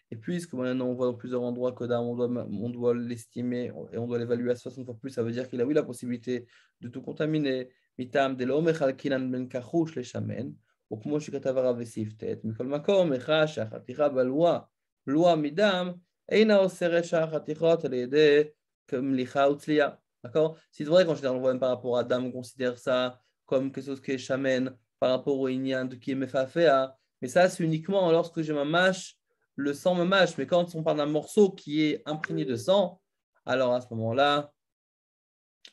Et puisque maintenant on voit dans plusieurs endroits que on doit, on doit l'estimer et on doit l'évaluer à 60 fois plus, ça veut dire qu'il a oui la possibilité de tout contaminer. Mitam de ben kachush le shamen, ou comme je כתב הרב בסעיף ט', מכל מקום, היכה שהחתיכה בלוע, לוע מדם, אינה אוסרת שהחתיכות על ידי מליחה וצלייה. D'accord Si c'est vrai qu'en général, on voit même par rapport à Adam, on considère ça comme quelque chose qui est chamen par rapport au Inyan qui est Mefafea, mais ça, c'est uniquement lorsque j'ai ma mâche le sang me mâche. Mais quand on parle d'un morceau qui est imprégné de sang, alors à ce moment-là,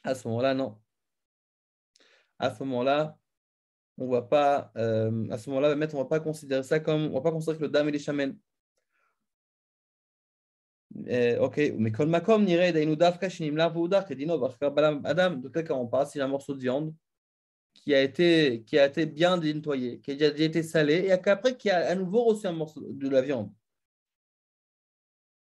à ce moment-là, non. À ce moment-là, on va pas, euh, à ce moment-là, on va pas considérer ça comme, on ne va pas considérer que le dame et les chamènes. Euh, ok, mais quand adam. on parle C'est un morceau de viande qui a été qui a été bien nettoyé, qui a été salé et après qui a à nouveau reçu un morceau de la viande.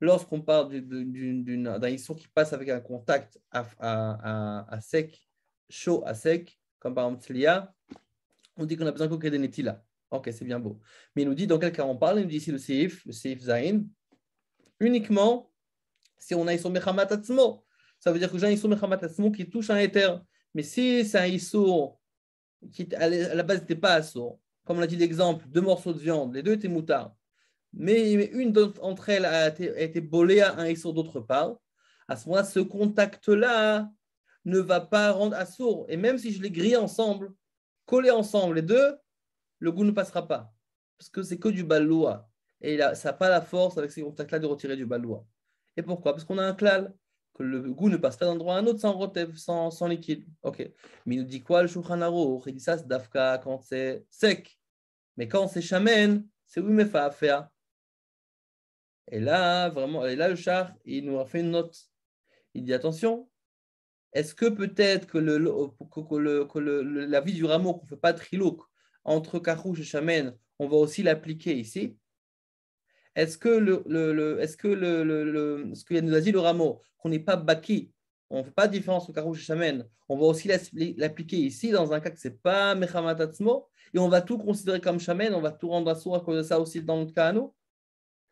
lorsqu'on parle d'un issour qui passe avec un contact à, sec, chaud à sec, comme par exemple Tlia, on dit qu'on a besoin qu'on crée des netila. Ok, c'est bien beau. Mais il nous dit dans quel cas on parle, il nous dit ici le Seif, le Seif Zain, uniquement si on a un Mechamat Atzmo. Ça veut dire que j'ai un Issour Mechamat Atzmo qui touche un éther. Mais si c'est un Issour qui à la base n'était pas Assour, comme on a dit l'exemple, deux morceaux de viande, les deux étaient moutards, mais une d'entre elles a été, bolée à un sur d'autre part, à ce moment-là, ce contact-là ne va pas rendre assourd. Et même si je les grille ensemble, collés ensemble, les deux, le goût ne passera pas. Parce que c'est que du baloua. Et là, ça n'a pas la force avec ces contacts-là de retirer du baloua. Et pourquoi Parce qu'on a un clal. que le goût ne passe pas d'un endroit à un autre sans sans, liquide. Ok. Mais il nous dit quoi le Shulchan Il dit ça, c'est dafka quand c'est sec. Mais quand c'est chamène, c'est oui, mais fa à faire. Et là, vraiment, et là, le char, il nous a fait une note. Il dit attention, est-ce que peut-être que, le, que, le, que le, la vie du rameau qu'on ne fait pas trilouk entre Carouche et chamène on va aussi l'appliquer ici Est-ce que le, est-ce que le, ce nous a dit le rameau, qu'on n'est pas baki, on ne fait pas de différence entre Carouche et chamène on va aussi l'appliquer ici dans un cas que ce n'est pas Mechamatatsmo, et on va tout considérer comme chamène on va tout rendre à soi à cause de ça aussi dans notre cas à nous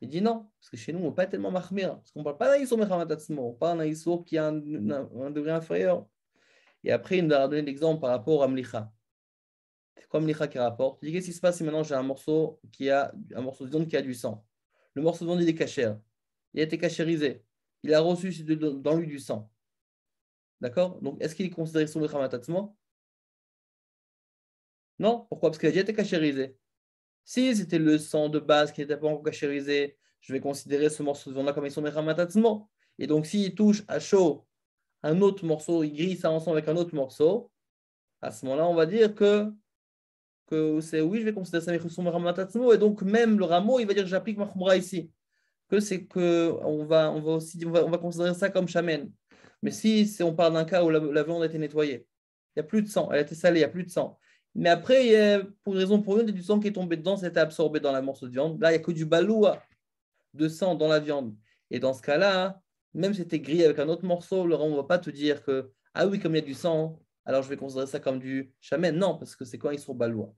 il dit non, parce que chez nous, on n'est pas tellement mahmir, parce qu'on ne parle pas d'un issour on parle d'un qui a un, degré inférieur. Et après, il nous a donné l'exemple par rapport à Mlicha. C'est quoi Mlicha qui rapporte Il dit qu'est-ce qui se passe si maintenant j'ai un morceau, qui a, un morceau de qui a du sang Le morceau de viande, il est caché, hein. Il a été cachérisé. Il a reçu dans lui du sang. D'accord Donc, est-ce qu'il est considéré sur le Non. Pourquoi Parce qu'il a déjà été cachérisé. Si c'était le sang de base qui n'était pas encore cachérisé, je vais considérer ce morceau de viande-là comme ils sont Et donc, s'il touche à chaud un autre morceau, il grille ça ensemble avec un autre morceau, à ce moment-là, on va dire que, c'est oui, je vais considérer ça comme étant son Et donc, même le rameau, il va dire j'applique ma khumra ici. Que c'est que on va, considérer ça comme chamen. Mais si on parle d'un cas où la, la viande a été nettoyée, il n'y a plus de sang, elle a été salée, il n'y a plus de sang. Mais après, pour une raison pour une, du sang qui est tombé dedans, c'était absorbé dans la morceau de viande. Là, il n'y a que du baloua de sang dans la viande. Et dans ce cas-là, même si c'était gris avec un autre morceau, Laurent, on ne va pas te dire que, ah oui, comme il y a du sang, alors je vais considérer ça comme du chameau Non, parce que c'est quand ils sont baloua.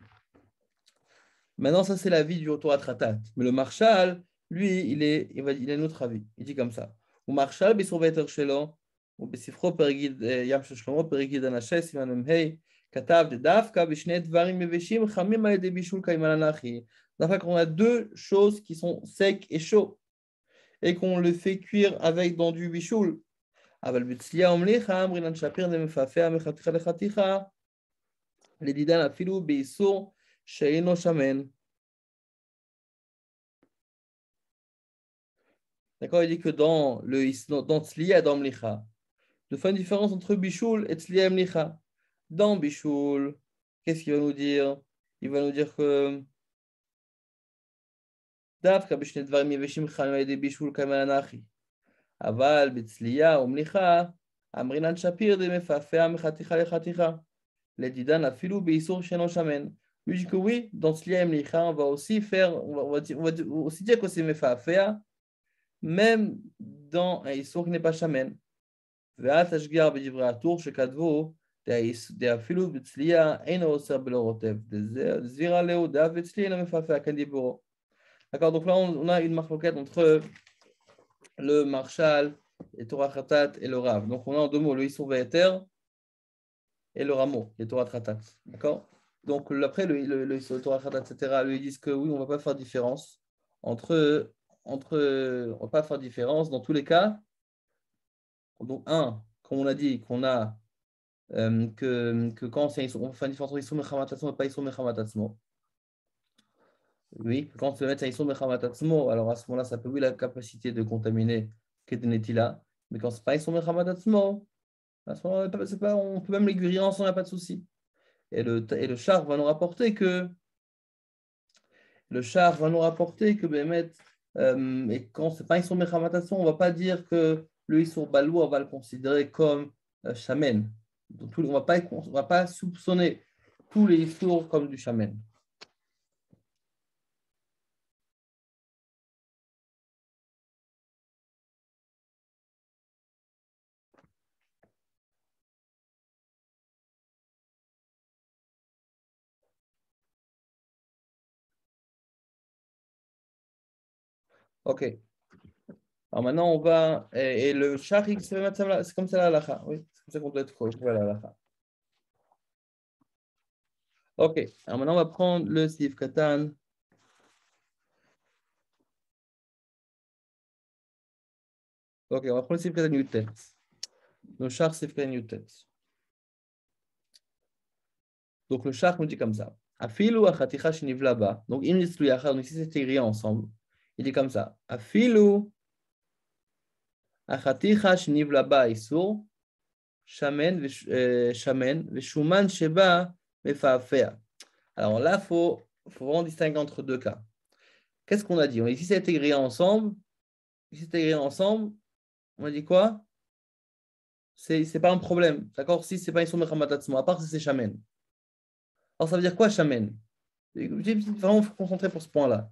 Maintenant, ça, c'est l'avis du autoratratat Mais le Marshal, lui, il est, il, autre il avis. Il dit comme ça. Ou Marshal, il ou Perigid, eh, Perigid un Hey, Katav qu'on a deux choses qui sont secs et chauds et qu'on le fait cuire avec dans du bichoul. D'accord, il dit que dans le dans une différence entre Bichoul et dans Bishr, qu'est-ce qu'il va nous dire Il va nous dire que « D'avre que, bishne dvare mi vishim khamayde bishr kamel anachi. Aval, b'tsliya om licha, amrinan shapir de mefaféa mechaticha lechaticha. Ledidan afilu b'issur cheno shamen. Mujikoui, dans t'sliya om licha, on va aussi faire, on va aussi dire que c'est mefaféa, même dans « aissur knepa shamen ». Et à tashgar b'divratur, ce qu'il אפילו בצליעה אין עושה בלא רוטב, זבירה לאודה וצליעה אינה מפעפע כדיבורו. D'accord, donc là on a une marque entre le marshal, et Torah Khatat et le Rav. Donc on a en deux mots le Ve'eter et le Rameau, le Torah Khatat. D'accord Donc après le, le, le Torah Khatat, etc., lui, ils disent que oui, on ne va pas faire différence entre. entre on ne va pas faire différence dans tous les cas. Donc, un, comme on a dit, qu'on a euh, que, que, quand c'est on fait une différence entre Issour et pas Issour Mechamat Atzmo. Oui, quand c'est un Issour alors à ce moment-là, ça peut oui la capacité de contaminer Ketenetila, mais quand c'est pas Issour Mechamat Atzmo, à ce moment-là, on peut même guérir ensemble, il n'y a pas de souci. Et le, et le char va nous rapporter que le char va nous rapporter que Bémet, ben, euh, et quand c'est pas Issour Mechamatasson, on ne va pas dire que le Issour on va le considérer comme euh, on ne va pas soupçonner tous les sourds comme du chamel. Ok. Alors maintenant, on va. Et, le char, c'est comme ça la Oui, c'est comme ça qu'on doit la Ok, alors maintenant, on va prendre le Sif Katan.
Ok, on va prendre le Sif
Katan Yutet. Le char Sif Katan Yutet. Donc le char nous dit comme ça. Afilu nous shinivlaba. Donc, nous l'istuyachar, donc si c'était ensemble, il dit comme ça. Afilu. Euh, Alors là, il faut, faut vraiment distinguer entre deux cas. Qu'est-ce qu'on a dit On c'est intégré ensemble, si c'est intégré ensemble, on a dit quoi C'est n'est pas un problème, d'accord Si c'est pas de Mechamatatsumo, à part si c'est Shamen. Alors ça veut dire quoi Shamen Vraiment, faut concentrer pour ce point-là.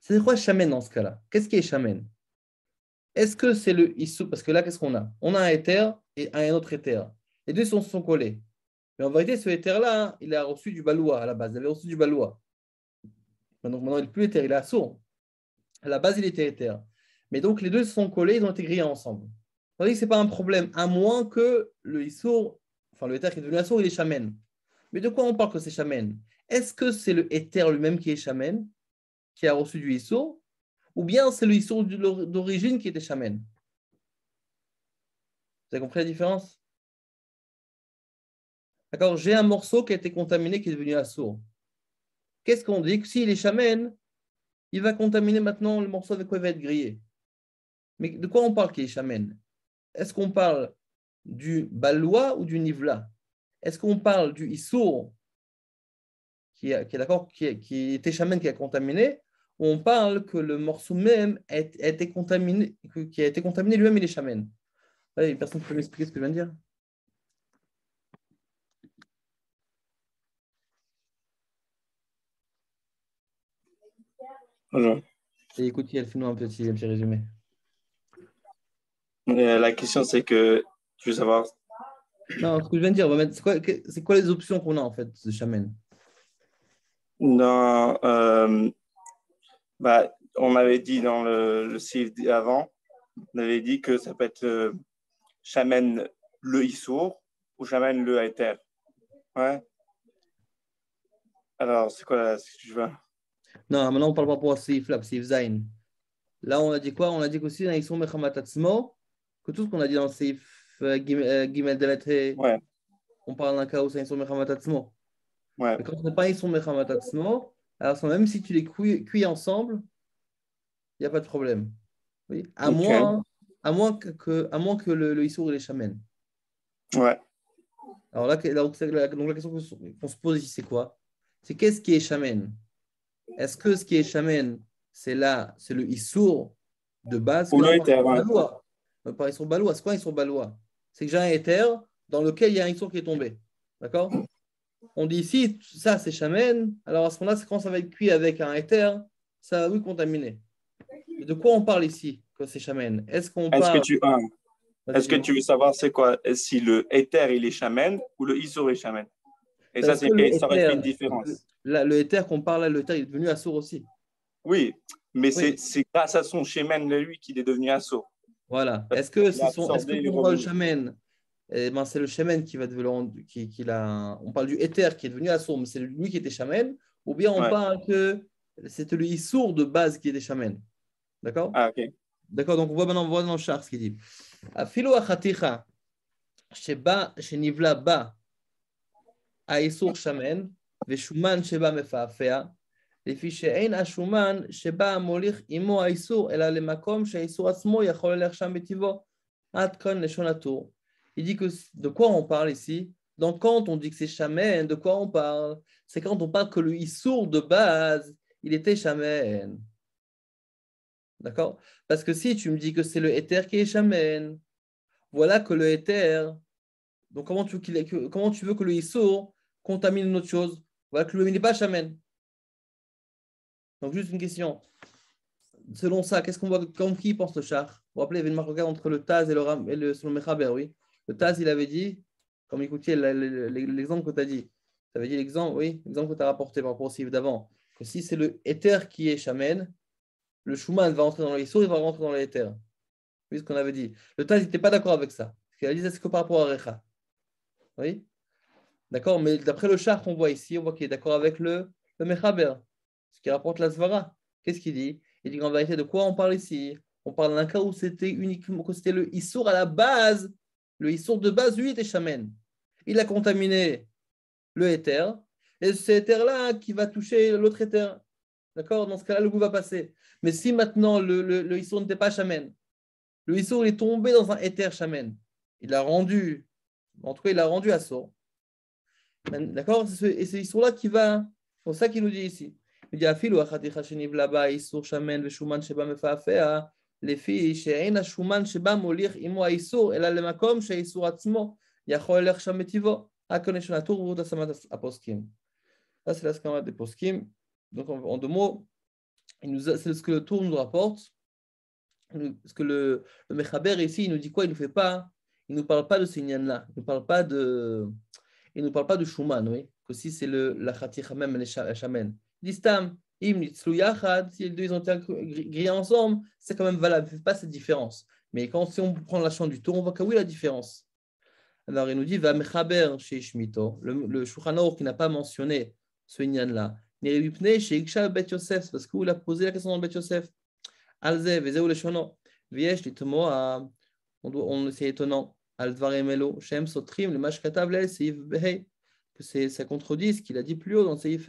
C'est quoi Shamen dans ce cas-là Qu'est-ce qui est Shamen est-ce que c'est le issou Parce que là, qu'est-ce qu'on a On a un éther et un autre éther. Les deux sont, collés. Mais en vérité, ce éther-là, hein, il a reçu du baloua à la base. Il avait reçu du baloua. Donc maintenant, il n'est plus éther, il est sourd. À la base, il était éther. Mais donc, les deux sont collés, ils ont été grillés ensemble. Tandis que ce n'est pas un problème, à moins que le issour, enfin le éther qui est devenu assour, il est chamène. Mais de quoi on parle que c'est chamène Est-ce que c'est le éther lui-même qui est chamène, qui a reçu du issour ou bien c'est le issour d'origine qui était chamène. Vous avez compris la différence D'accord J'ai un morceau qui a été contaminé, qui est devenu sourd. Qu'est-ce qu'on dit il est chamène, il va contaminer maintenant le morceau avec quoi il va être grillé. Mais de quoi on parle qui est chamène Est-ce qu'on parle du balois ou du nivla Est-ce qu'on parle du issour qui, est, qui, était chamène qui a contaminé on parle que le morceau même a, été contaminé, qui a été contaminé lui-même, les est une personne ne peut m'expliquer ce que je viens de dire. écoute, elle fait nous un petit, résumé. Euh,
la question, c'est que tu veux savoir.
Non, ce que je viens de dire, c'est quoi, les options qu'on a en fait de chamène?
Non, euh, bah, on m'avait dit dans le, le CFD avant, on avait dit que ça peut être euh, le Issour ou Chamen le Aether. Ouais.
Alors, c'est quoi là, ce que tu veux Non, maintenant on parle pas pour rapport Sif, là, Sif Zain. Là, on a dit quoi On a dit qu'aussi, ils sont Mechamat que tout ce qu'on a dit dans le Sif euh, euh, Gimel de ouais. on parle d'un cas où ils sont Mechamat Ouais. Mais quand on n'est pas ils sont Mechamat alors même si tu les cuis, ensemble, il n'y a pas de problème. Oui. À, moins, à moins que, à moins que le, le et les chamènes. Ouais. Alors là, la, question qu'on se pose ici, c'est quoi C'est qu'est-ce qui est chamène Est-ce que ce qui est chamène, c'est là, c'est le issour de base Ou le éther, Par sont balois. C'est quoi Ils sont balois C'est que j'ai un éther dans lequel il y a un issour qui est tombé. D'accord on dit ici, ça c'est chamène, alors à ce moment-là, quand ça va être cuit avec un éther, ça va oui contaminer. de quoi on parle ici, que c'est chamène Est-ce qu'on que tu...
que tu veux savoir c'est quoi euh, si le éther il est chamène ou le iso est chamène Et ça, c'est, ça aurait fait une différence.
Le, éther qu'on parle le éther est devenu assour aussi.
Oui, mais C'est, grâce à son chamène lui qu'il est devenu assour.
Voilà. Est-ce que, est ce est que pour le chamène eh ben, c'est le shaman qui va devenir. Qui, qui a, on parle du éther qui est devenu assourd, mais c'est lui qui était shaman. Ou bien on ouais. parle que c'est le sourd de base qui était shaman. D'accord Ah, ok. D'accord, donc on voit maintenant on voit dans le char ce qu'il dit. Afilo achaticha, sheba, shenivla ba, האיסור שמן, ושומן שבה מפעפע, לפי שאין השומן שבה מוליך עמו האיסור, אלא למקום שהאיסור עצמו יכול ללך שם בטבעו. עד כאן לשון הטור. Il dit que de quoi on parle ici Donc, quand on dit que c'est chamène, de quoi on parle C'est quand on parle que le Issour de base, il était chamène. D'accord Parce que si tu me dis que c'est le éther qui est chamène, voilà que le éther, donc comment tu, comment tu veux que le Issour contamine une autre chose Voilà que le n'est pas chamène. Donc juste une question selon ça, qu'est-ce qu'on voit comme qui pense le char Vous vous rappelez, il y avait une marque entre le Taz et le, le, oui le Taz, il avait dit, comme écoutez l'exemple que tu as dit, tu avais dit l'exemple, oui, l'exemple que tu as rapporté par rapport au d'avant, que si c'est le éther qui est chamène, le chouman va rentrer dans le il va rentrer dans l'éther. Puisqu'on ce qu'on avait dit. Le Taz n'était pas d'accord avec ça. Il qu'il a dit, ce que par rapport à Recha Oui D'accord Mais d'après le char qu'on voit ici, on voit qu'il est d'accord avec le, Mechaber, ce qui rapporte la Svara. Qu'est-ce qu'il dit Il dit qu'en vérité, de quoi on parle ici On parle d'un cas où c'était uniquement que c'était le à la base le Issour de base, lui, était chamène. Il a contaminé le éther, et c'est éther-là qui va toucher l'autre éther. D'accord Dans ce cas-là, le goût va passer. Mais si maintenant le, le, n'était pas chamène. le Issour est tombé dans un éther chamène. Il l'a rendu, en tout cas, il l'a rendu à sourd. D'accord Et c'est Issour-là qui va. C'est ça qu'il nous dit ici. Il dit là-bas, לפי c'est Donc, en c'est ce que le tour nous rapporte. Ce que le, Mechaber ici, il nous dit quoi Il ne nous fait pas, il nous parle pas de ce là il ne parle pas de, il nous parle pas de Shuman, oui. Que si c'est le la même, les Im si les deux ils ont été grillés ensemble, c'est quand même valable, ne pas cette différence. Mais quand si on prend la chambre du tour, on voit que oui, la différence. Alors il nous dit, va mechaber chez Shmito, le, le qui n'a pas mentionné ce nyan là, Neribipne chez Iksha Bet Yosef, parce qu'il a posé la question dans Bet Yosef. Alze, Vezeu le Shono, Viesh, Litomoa, on On c'est étonnant. Emelo, Shem Sotrim, le Mashkatav, le Seif que ça contredit ce qu'il a dit plus haut dans Seif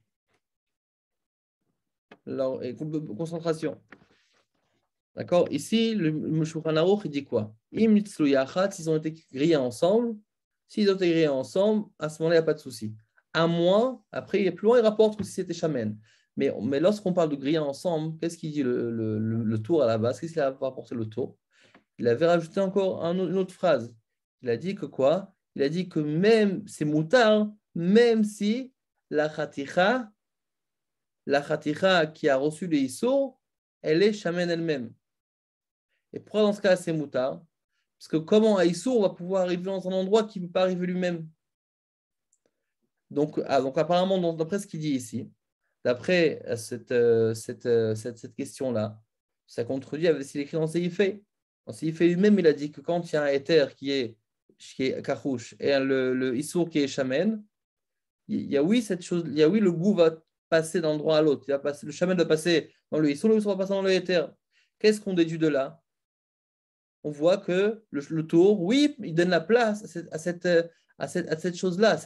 concentration. D'accord Ici, le Shulchan il dit quoi S'ils ont été grillés ensemble, s'ils ont été grillés ensemble, à ce moment-là, il n'y a pas de souci. À moins, après, il est plus loin, il rapporte que si c'était chamen. Mais, mais lorsqu'on parle de grillés ensemble, qu'est-ce qu'il dit le, le, tour à la base Qu'est-ce qu'il a rapporté le tour Il avait rajouté encore une autre phrase. Il a dit que quoi Il a dit que même, c'est moutard, même si la khatikha la khatira qui a reçu les Issour, elle est chamène elle-même. Et pourquoi dans ce cas c'est Mouta Parce que comment un Issour va pouvoir arriver dans un endroit qui ne peut pas arriver lui-même donc, ah, donc, apparemment, d'après ce qu'il dit ici, d'après euh, euh, euh, cette, cette, question-là, ça contredit avec ce qu'il écrit dans Seifé. Dans Seifé lui-même, il a dit que quand il y a un éther qui est, qui est et le, le qui est chamène il y a oui cette chose, il y a oui le goût va passer d'un endroit à l'autre. le chamel doit passer dans le Il le passer dans le ether. Qu'est-ce qu'on déduit de là On voit que le, tour, oui, il donne la place à cette, à cette, chose-là, à,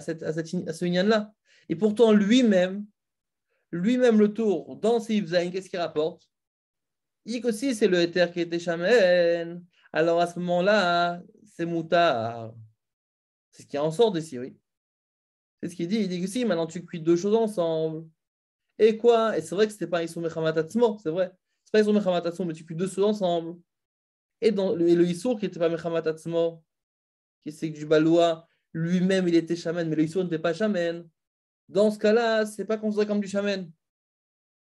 cette, ce union là Et pourtant, lui-même, lui-même le tour, dans Sivzain, qu'est-ce qu'il rapporte Il aussi, c'est le ether qui était chamel. Alors à ce moment-là, c'est Moutar. C'est ce qui en sort d'ici, oui. C'est ce qu'il dit Il dit que si, maintenant tu cuis deux choses ensemble. Et quoi Et c'est vrai que c'était pas Issou Mechamatatsmo, c'est vrai. C'est pas Issou Mechamatatsmo, mais tu cuis deux choses ensemble. Et, dans, le, et qui n'était pas Mechamatatsmo, qui c'est que du Baloua, lui-même il était chaman, mais le Issour n'était pas chaman. Dans ce cas-là, c'est pas considéré comme du chaman.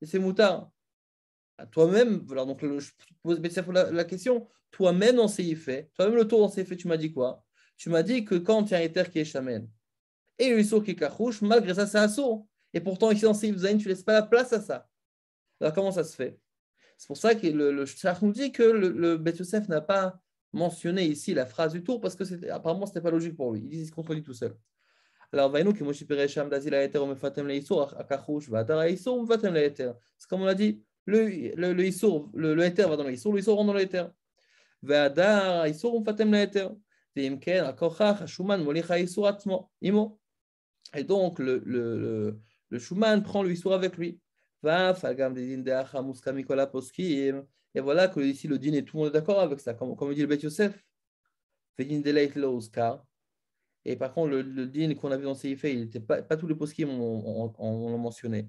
Et c'est moutard. toi-même, alors donc je pose la, la question, toi-même dans ces fait, toi-même le tour on ces fait, tu m'as dit quoi Tu m'as dit que quand il y a un qui est chaman, et le qui est malgré ça, c'est sourd. Et pourtant, ici dans Seif tu ne laisses pas la place à ça. Alors, comment ça se fait C'est pour ça que le, le Shach nous dit que le, le Youssef n'a pas mentionné ici la phrase du tour parce que apparemment, ce n'était pas logique pour lui. Il dit qu'il se contredit tout seul. Alors, qui c'est comme on l'a dit, le, le, le, isour, le, le éther va dans le isour, le isour rentre dans l'a éther. le האיסור ומפטם ליתר. ואם כן, va השומן מוליך האיסור עצמו, עמו. Et donc, le, le, le, le Schumann prend l'histoire avec lui. Et voilà que ici, le dîner, tout le monde est d'accord avec ça, comme, comme dit le Beth Yosef. Et par contre, le, dîner qu'on avait dans il n'était pas, tous les poskim on, mentionné.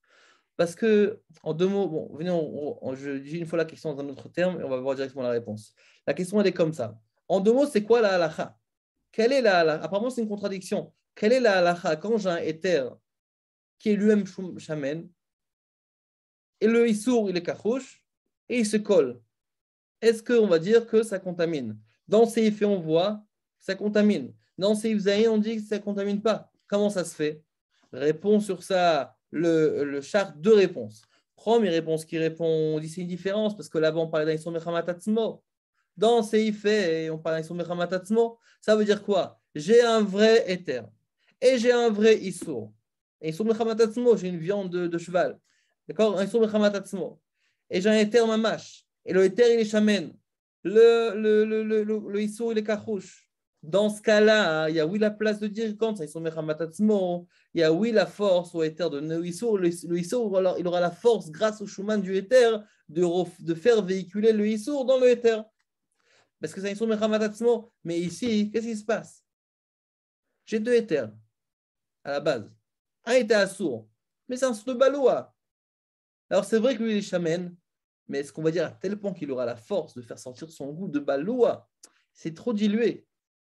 Parce que, en deux mots, bon, venez, je dis une fois la question dans un autre terme et on va voir directement la réponse. La question, elle est comme ça. En deux mots, c'est quoi la halakha Quelle est la Apparemment, c'est une contradiction. Quelle est la halakha quand j'ai un éther qui est lui-même shamen et le il est carouche et il se colle Est-ce qu'on va dire que ça contamine Dans ces effets, on voit ça contamine. Dans ces effets, on dit que ça contamine pas. Comment ça se fait Réponse sur ça, le, le char de réponses. Première réponse qui répond, on dit c'est une différence parce que là-bas on parlait d'Aïsson Mechamatatsmo. Dans fait on parle d'Aïsson Mechamatatsmo. Ça veut dire quoi J'ai un vrai éther et j'ai un vrai Issou. Issour Mechamatatsmo, j'ai une viande de, de cheval. D'accord de Mechamatatsmo. Et j'ai un éther mamash. Et le éther il est chamène. Le, le, le, le, le, il est kachouche. Dans ce cas-là, il y a oui la place de dire quand ils sont il y a oui la force au éther de Neuisso, le, le alors il aura la force grâce au chemin du éther de, faire véhiculer le Issour dans le éther. Parce que ça, ils sont Mais ici, qu'est-ce qui se passe J'ai deux éthers à la base. Un était assourd, mais c'est un de baloua. Alors c'est vrai que lui, il est chamène, mais est-ce qu'on va dire à tel point qu'il aura la force de faire sentir son goût de baloua C'est trop dilué.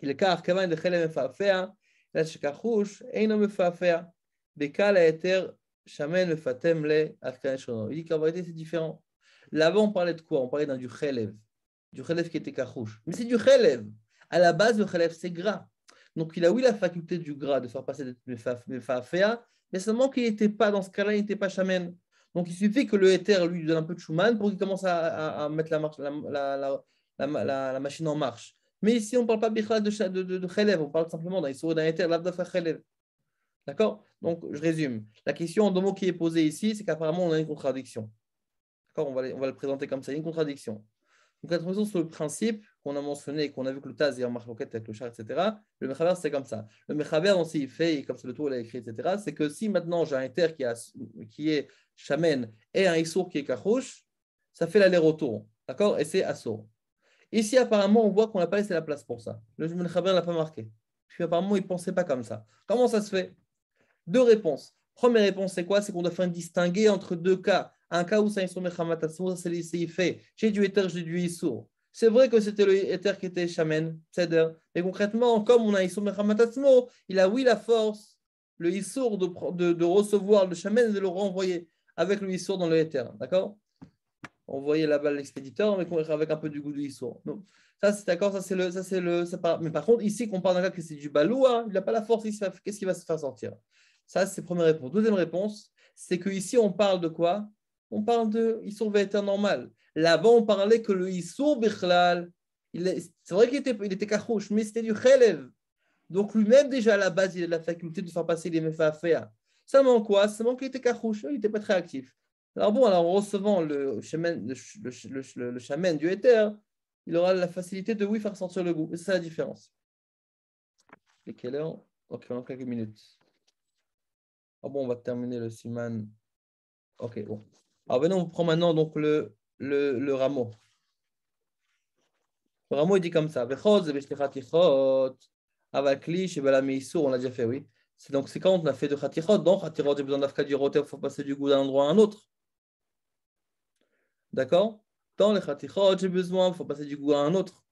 Il dit qu'en vérité, c'est différent. Là-bas, on parlait de quoi On parlait d'un du khelev, du khelev qui était karouche. Mais c'est du khelev. À la base, le khelev, c'est gras. Donc, il a, oui, la faculté du gras de faire passer des faféa, mais seulement qu'il n'était pas, dans ce cas-là, il n'était pas chamène. Donc, il suffit que le éther lui donne un peu de Schumann pour qu'il commence à, mettre la, marche, la, machine en marche. Mais ici, on ne parle pas de, de, on parle simplement d'un issour, d'un éther, chélèv. D'accord Donc, je résume. La question en deux mots qui est posée ici, c'est qu'apparemment, on a une contradiction. D'accord on va, le présenter comme ça, une contradiction. Donc, la transmission sur le principe qu'on a mentionné, qu'on a vu que le Taz est en quête avec le char, etc. Le Mechaber, c'est comme ça. Le Mechaber, on il fait, comme c'est le tour, il a écrit, etc. C'est que si maintenant j'ai un éther qui, qui est chamène et un issour qui est carouche, ça fait l'aller-retour. D'accord Et c'est assaut Ici, apparemment, on voit qu'on n'a pas laissé la place pour ça. Le jumel Khaber ne l'a pas marqué. Puis apparemment, il ne pensait pas comme ça. Comment ça se fait Deux réponses. Première réponse, c'est quoi C'est qu'on doit faire distinguer entre deux cas. Un cas où ça c'est l'essai fait. J'ai du éther, j'ai du issour. C'est vrai que c'était le éther qui était Shaman, ceder. Mais concrètement, comme on a issour mechamatasmo, il a oui la force, le issour de, recevoir le Shaman et de le renvoyer avec le issour dans le Ether, D'accord envoyer la balle à l'expéditeur, mais avec un peu du goût du iso Donc, ça, c'est d'accord, ça, c'est le. Ça, c'est le ça, Mais par contre, ici, qu'on parle d'un cas que c'est du balou. Hein, il n'a pas la force, qu'est-ce qui va se faire sortir Ça, c'est première réponse. Deuxième réponse, c'est qu'ici, on parle de quoi On parle de sont être normal. Là-bas, on parlait que le Issour c'est vrai qu'il était, il était carouche, mais c'était du Khelev. Donc lui-même, déjà à la base, il a la faculté de faire passer les méfaits à faire. Ça manque quoi Ça manque qu'il était carouche, il n'était pas très actif. Alors alors en recevant le chaman, du éther, il aura la facilité de oui faire sentir le goût. c'est la différence. Et quelle heure Ok, a quelques minutes. Ah bon, on va terminer le siman. Ok, bon. Alors maintenant, on prend maintenant donc le, le, le rameau. Le rameau, il dit comme ça. on l'a déjà fait, oui. C'est donc c'est quand on a fait de khatichot. Donc khatichot, j'ai besoin d'afkadirot, il faut passer du goût d'un endroit à un autre. D'accord Dans les Khatichot, j'ai besoin, il faut passer du goût à un autre.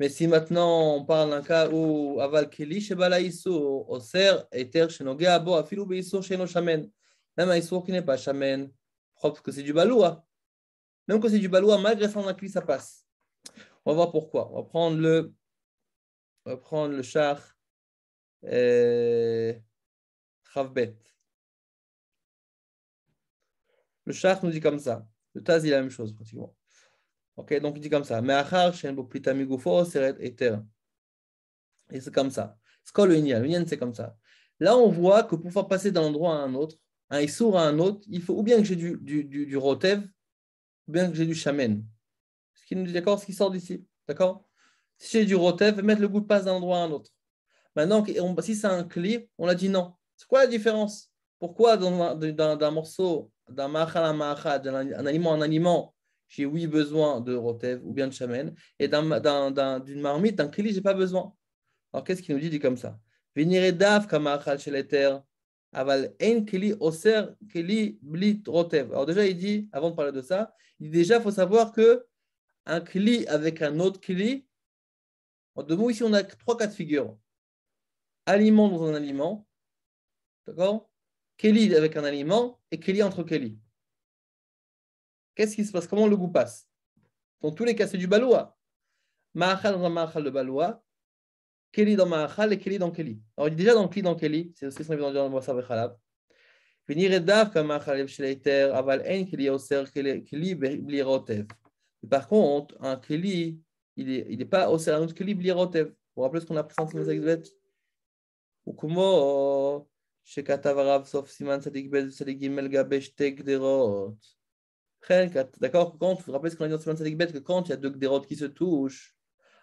Mais si maintenant on parle d'un cas où Aval Keli Shebala Oser, Eter, Shenogé, Abo, Afilou, chez nos Shamen. Même un qui n'est pas Shamen, propre que c'est du Baloua. Même que c'est du Baloua, malgré son on ça passe. On va voir pourquoi. On va prendre le, on va le char euh, Chavbet. Le char nous dit comme ça. Le Taz, il la même chose, pratiquement. Ok, donc il dit comme ça. Mais Et c'est comme ça. C'est quoi c'est comme ça. Là, on voit que pour faire passer d'un endroit à un autre, un Issour à un autre, il faut ou bien que j'ai du, du, du, Rotev, ou bien que j'ai du Shamen. Ce qui nous dit d'accord, ce qui sort d'ici. D'accord Si j'ai du Rotev, mettre le goût de passe d'un endroit à un autre. Maintenant, si c'est un clip on a dit non. C'est quoi la différence Pourquoi dans un morceau d'un machal à machal, d'un aliment en aliment, j'ai oui besoin de rotev ou bien de chamen, et d'une marmite, d'un je j'ai pas besoin. Alors qu'est-ce qu'il nous dit dit comme ça daf chez en blit Alors déjà, il dit, avant de parler de ça, il déjà, il faut savoir que un kli avec un autre kli, en deux ici, on a trois cas de figure. Aliment dans un aliment, d'accord Kelly avec un aliment et Kelly entre Kelly. Qu'est-ce qui se passe Comment le goût passe Dans tous les cas, c'est du baloua. Ma'achal dans ma'achal de baloua, Kelly dans ma'achal et Kelly dans Kelly. Alors, il est déjà dans Kelly dans Kelly, c'est aussi ce qu'on dans le Mossar Bechalab. Venir et dav ma'achal ma'achal shleiter, aval en Kelly oser Kelly ben, blirotev. Par contre, un Kelly, il n'est est pas oser un Kelly blirotev. Vous vous rappelez ce qu'on a les les Timus Ou comment euh, chez הרב סוף siman sadikbet ב' וצדיק ג' D'accord Quand vous vous rappelez ce qu'on a dit dans סימן צדיק que quand il y a deux Gderot qui se touchent,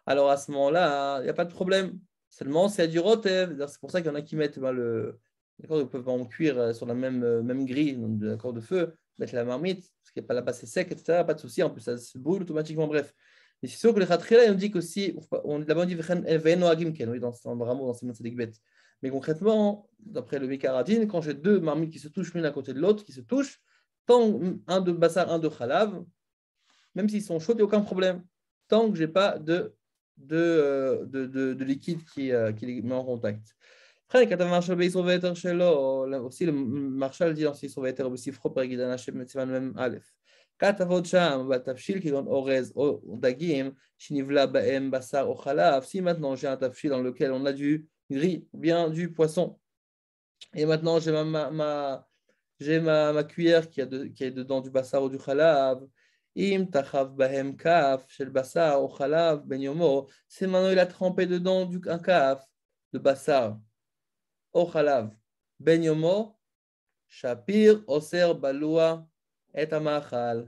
alors à ce moment-là, il n'y a pas de problème. Seulement, c'est à du rotev. C'est pour ça qu'il y en a qui mettent le. D'accord Ils peuvent en cuire sur la même, même grille, d'accord, de feu, mettre la marmite, parce qu'il n'y a pas la passe sec, etc. Pas de souci. En plus, ça se brûle automatiquement. Bref. Mais c'est sûr que le Khatrila, il nous dit qu'aussi, on dit Vchen Elveno Agimken, oui, dans, dans, dans, dans mais concrètement, d'après le Mekaradin, quand j'ai deux marmites qui se touchent l'une à côté de l'autre, qui se touchent, tant un de bassar, un de halav, même s'ils sont chauds, il n'y a aucun problème. Tant que je n'ai pas de, de, euh, de, de, de liquide qui, euh, qui, les met en contact. Après, quand un marshal aussi le marshal dit dans ses sauveteurs, aussi propre, il a un même aleph. כתבות שם, בתבשיל כגון אורז או baem basar ou בשר si maintenant j'ai un tafshil dans lequel on a du gris, bien du poisson. Et maintenant, j'ai ma, j'ai ma, cuillère qui, a qui est dedans du bassar ou du khalav. Im tachav bahem kaf, shel bassar ou khalav ben yomo. C'est maintenant, il a trempé dedans du, un kaf de bassar ou khalav ben yomo. Shapir oser balua et amachal.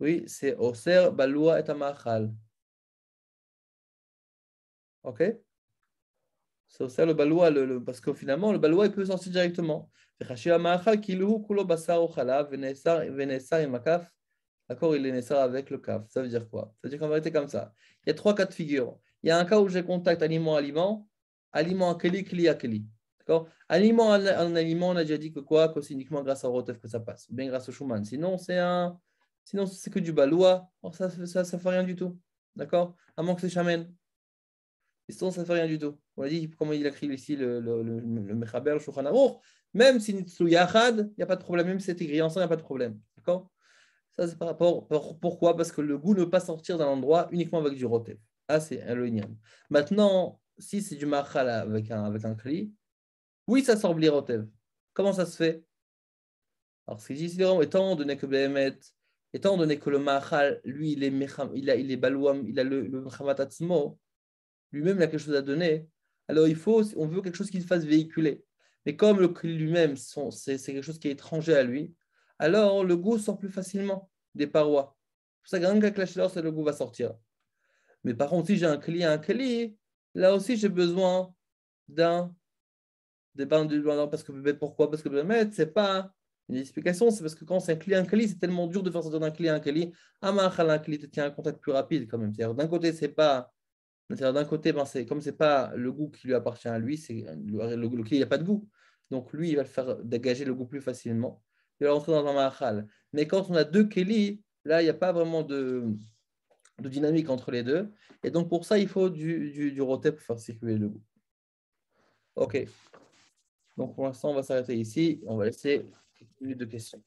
Oui, c'est oser balua et amachal. Ok c'est ça le baloua, le, parce que finalement, le baloua, il peut sortir directement. D'accord, il est nécessaire avec le kaf. Ça veut dire quoi Ça veut dire qu'en vérité, comme ça, il y a trois cas de figure. Il y a un cas où j'ai contact aliment-aliment, aliment akeli, kli akeli. D'accord Aliment en aliment, on a déjà dit que quoi Que c'est uniquement grâce au rotef que ça passe, bien grâce au Schumann. Sinon, c'est un. Sinon, c'est que du baloua. ça ne ça, fait rien du tout. D'accord À moins que c'est chamène. Et sinon, ça ne fait rien du tout. On a dit comment il a écrit ici le, le, le, le Même si Nitsu il n'y a pas de problème. Même si c'est écrit ensemble, il n'y a pas de problème. D'accord Ça, c'est par rapport. pourquoi Parce que le goût ne peut pas sortir d'un endroit uniquement avec du rotev. Ah, c'est un Maintenant, si c'est du machal avec un, avec un cri oui, ça sort rotel Comment ça se fait Alors, ce étant donné que étant donné que le machal, lui, il est, il il est balouam, il a le, le lui-même, il a quelque chose à donner. Alors, il faut, on veut quelque chose qui fasse véhiculer. Mais comme le cri lui-même, c'est quelque chose qui est étranger à lui, alors le goût sort plus facilement des parois. C'est pour ça que rien la chaleur, le goût va sortir. Mais par contre, si j'ai un client un cli, là aussi, j'ai besoin d'un des parce que pourquoi parce que ce c'est pas une explication c'est parce que quand c'est un clé un clé c'est tellement dur de faire sortir d'un clé un un clé un clé tu tient un contact plus rapide quand même d'un côté c'est pas d'un côté, ben, ce comme c'est pas le goût qui lui appartient à lui, c'est euh, le, goût n'a pas de goût. Donc lui, il va le faire dégager le goût plus facilement. Il va rentrer dans un mahal. Mais quand on a deux Kelly là, il n'y a pas vraiment de, dynamique entre les deux. Et donc pour ça, il faut du, du, du roté pour faire circuler le goût. OK. Donc pour l'instant, on va s'arrêter ici. On va laisser une minute de questions.